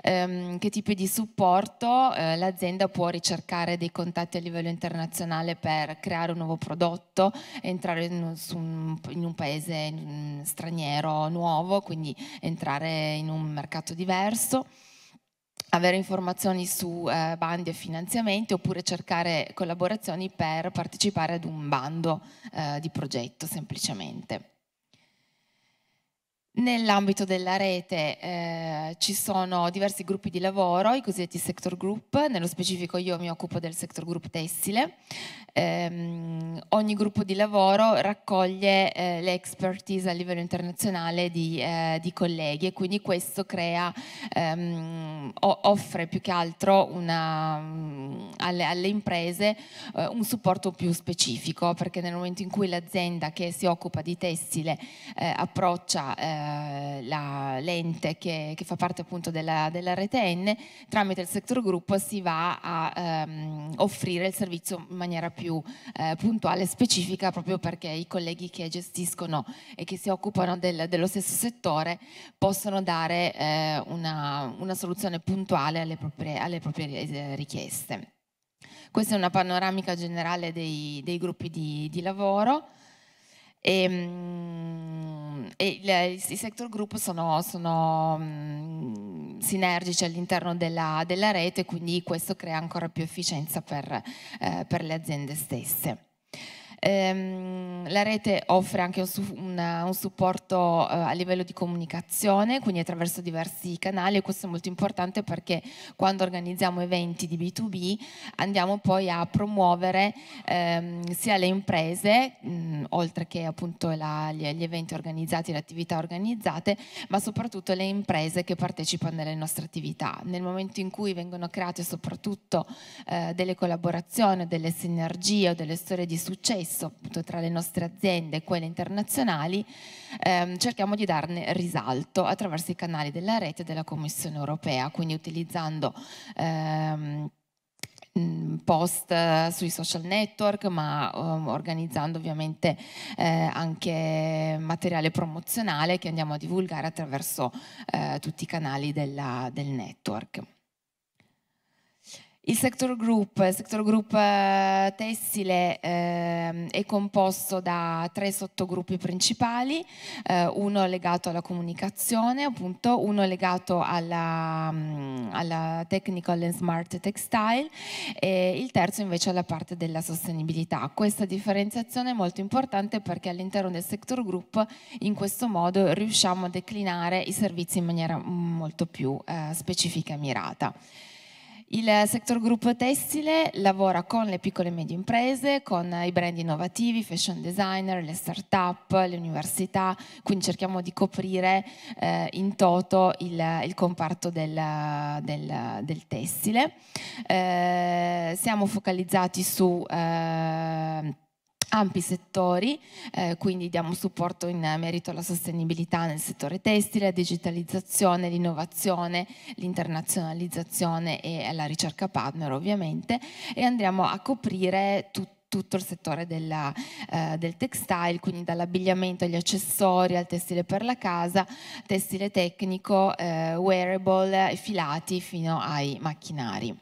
ehm, che tipi di supporto eh, l'azienda può ricercare dei contatti a livello internazionale per creare un nuovo prodotto, entrare in, un, in un paese in, straniero nuovo, quindi entrare in un mercato diverso avere informazioni su eh, bandi e finanziamenti oppure cercare collaborazioni per partecipare ad un bando eh, di progetto semplicemente. Nell'ambito della rete eh, ci sono diversi gruppi di lavoro, i cosiddetti sector group, nello specifico io mi occupo del sector group tessile. Eh, ogni gruppo di lavoro raccoglie eh, l'expertise a livello internazionale di, eh, di, colleghi e quindi questo crea, ehm, offre più che altro una, mm, alle, alle, imprese eh, un supporto più specifico perché nel momento in cui l'azienda che si occupa di tessile eh, approccia eh, la l'ente che, che, fa parte appunto della, della rete N, tramite il sector gruppo si va a ehm, offrire il servizio in maniera più eh, puntuale e specifica proprio perché i colleghi che gestiscono e che si occupano del, dello stesso settore possono dare eh, una, una, soluzione puntuale alle proprie, alle proprie eh, richieste. Questa è una panoramica generale dei, dei gruppi di, di lavoro. Ehm, e, e i sector group sono, sono mm, sinergici all'interno della, della, rete, quindi questo crea ancora più efficienza per, eh, per le aziende stesse. Ehm, la rete offre anche un, su- un supporto eh, a livello di comunicazione, quindi attraverso diversi canali e questo è molto importante perché quando organizziamo eventi di B2B andiamo poi a promuovere ehm, sia le imprese, mh, oltre che appunto la, gli, gli eventi organizzati, le attività organizzate, ma soprattutto le imprese che partecipano alle nostre attività. Nel momento in cui vengono create soprattutto eh, delle collaborazioni, delle sinergie o delle storie di successo, adesso appunto, tra le nostre aziende e quelle internazionali, ehm, cerchiamo di darne risalto attraverso i canali della rete della Commissione europea, quindi utilizzando ehm, post sui social network, ma um, organizzando ovviamente eh, anche materiale promozionale che andiamo a divulgare attraverso eh, tutti i canali della, del network. Il sector group, il sector group eh, tessile eh, è composto da tre sottogruppi principali, eh, uno legato alla comunicazione, appunto, uno legato alla, mm, alla technical and smart textile e il terzo invece alla parte della sostenibilità. Questa differenziazione è molto importante perché all'interno del sector group in questo modo riusciamo a declinare i servizi in maniera molto più eh, specifica e mirata. Il sector gruppo tessile lavora con le piccole e medie imprese, con i brand innovativi, fashion designer, le start-up, le università, quindi cerchiamo di coprire eh, in toto il, il comparto del, del, del tessile. Eh, siamo focalizzati su eh, ampi settori, eh, quindi diamo supporto in merito alla sostenibilità nel settore tessile, la digitalizzazione, l'innovazione, l'internazionalizzazione e la ricerca partner ovviamente e andiamo a coprire tutto tutto il settore della, eh, del textile, quindi dall'abbigliamento agli accessori, al tessile per la casa, tessile tecnico, eh, wearable, filati fino ai macchinari.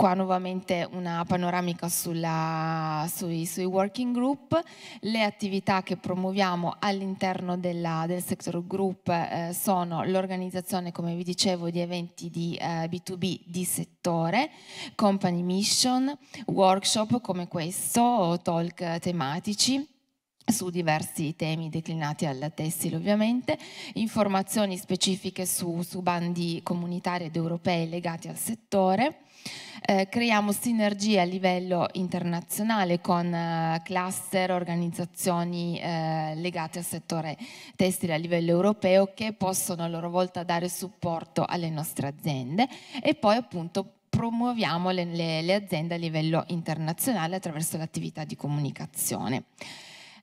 Qua nuovamente una panoramica sulla, sui, sui, working group, le attività che promuoviamo all'interno del sector group eh, sono l'organizzazione, come vi dicevo, di eventi di eh, B2B di settore, company mission, workshop come questo, talk tematici su diversi temi declinati al tessile ovviamente, informazioni specifiche su, su bandi comunitari ed europei legati al settore, eh, creiamo sinergie a livello internazionale con eh, cluster, organizzazioni eh, legate al settore tessile a livello europeo che possono a loro volta dare supporto alle nostre aziende e poi appunto promuoviamo le, le, le aziende a livello internazionale attraverso l'attività di comunicazione.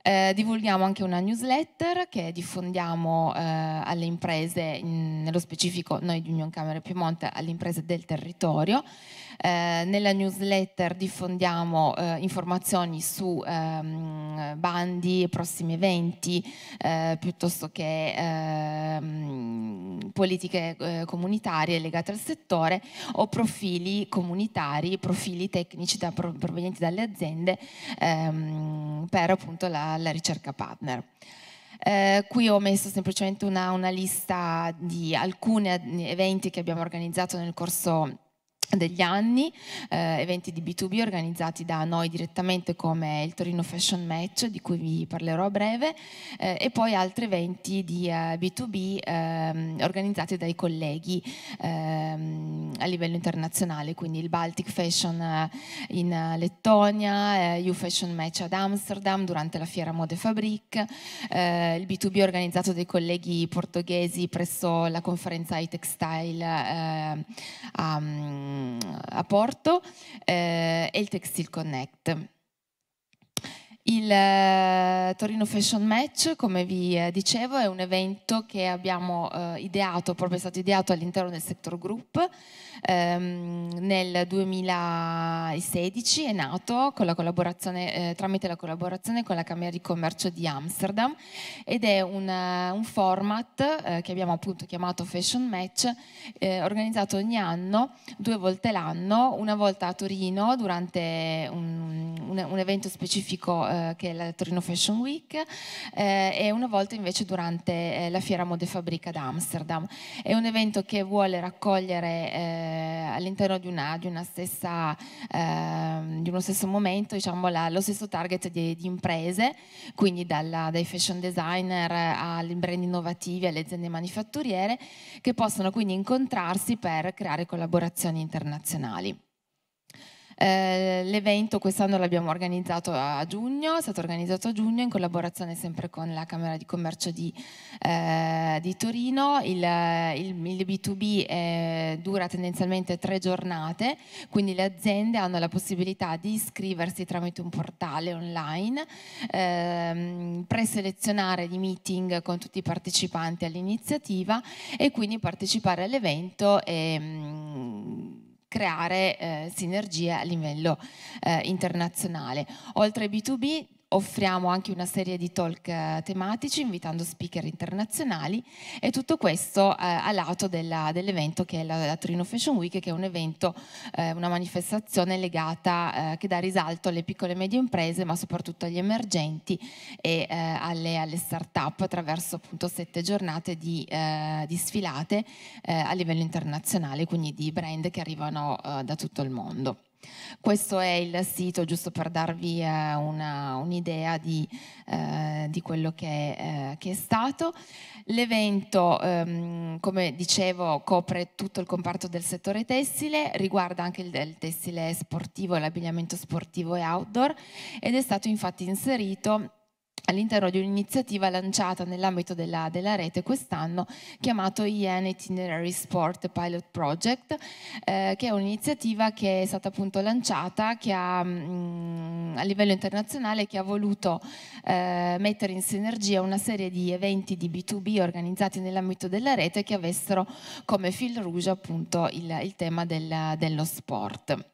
Eh, divulghiamo anche una newsletter che diffondiamo eh, alle imprese, in, nello specifico noi di Union Camere Piemonte, alle imprese del territorio eh, nella newsletter diffondiamo eh, informazioni su ehm, bandi, prossimi eventi, eh, piuttosto che ehm, politiche eh, comunitarie legate al settore o profili comunitari, profili tecnici da, provenienti dalle aziende ehm, per appunto la, la ricerca partner. Eh, qui ho messo semplicemente una, una lista di alcuni eventi che abbiamo organizzato nel corso degli anni, eh, eventi di B2B organizzati da noi direttamente come il Torino Fashion Match di cui vi parlerò a breve eh, e poi altri eventi di eh, B2B ehm, organizzati dai colleghi ehm, a livello internazionale, quindi il Baltic Fashion eh, in Lettonia, eh, U Fashion Match ad Amsterdam durante la fiera Mode Fabric, eh, il B2B organizzato dai colleghi portoghesi presso la conferenza i Textile eh, a mm, Mm, a Porto eh, e il Textile Connect. Il eh, Torino Fashion Match, come vi eh, dicevo, è un evento che abbiamo eh, ideato, proprio è stato ideato all'interno del Sector Group. Ehm, nel 2016 è nato la eh, tramite la collaborazione con la Camera di Commercio di Amsterdam ed è un, un format eh, che abbiamo appunto chiamato Fashion Match, eh, organizzato ogni anno, due volte l'anno, una volta a Torino durante un, un, un evento specifico eh, che è la Torino Fashion Week eh, e una volta invece durante eh, la Fiera Mode Fabrica ad Amsterdam. È un evento che vuole raccogliere eh, all'interno di, di, ehm, di, uno stesso momento diciamo, la, lo stesso target di, di imprese, quindi dalla, dai fashion designer ai brand innovativi, alle aziende manifatturiere, che possono quindi incontrarsi per creare collaborazioni internazionali. Eh, l'evento quest'anno l'abbiamo organizzato a giugno, è stato organizzato a giugno in collaborazione sempre con la Camera di Commercio di, eh, di Torino. Il, il, il B2B eh, dura tendenzialmente tre giornate, quindi le aziende hanno la possibilità di iscriversi tramite un portale online, ehm, preselezionare i meeting con tutti i partecipanti all'iniziativa e quindi partecipare all'evento. E, mh, mm, creare eh, sinergie a livello eh, internazionale. Oltre ai B2B offriamo anche una serie di talk eh, tematici invitando speaker internazionali e tutto questo eh, a lato dell'evento che è la, la, Torino Fashion Week che è un evento, eh, una manifestazione legata eh, che dà risalto alle piccole e medie imprese ma soprattutto agli emergenti e eh, alle, alle start-up attraverso appunto sette giornate di, eh, di sfilate a livello internazionale quindi di brand che arrivano da tutto il mondo. Questo è il sito, giusto per darvi eh, una, un'idea di, eh, di, quello che, eh, che, è stato. L'evento, ehm, come dicevo, copre tutto il comparto del settore tessile, riguarda anche il, il tessile sportivo, l'abbigliamento sportivo e outdoor ed è stato infatti inserito all'interno di un'iniziativa lanciata nell'ambito della, della rete quest'anno chiamato IEN Itinerary Sport Pilot Project, eh, che è un'iniziativa che è stata appunto lanciata ha, mh, mm, a livello internazionale che ha voluto eh, mettere in sinergia una serie di eventi di B2B organizzati nell'ambito della rete che avessero come fil rouge appunto il, il tema del, dello sport.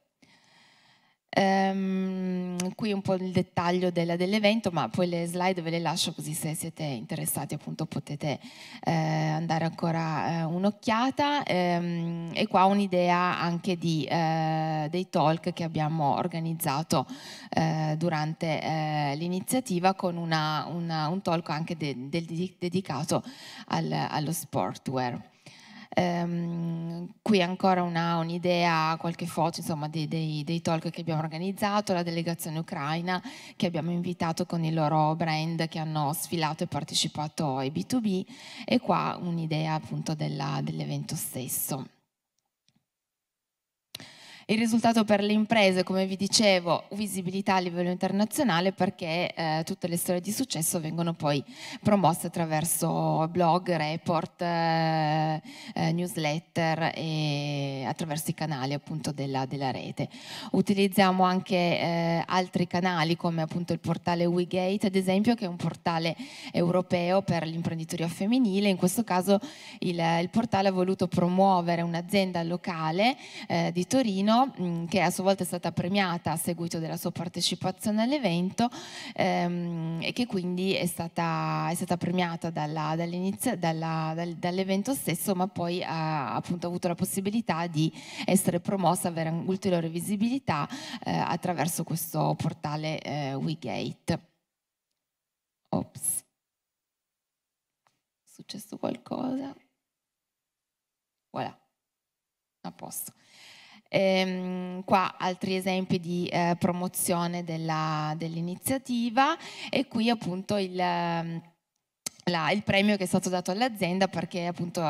Um, qui un po' il dettaglio della, dell'evento, ma poi le slide ve le lascio così se siete interessati appunto potete eh, andare ancora eh, un'occhiata. Um, e qua un'idea anche di, eh, dei talk che abbiamo organizzato eh, durante eh, l'iniziativa con una, una, un talk anche de, de, dedicato al, allo sportware. Ehm, qui ancora una, un'idea, qualche foto insomma, dei, dei, dei, talk che abbiamo organizzato, la delegazione ucraina che abbiamo invitato con i loro brand che hanno sfilato e partecipato ai B2B e qua un'idea appunto della, dell'evento stesso. Il risultato per le imprese, come vi dicevo, visibilità a livello internazionale perché eh, tutte le storie di successo vengono poi promosse attraverso blog, report, eh, eh, newsletter e attraverso i canali appunto della, della rete. Utilizziamo anche eh, altri canali come appunto il portale WeGate, ad esempio, che è un portale europeo per l'imprenditoria femminile. In questo caso il, il portale ha voluto promuovere un'azienda locale eh, di Torino Mm, che a sua volta è stata premiata a seguito della sua partecipazione all'evento ehm, e che quindi è stata, è stata premiata dalla, dalla, dal, dall'evento stesso, ma poi ha appunto avuto la possibilità di essere promossa, avere ulteriore visibilità eh, attraverso questo portale eh, WeGate. Ops. È successo qualcosa? Voilà, a posto. Ehm, qua altri esempi di eh, promozione della, dell'iniziativa e qui appunto il ehm, la, il premio che è stato dato all'azienda perché appunto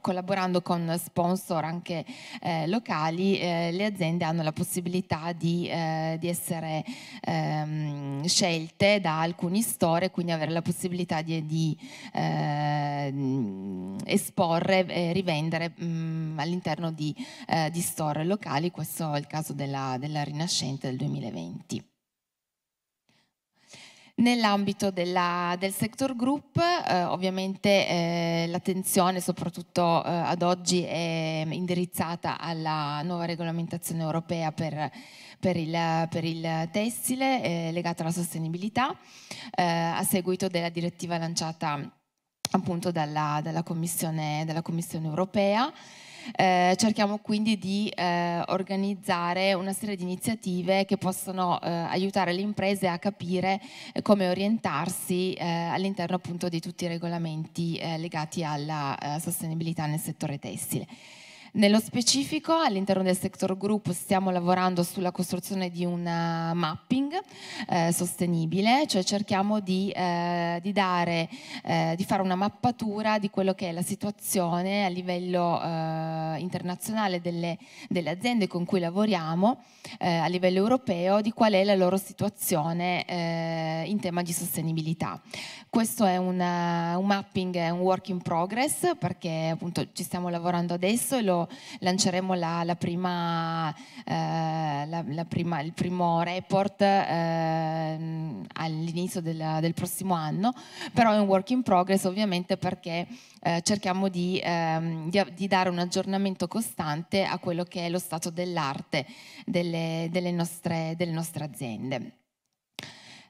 collaborando con sponsor anche eh, locali eh, le aziende hanno la possibilità di, eh, di essere ehm, scelte da alcuni store e quindi avere la possibilità di, di ehm, esporre e rivendere mh, mm, all'interno di, eh, di, store locali questo è il caso della, della Rinascente del 2020. Nell'ambito del sector group eh, ovviamente eh, l'attenzione soprattutto eh, ad oggi è indirizzata alla nuova regolamentazione europea per, per, il, per il, tessile eh, legata alla sostenibilità eh, a seguito della direttiva lanciata appunto dalla, dalla, commissione, dalla commissione europea. Eh, cerchiamo quindi di eh, organizzare una serie di iniziative che possono eh, aiutare le imprese a capire eh, come orientarsi eh, all'interno appunto di tutti i regolamenti eh, legati alla sostenibilità nel settore tessile. Nello specifico all'interno del sector group stiamo lavorando sulla costruzione di un eh, mapping eh, sostenibile, cioè cerchiamo di, eh, di, dare, eh, di, fare una mappatura di quello che è la situazione a livello eh, internazionale delle, delle, aziende con cui lavoriamo, eh, a livello europeo, di qual è la loro situazione in tema di sostenibilità. Questo è una, un mapping, è un work in progress perché appunto ci stiamo lavorando adesso e lo lanceremo la, la prima, eh, prima, il primo report eh, all'inizio del, del, prossimo anno, però è un work in progress ovviamente perché eh, cerchiamo di, ehm, di, di, dare un aggiornamento costante a quello che è lo stato dell'arte delle, delle, nostre, delle nostre aziende.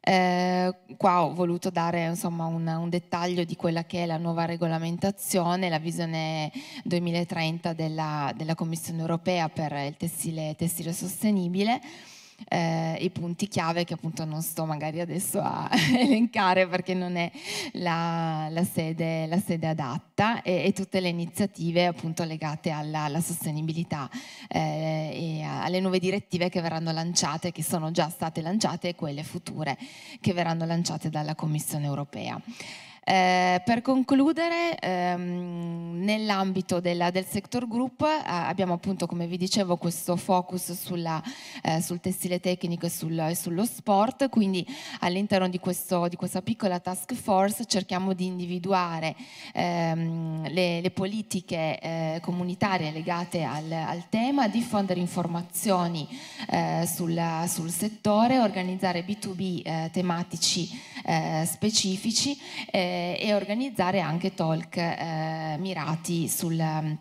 Eh, qua ho voluto dare insomma, un, un, dettaglio di quella che è la nuova regolamentazione, la visione 2030 della, della Commissione europea per il tessile, tessile sostenibile eh, i punti chiave che appunto non sto magari adesso a elencare perché non è la, la, sede, la sede, adatta e, e, tutte le iniziative appunto legate alla, alla sostenibilità eh, e alle nuove direttive che verranno lanciate, che sono già state lanciate e quelle future che verranno lanciate dalla Commissione europea. Eh, per concludere, ehm, nell'ambito della, del sector group eh, abbiamo appunto, come vi dicevo, questo focus sulla, eh, sul tessile tecnico e, sul, e, sullo sport, quindi all'interno di, di, questa piccola task force cerchiamo di individuare ehm, le, le, politiche eh, comunitarie legate al, al, tema, diffondere informazioni eh, sulla, sul settore, organizzare B2B eh, tematici specifici. Eh, eh, e organizzare anche talk eh, mirati sul mm,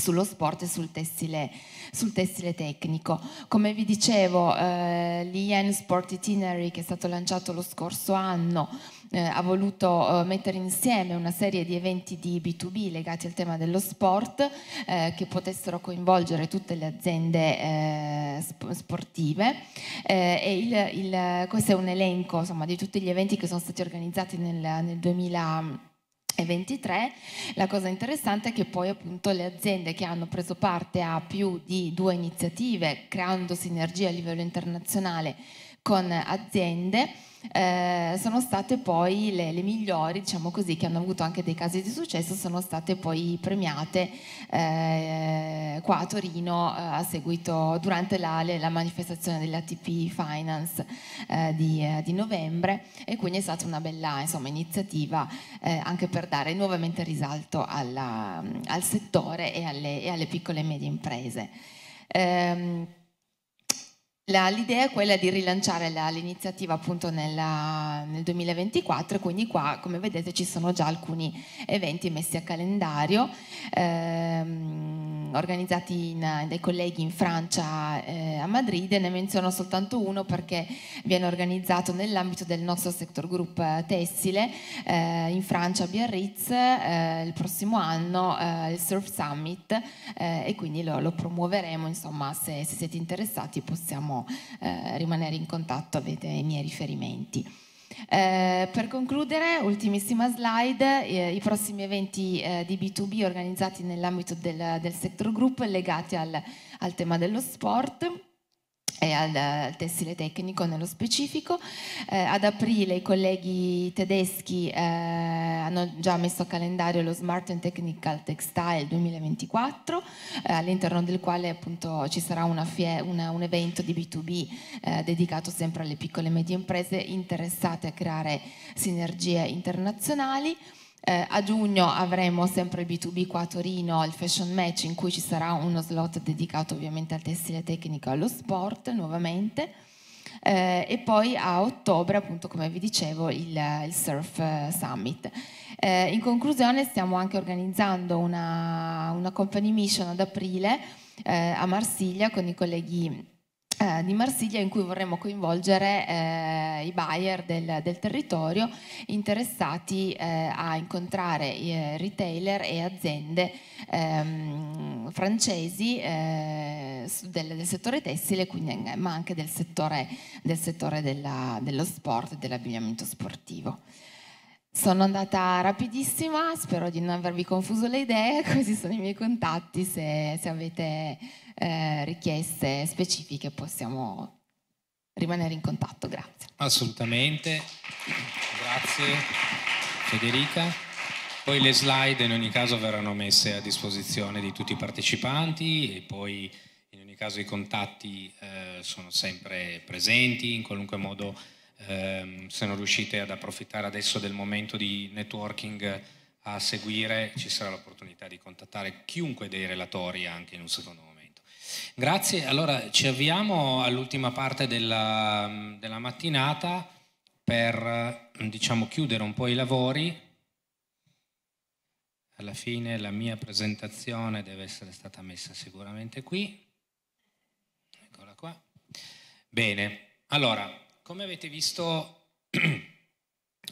sullo sport e sul tessile, sul tessile, tecnico. Come vi dicevo, eh, l'IEN Sport Itinerary che è stato lanciato lo scorso anno eh, ha voluto eh, mettere insieme una serie di eventi di B2B legati al tema dello sport eh, che potessero coinvolgere tutte le aziende eh, sp- sportive eh, e il, il, questo è un elenco insomma, di tutti gli eventi che sono stati organizzati nel, nel 2000 23. La cosa interessante è che poi appunto le aziende che hanno preso parte a più di due iniziative, creando sinergie a livello internazionale con aziende, eh, sono state poi le, le, migliori, diciamo così, che hanno avuto anche dei casi di successo, sono state poi premiate eh, qua a Torino eh, a seguito, durante la, la manifestazione dell'ATP Finance eh, di, eh, di, novembre e quindi è stata una bella insomma, iniziativa eh, anche per dare nuovamente risalto alla, al settore e alle, e alle, piccole e medie imprese. Ehm, l'idea è quella di rilanciare la, l'iniziativa appunto nella, nel 2024 quindi qua come vedete ci sono già alcuni eventi messi a calendario ehm, organizzati in, dai colleghi in Francia eh, a Madrid ne menziono soltanto uno perché viene organizzato nell'ambito del nostro sector group eh, tessile eh, in Francia a Biarritz eh, il prossimo anno eh, il Surf Summit eh, e quindi lo, lo promuoveremo insomma se, se siete interessati possiamo eh, rimanere in contatto, avete i miei riferimenti. Eh, per concludere, ultimissima slide, eh, i prossimi eventi eh, di B2B organizzati nell'ambito del, del sector group legati al, al tema dello sport e al, tessile tecnico nello specifico. Eh, ad aprile i colleghi tedeschi eh, hanno già messo a calendario lo Smart and Technical Textile 2024, eh, all'interno del quale appunto ci sarà fie- una, un evento di B2B eh, dedicato sempre alle piccole e medie imprese interessate a creare sinergie internazionali. Eh, a giugno avremo sempre il B2B qua a Torino il Fashion Match in cui ci sarà uno slot dedicato ovviamente al tessile tecnico e allo sport nuovamente eh, e poi a ottobre appunto come vi dicevo il, il Surf eh, Summit. Eh, in conclusione stiamo anche organizzando una, una company mission ad aprile eh, a Marsiglia con i colleghi eh, di Marsiglia in cui vorremmo coinvolgere eh, i buyer del, del territorio interessati eh, a incontrare eh, retailer e aziende ehm, francesi eh, del, del, settore tessile, quindi, ma anche del settore, del settore della, dello sport e dell'abbigliamento sportivo. Sono andata rapidissima, spero di non avervi confuso le idee, questi sono i miei contatti se, se avete eh, richieste specifiche possiamo rimanere in contatto. Grazie. Assolutamente, grazie Federica. Poi le slide in ogni caso verranno messe a disposizione di tutti i partecipanti e poi in ogni caso i contatti eh, sono sempre presenti, in qualunque modo eh, se non riuscite ad approfittare adesso del momento di networking a seguire ci sarà l'opportunità di contattare chiunque dei relatori anche in un secondo momento. Grazie, allora ci avviamo all'ultima parte della, della mattinata per diciamo, chiudere un po' i lavori. Alla fine la mia presentazione deve essere stata messa sicuramente qui. Eccola qua. Bene, allora, come avete visto,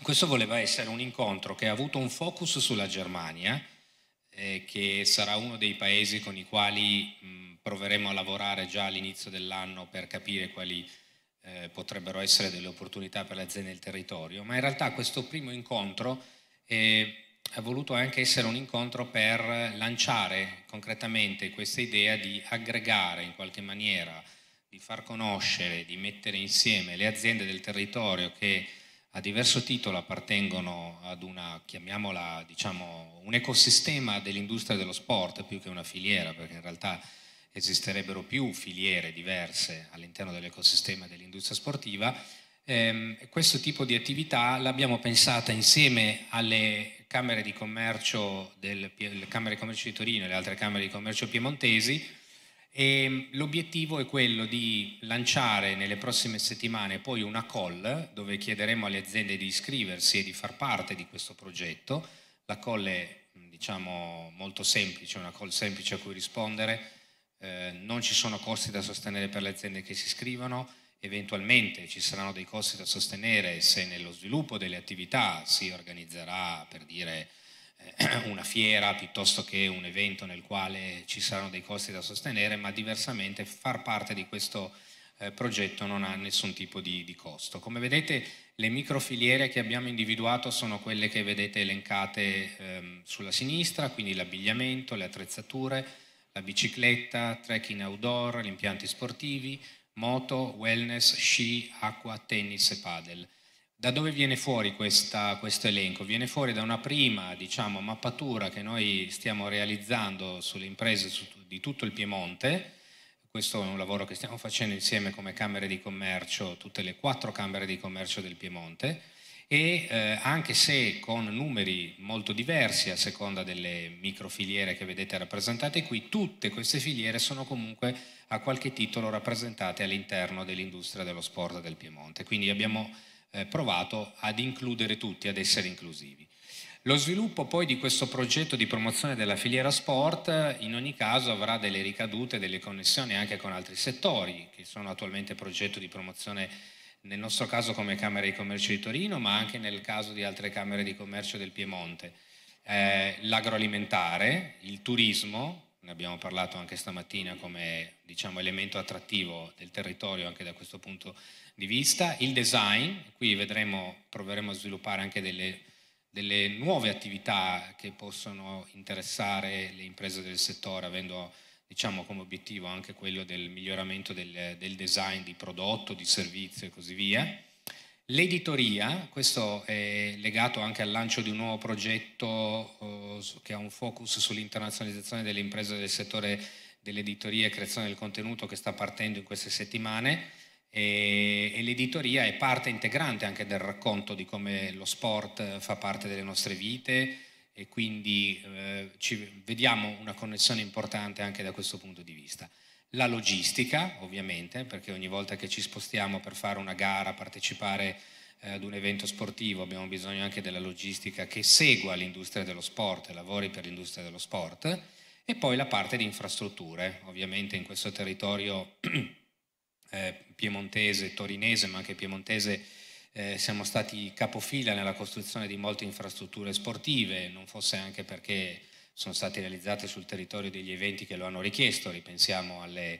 questo voleva essere un incontro che ha avuto un focus sulla Germania, eh, che sarà uno dei paesi con i quali... Mh, proveremo a lavorare già all'inizio dell'anno per capire quali eh, potrebbero essere delle opportunità per le aziende del territorio, ma in realtà questo primo incontro eh, ha voluto anche essere un incontro per lanciare concretamente questa idea di aggregare in qualche maniera, di far conoscere, di mettere insieme le aziende del territorio che a diverso titolo appartengono ad una, chiamiamola, diciamo, un ecosistema dell'industria dello sport più che una filiera, perché in realtà esisterebbero più filiere diverse all'interno dell'ecosistema dell'industria sportiva. Eh, questo tipo di attività l'abbiamo pensata insieme alle Camere di Commercio, del, Camere di Commercio di Torino e le altre Camere di Commercio piemontesi e l'obiettivo è quello di lanciare nelle prossime settimane poi una call dove chiederemo alle aziende di iscriversi e di far parte di questo progetto. La call è diciamo molto semplice, una call semplice a cui rispondere eh, non ci sono costi da sostenere per le aziende che si iscrivono, eventualmente ci saranno dei costi da sostenere se nello sviluppo delle attività si organizzerà per dire eh, una fiera piuttosto che un evento nel quale ci saranno dei costi da sostenere, ma diversamente far parte di questo eh, progetto non ha nessun tipo di, di costo. Come vedete le microfiliere che abbiamo individuato sono quelle che vedete elencate ehm, sulla sinistra, quindi l'abbigliamento, le attrezzature, la bicicletta, trekking outdoor, gli impianti sportivi, moto, wellness, sci, acqua, tennis e padel. Da dove viene fuori questa, questo elenco? Viene fuori da una prima diciamo, mappatura che noi stiamo realizzando sulle imprese di tutto il Piemonte, questo è un lavoro che stiamo facendo insieme come Camere di Commercio, tutte le quattro Camere di Commercio del Piemonte, e eh, anche se con numeri molto diversi a seconda delle microfiliere che vedete rappresentate qui, tutte queste filiere sono comunque a qualche titolo rappresentate all'interno dell'industria dello sport del Piemonte, quindi abbiamo eh, provato ad includere tutti, ad essere inclusivi. Lo sviluppo poi di questo progetto di promozione della filiera sport in ogni caso avrà delle ricadute, delle connessioni anche con altri settori che sono attualmente progetto di promozione nel nostro caso come Camera di Commercio di Torino, ma anche nel caso di altre Camere di Commercio del Piemonte. Eh, l'agroalimentare, il turismo, ne abbiamo parlato anche stamattina come diciamo, elemento attrattivo del territorio anche da questo punto di vista, il design, qui vedremo, proveremo a sviluppare anche delle, delle nuove attività che possono interessare le imprese del settore avendo diciamo come obiettivo anche quello del miglioramento del, del design di prodotto, di servizio e così via. L'editoria, questo è legato anche al lancio di un nuovo progetto eh, che ha un focus sull'internazionalizzazione delle imprese del settore dell'editoria e creazione del contenuto che sta partendo in queste settimane e, e l'editoria è parte integrante anche del racconto di come lo sport fa parte delle nostre vite, e quindi eh, vediamo una connessione importante anche da questo punto di vista. La logistica, ovviamente, perché ogni volta che ci spostiamo per fare una gara, partecipare eh, ad un evento sportivo, abbiamo bisogno anche della logistica che segua l'industria dello sport, lavori per l'industria dello sport, e poi la parte di infrastrutture, ovviamente in questo territorio eh, piemontese, torinese, ma anche piemontese eh, siamo stati capofila nella costruzione di molte infrastrutture sportive, non fosse anche perché sono stati realizzati sul territorio degli eventi che lo hanno richiesto, ripensiamo alle,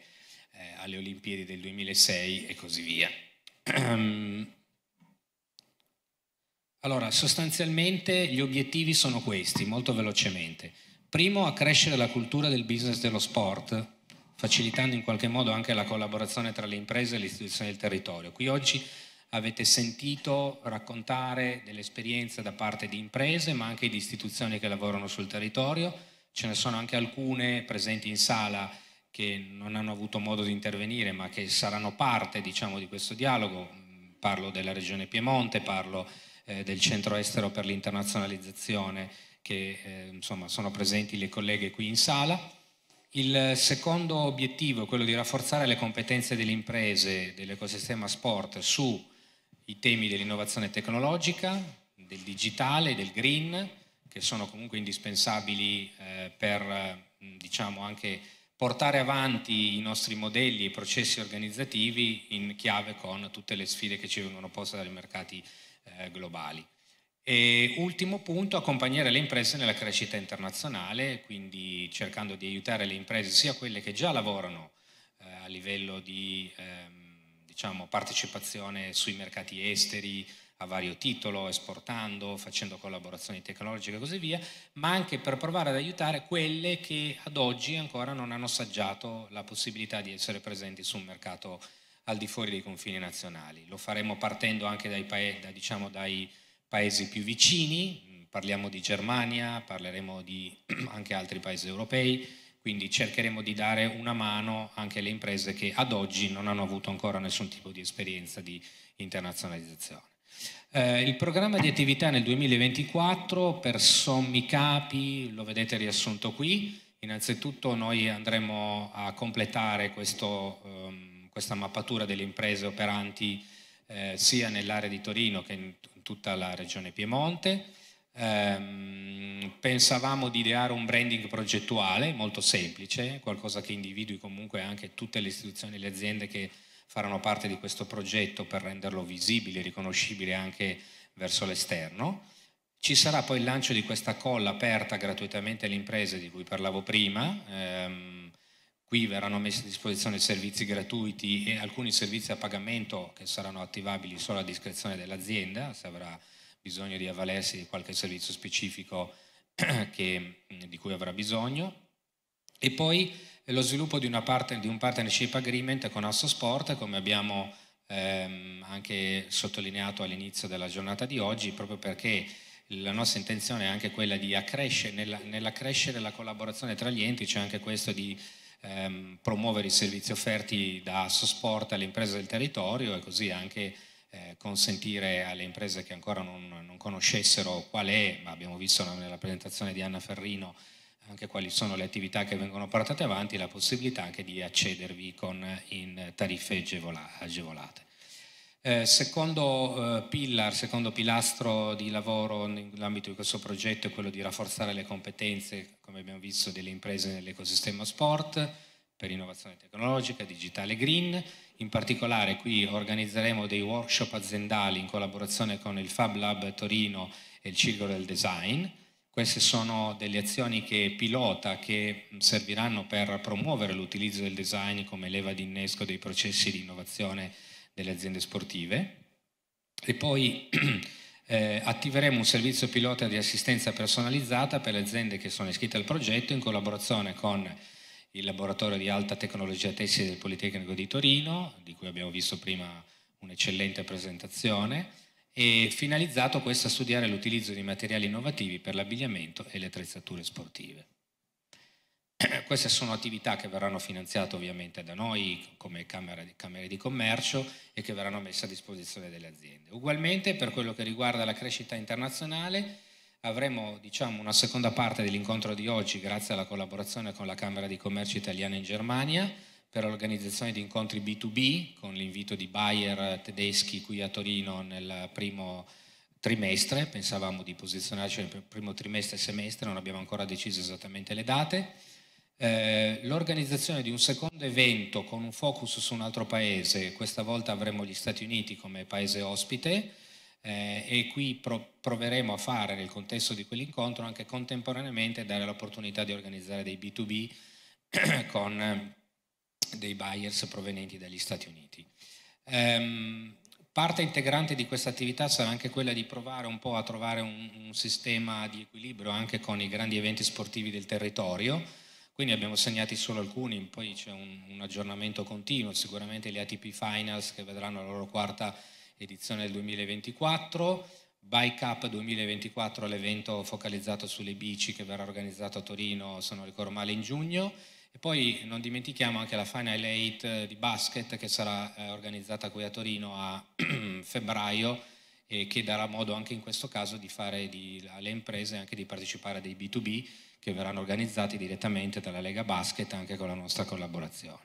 eh, alle Olimpiadi del 2006 e così via. Ehm, allora, sostanzialmente gli obiettivi sono questi, molto velocemente. Primo, accrescere la cultura del business dello sport, facilitando in qualche modo anche la collaborazione tra le imprese e le istituzioni del territorio. Qui oggi avete sentito raccontare dell'esperienza da parte di imprese, ma anche di istituzioni che lavorano sul territorio. Ce ne sono anche alcune presenti in sala che non hanno avuto modo di intervenire, ma che saranno parte diciamo, di questo dialogo. Parlo della Regione Piemonte, parlo eh, del Centro Estero per l'Internazionalizzazione, che eh, insomma, sono presenti le colleghe qui in sala. Il secondo obiettivo è quello di rafforzare le competenze delle imprese dell'ecosistema sport su i temi dell'innovazione tecnologica, del digitale, del green, che sono comunque indispensabili eh, per mm, diciamo anche portare avanti i nostri modelli e processi organizzativi in chiave con tutte le sfide che ci vengono poste dai mercati eh, globali. E ultimo punto, accompagnare le imprese nella crescita internazionale, quindi cercando di aiutare le imprese sia quelle che già lavorano eh, a livello di ehm, diciamo, partecipazione sui mercati esteri a vario titolo, esportando, facendo collaborazioni tecnologiche e così via, ma anche per provare ad aiutare quelle che ad oggi ancora non hanno assaggiato la possibilità di essere presenti su un mercato al di fuori dei confini nazionali. Lo faremo partendo anche dai, paesi, da, diciamo, dai paesi più vicini, parliamo di Germania, parleremo di anche altri paesi europei quindi cercheremo di dare una mano anche alle imprese che ad oggi non hanno avuto ancora nessun tipo di esperienza di internazionalizzazione. Eh, il programma di attività nel 2024 per sommi capi lo vedete riassunto qui. Innanzitutto noi andremo a completare questo, um, questa mappatura delle imprese operanti eh, sia nell'area di Torino che in tutta la regione Piemonte ehm, pensavamo di ideare un branding progettuale molto semplice, qualcosa che individui comunque anche tutte le istituzioni e le aziende che faranno parte di questo progetto per renderlo visibile, riconoscibile anche verso l'esterno. Ci sarà poi il lancio di questa colla aperta gratuitamente alle imprese di cui parlavo prima. Ehm, qui verranno messi a disposizione servizi gratuiti e alcuni servizi a pagamento che saranno attivabili solo a discrezione dell'azienda, se avrà bisogno di avvalersi di qualche servizio specifico che, mm, di cui avrà bisogno. E poi eh, lo sviluppo di, una parte, di un partnership agreement con Assosport, come abbiamo ehm, anche sottolineato all'inizio della giornata di oggi, proprio perché la nostra intenzione è anche quella di accrescere, nella, nell'accrescere la collaborazione tra gli enti, c'è cioè anche questo di ehm, promuovere i servizi offerti da Assosport alle imprese del territorio e così anche eh, consentire alle imprese che ancora non, non, conoscessero qual è, ma abbiamo visto nella presentazione di Anna Ferrino anche quali sono le attività che vengono portate avanti, la possibilità anche di accedervi con, in tariffe agevolate. Eh, secondo, eh, pillar, secondo pilastro di lavoro nell'ambito di questo progetto è quello di rafforzare le competenze, come abbiamo visto, delle imprese nell'ecosistema sport per innovazione tecnologica, digitale green in particolare qui organizzeremo dei workshop aziendali in collaborazione con il Fab Lab Torino e il Circolo del Design. Queste sono delle azioni che pilota che serviranno per promuovere l'utilizzo del design come leva d'innesco dei processi di innovazione delle aziende sportive. E poi eh, attiveremo un servizio pilota di assistenza personalizzata per le aziende che sono iscritte al progetto in collaborazione con il laboratorio di alta tecnologia tessile del Politecnico di Torino, di cui abbiamo visto prima un'eccellente presentazione, e finalizzato questo a studiare l'utilizzo di materiali innovativi per l'abbigliamento e le attrezzature sportive. Queste sono attività che verranno finanziate ovviamente da noi come camere di, camere di commercio e che verranno messe a disposizione delle aziende. Ugualmente per quello che riguarda la crescita internazionale, avremo diciamo, una seconda parte dell'incontro di oggi grazie alla collaborazione con la Camera di Commercio Italiana in Germania per l'organizzazione di incontri B2B con l'invito di Bayer tedeschi qui a Torino nel primo trimestre, pensavamo di posizionarci nel primo trimestre semestre, non abbiamo ancora deciso esattamente le date. Eh, l'organizzazione di un secondo evento con un focus su un altro paese, questa volta avremo gli Stati Uniti come paese ospite, eh, e qui pro proveremo a fare nel contesto di quell'incontro anche contemporaneamente dare l'opportunità di organizzare dei B2B con eh, dei buyers provenienti dagli Stati Uniti. Ehm, parte integrante di questa attività sarà anche quella di provare un po' a trovare un, un sistema di equilibrio anche con i grandi eventi sportivi del territorio, quindi abbiamo segnati solo alcuni, poi c'è un, un, aggiornamento continuo, sicuramente gli ATP Finals che vedranno la loro quarta edizione del 2024, Bike Up 2024 l'evento focalizzato sulle bici che verrà organizzato a Torino, se non ricordo male, in giugno. E poi non dimentichiamo anche la Final Eight eh, di basket che sarà eh, organizzata qui a Torino a febbraio e che darà modo anche in questo caso di fare di, alle imprese anche di partecipare a dei B2B che verranno organizzati direttamente dalla Lega Basket anche con la nostra collaborazione.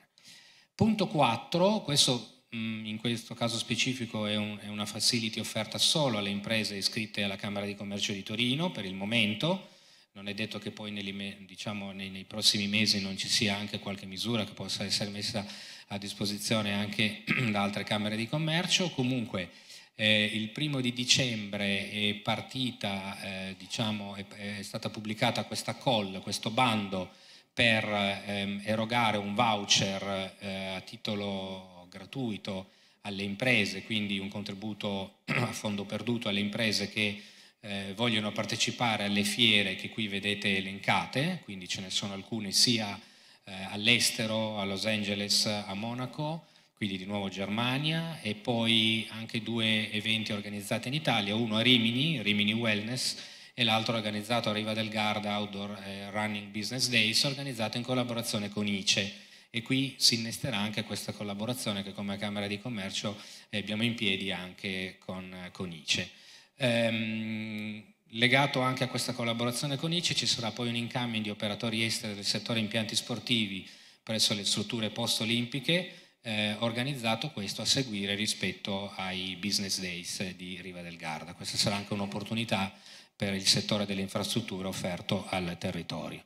Punto 4, questo Mm, in questo caso specifico è, un, è, una facility offerta solo alle imprese iscritte alla Camera di Commercio di Torino per il momento, non è detto che poi negli, diciamo, nei, nei, prossimi mesi non ci sia anche qualche misura che possa essere messa a disposizione anche da altre Camere di Commercio, comunque eh, il primo di dicembre è partita, eh, diciamo, è, è, stata pubblicata questa call, questo bando per ehm, erogare un voucher eh, a titolo gratuito alle imprese, quindi un contributo a fondo perduto alle imprese che eh, vogliono partecipare alle fiere che qui vedete elencate, quindi ce ne sono alcune sia eh, all'estero, a Los Angeles, a Monaco, quindi di nuovo Germania e poi anche due eventi organizzati in Italia, uno a Rimini, Rimini Wellness e l'altro organizzato a Riva del Garda Outdoor eh, Running Business Days, organizzato in collaborazione con ICE e qui si innesterà anche questa collaborazione che come Camera di Commercio eh, abbiamo in piedi anche con, con ICE. Ehm, legato anche a questa collaborazione con ICE ci sarà poi un incambio di operatori esteri del settore impianti sportivi presso le strutture post-olimpiche, eh, organizzato questo a seguire rispetto ai business days eh, di Riva del Garda. Questa sarà anche un'opportunità per il settore delle infrastrutture offerto al territorio.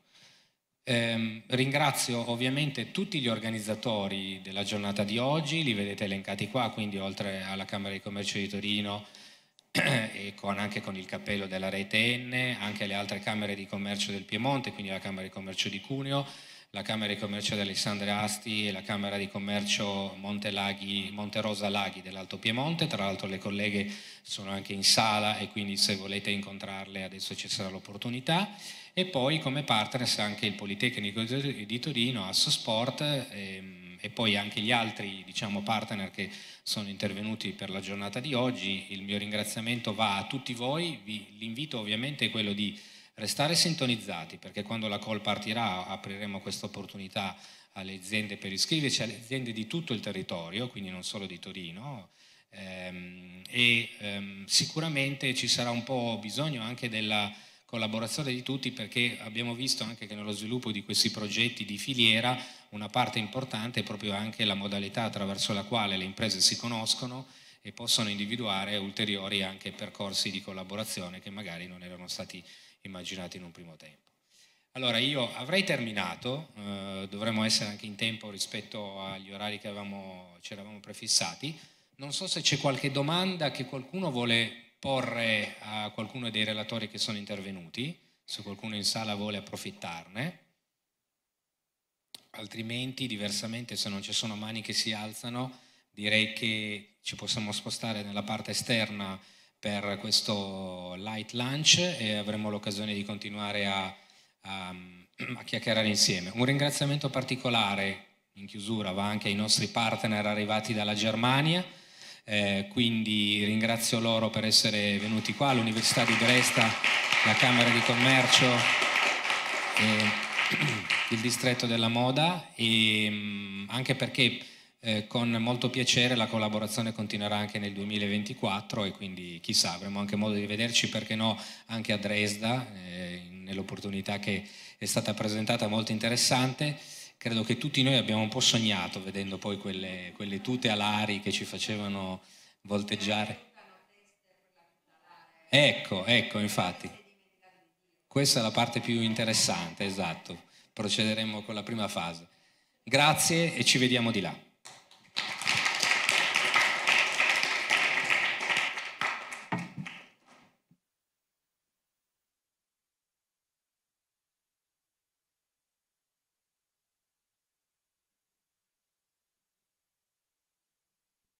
Ehm, ringrazio ovviamente tutti gli organizzatori della giornata di oggi, li vedete elencati qua, quindi oltre alla Camera di Commercio di Torino e con, anche con il cappello della rete N, anche le altre Camere di Commercio del Piemonte, quindi la Camera di Commercio di Cuneo, la Camera di Commercio di Alessandria Asti e la Camera di Commercio Monte, Laghi, Monte Rosa Laghi dell'Alto Piemonte, tra l'altro le colleghe sono anche in sala e quindi se volete incontrarle adesso ci sarà l'opportunità e poi come partners anche il Politecnico di Torino, Assosport e, ehm, e poi anche gli altri diciamo, partner che sono intervenuti per la giornata di oggi. Il mio ringraziamento va a tutti voi, Vi, l'invito ovviamente è quello di restare sintonizzati perché quando la call partirà apriremo questa opportunità alle aziende per iscriverci, alle aziende di tutto il territorio, quindi non solo di Torino. Ehm, e ehm, sicuramente ci sarà un po' bisogno anche della collaborazione di tutti perché abbiamo visto anche che nello sviluppo di questi progetti di filiera una parte importante è proprio anche la modalità attraverso la quale le imprese si conoscono e possono individuare ulteriori anche percorsi di collaborazione che magari non erano stati immaginati in un primo tempo. Allora io avrei terminato, eh, dovremmo essere anche in tempo rispetto agli orari che avevamo, ci eravamo prefissati, non so se c'è qualche domanda che qualcuno vuole porre a qualcuno dei relatori che sono intervenuti, se qualcuno in sala vuole approfittarne, altrimenti diversamente se non ci sono mani che si alzano direi che ci possiamo spostare nella parte esterna per questo light lunch e avremo l'occasione di continuare a, a, a chiacchierare insieme. Un ringraziamento particolare in chiusura va anche ai nostri partner arrivati dalla Germania eh, quindi ringrazio loro per essere venuti qua l'Università di Bresta, la Camera di Commercio, eh, il Distretto della Moda e mh, mm, anche perché eh, con molto piacere la collaborazione continuerà anche nel 2024 e quindi chissà avremo anche modo di vederci perché no anche a Dresda eh, nell'opportunità che è stata presentata molto interessante credo che tutti noi abbiamo un po' sognato vedendo poi quelle, quelle tute alari che ci facevano volteggiare. Ecco, ecco, infatti. Questa è la parte più interessante, esatto. Procederemo con la prima fase. Grazie e ci vediamo di là.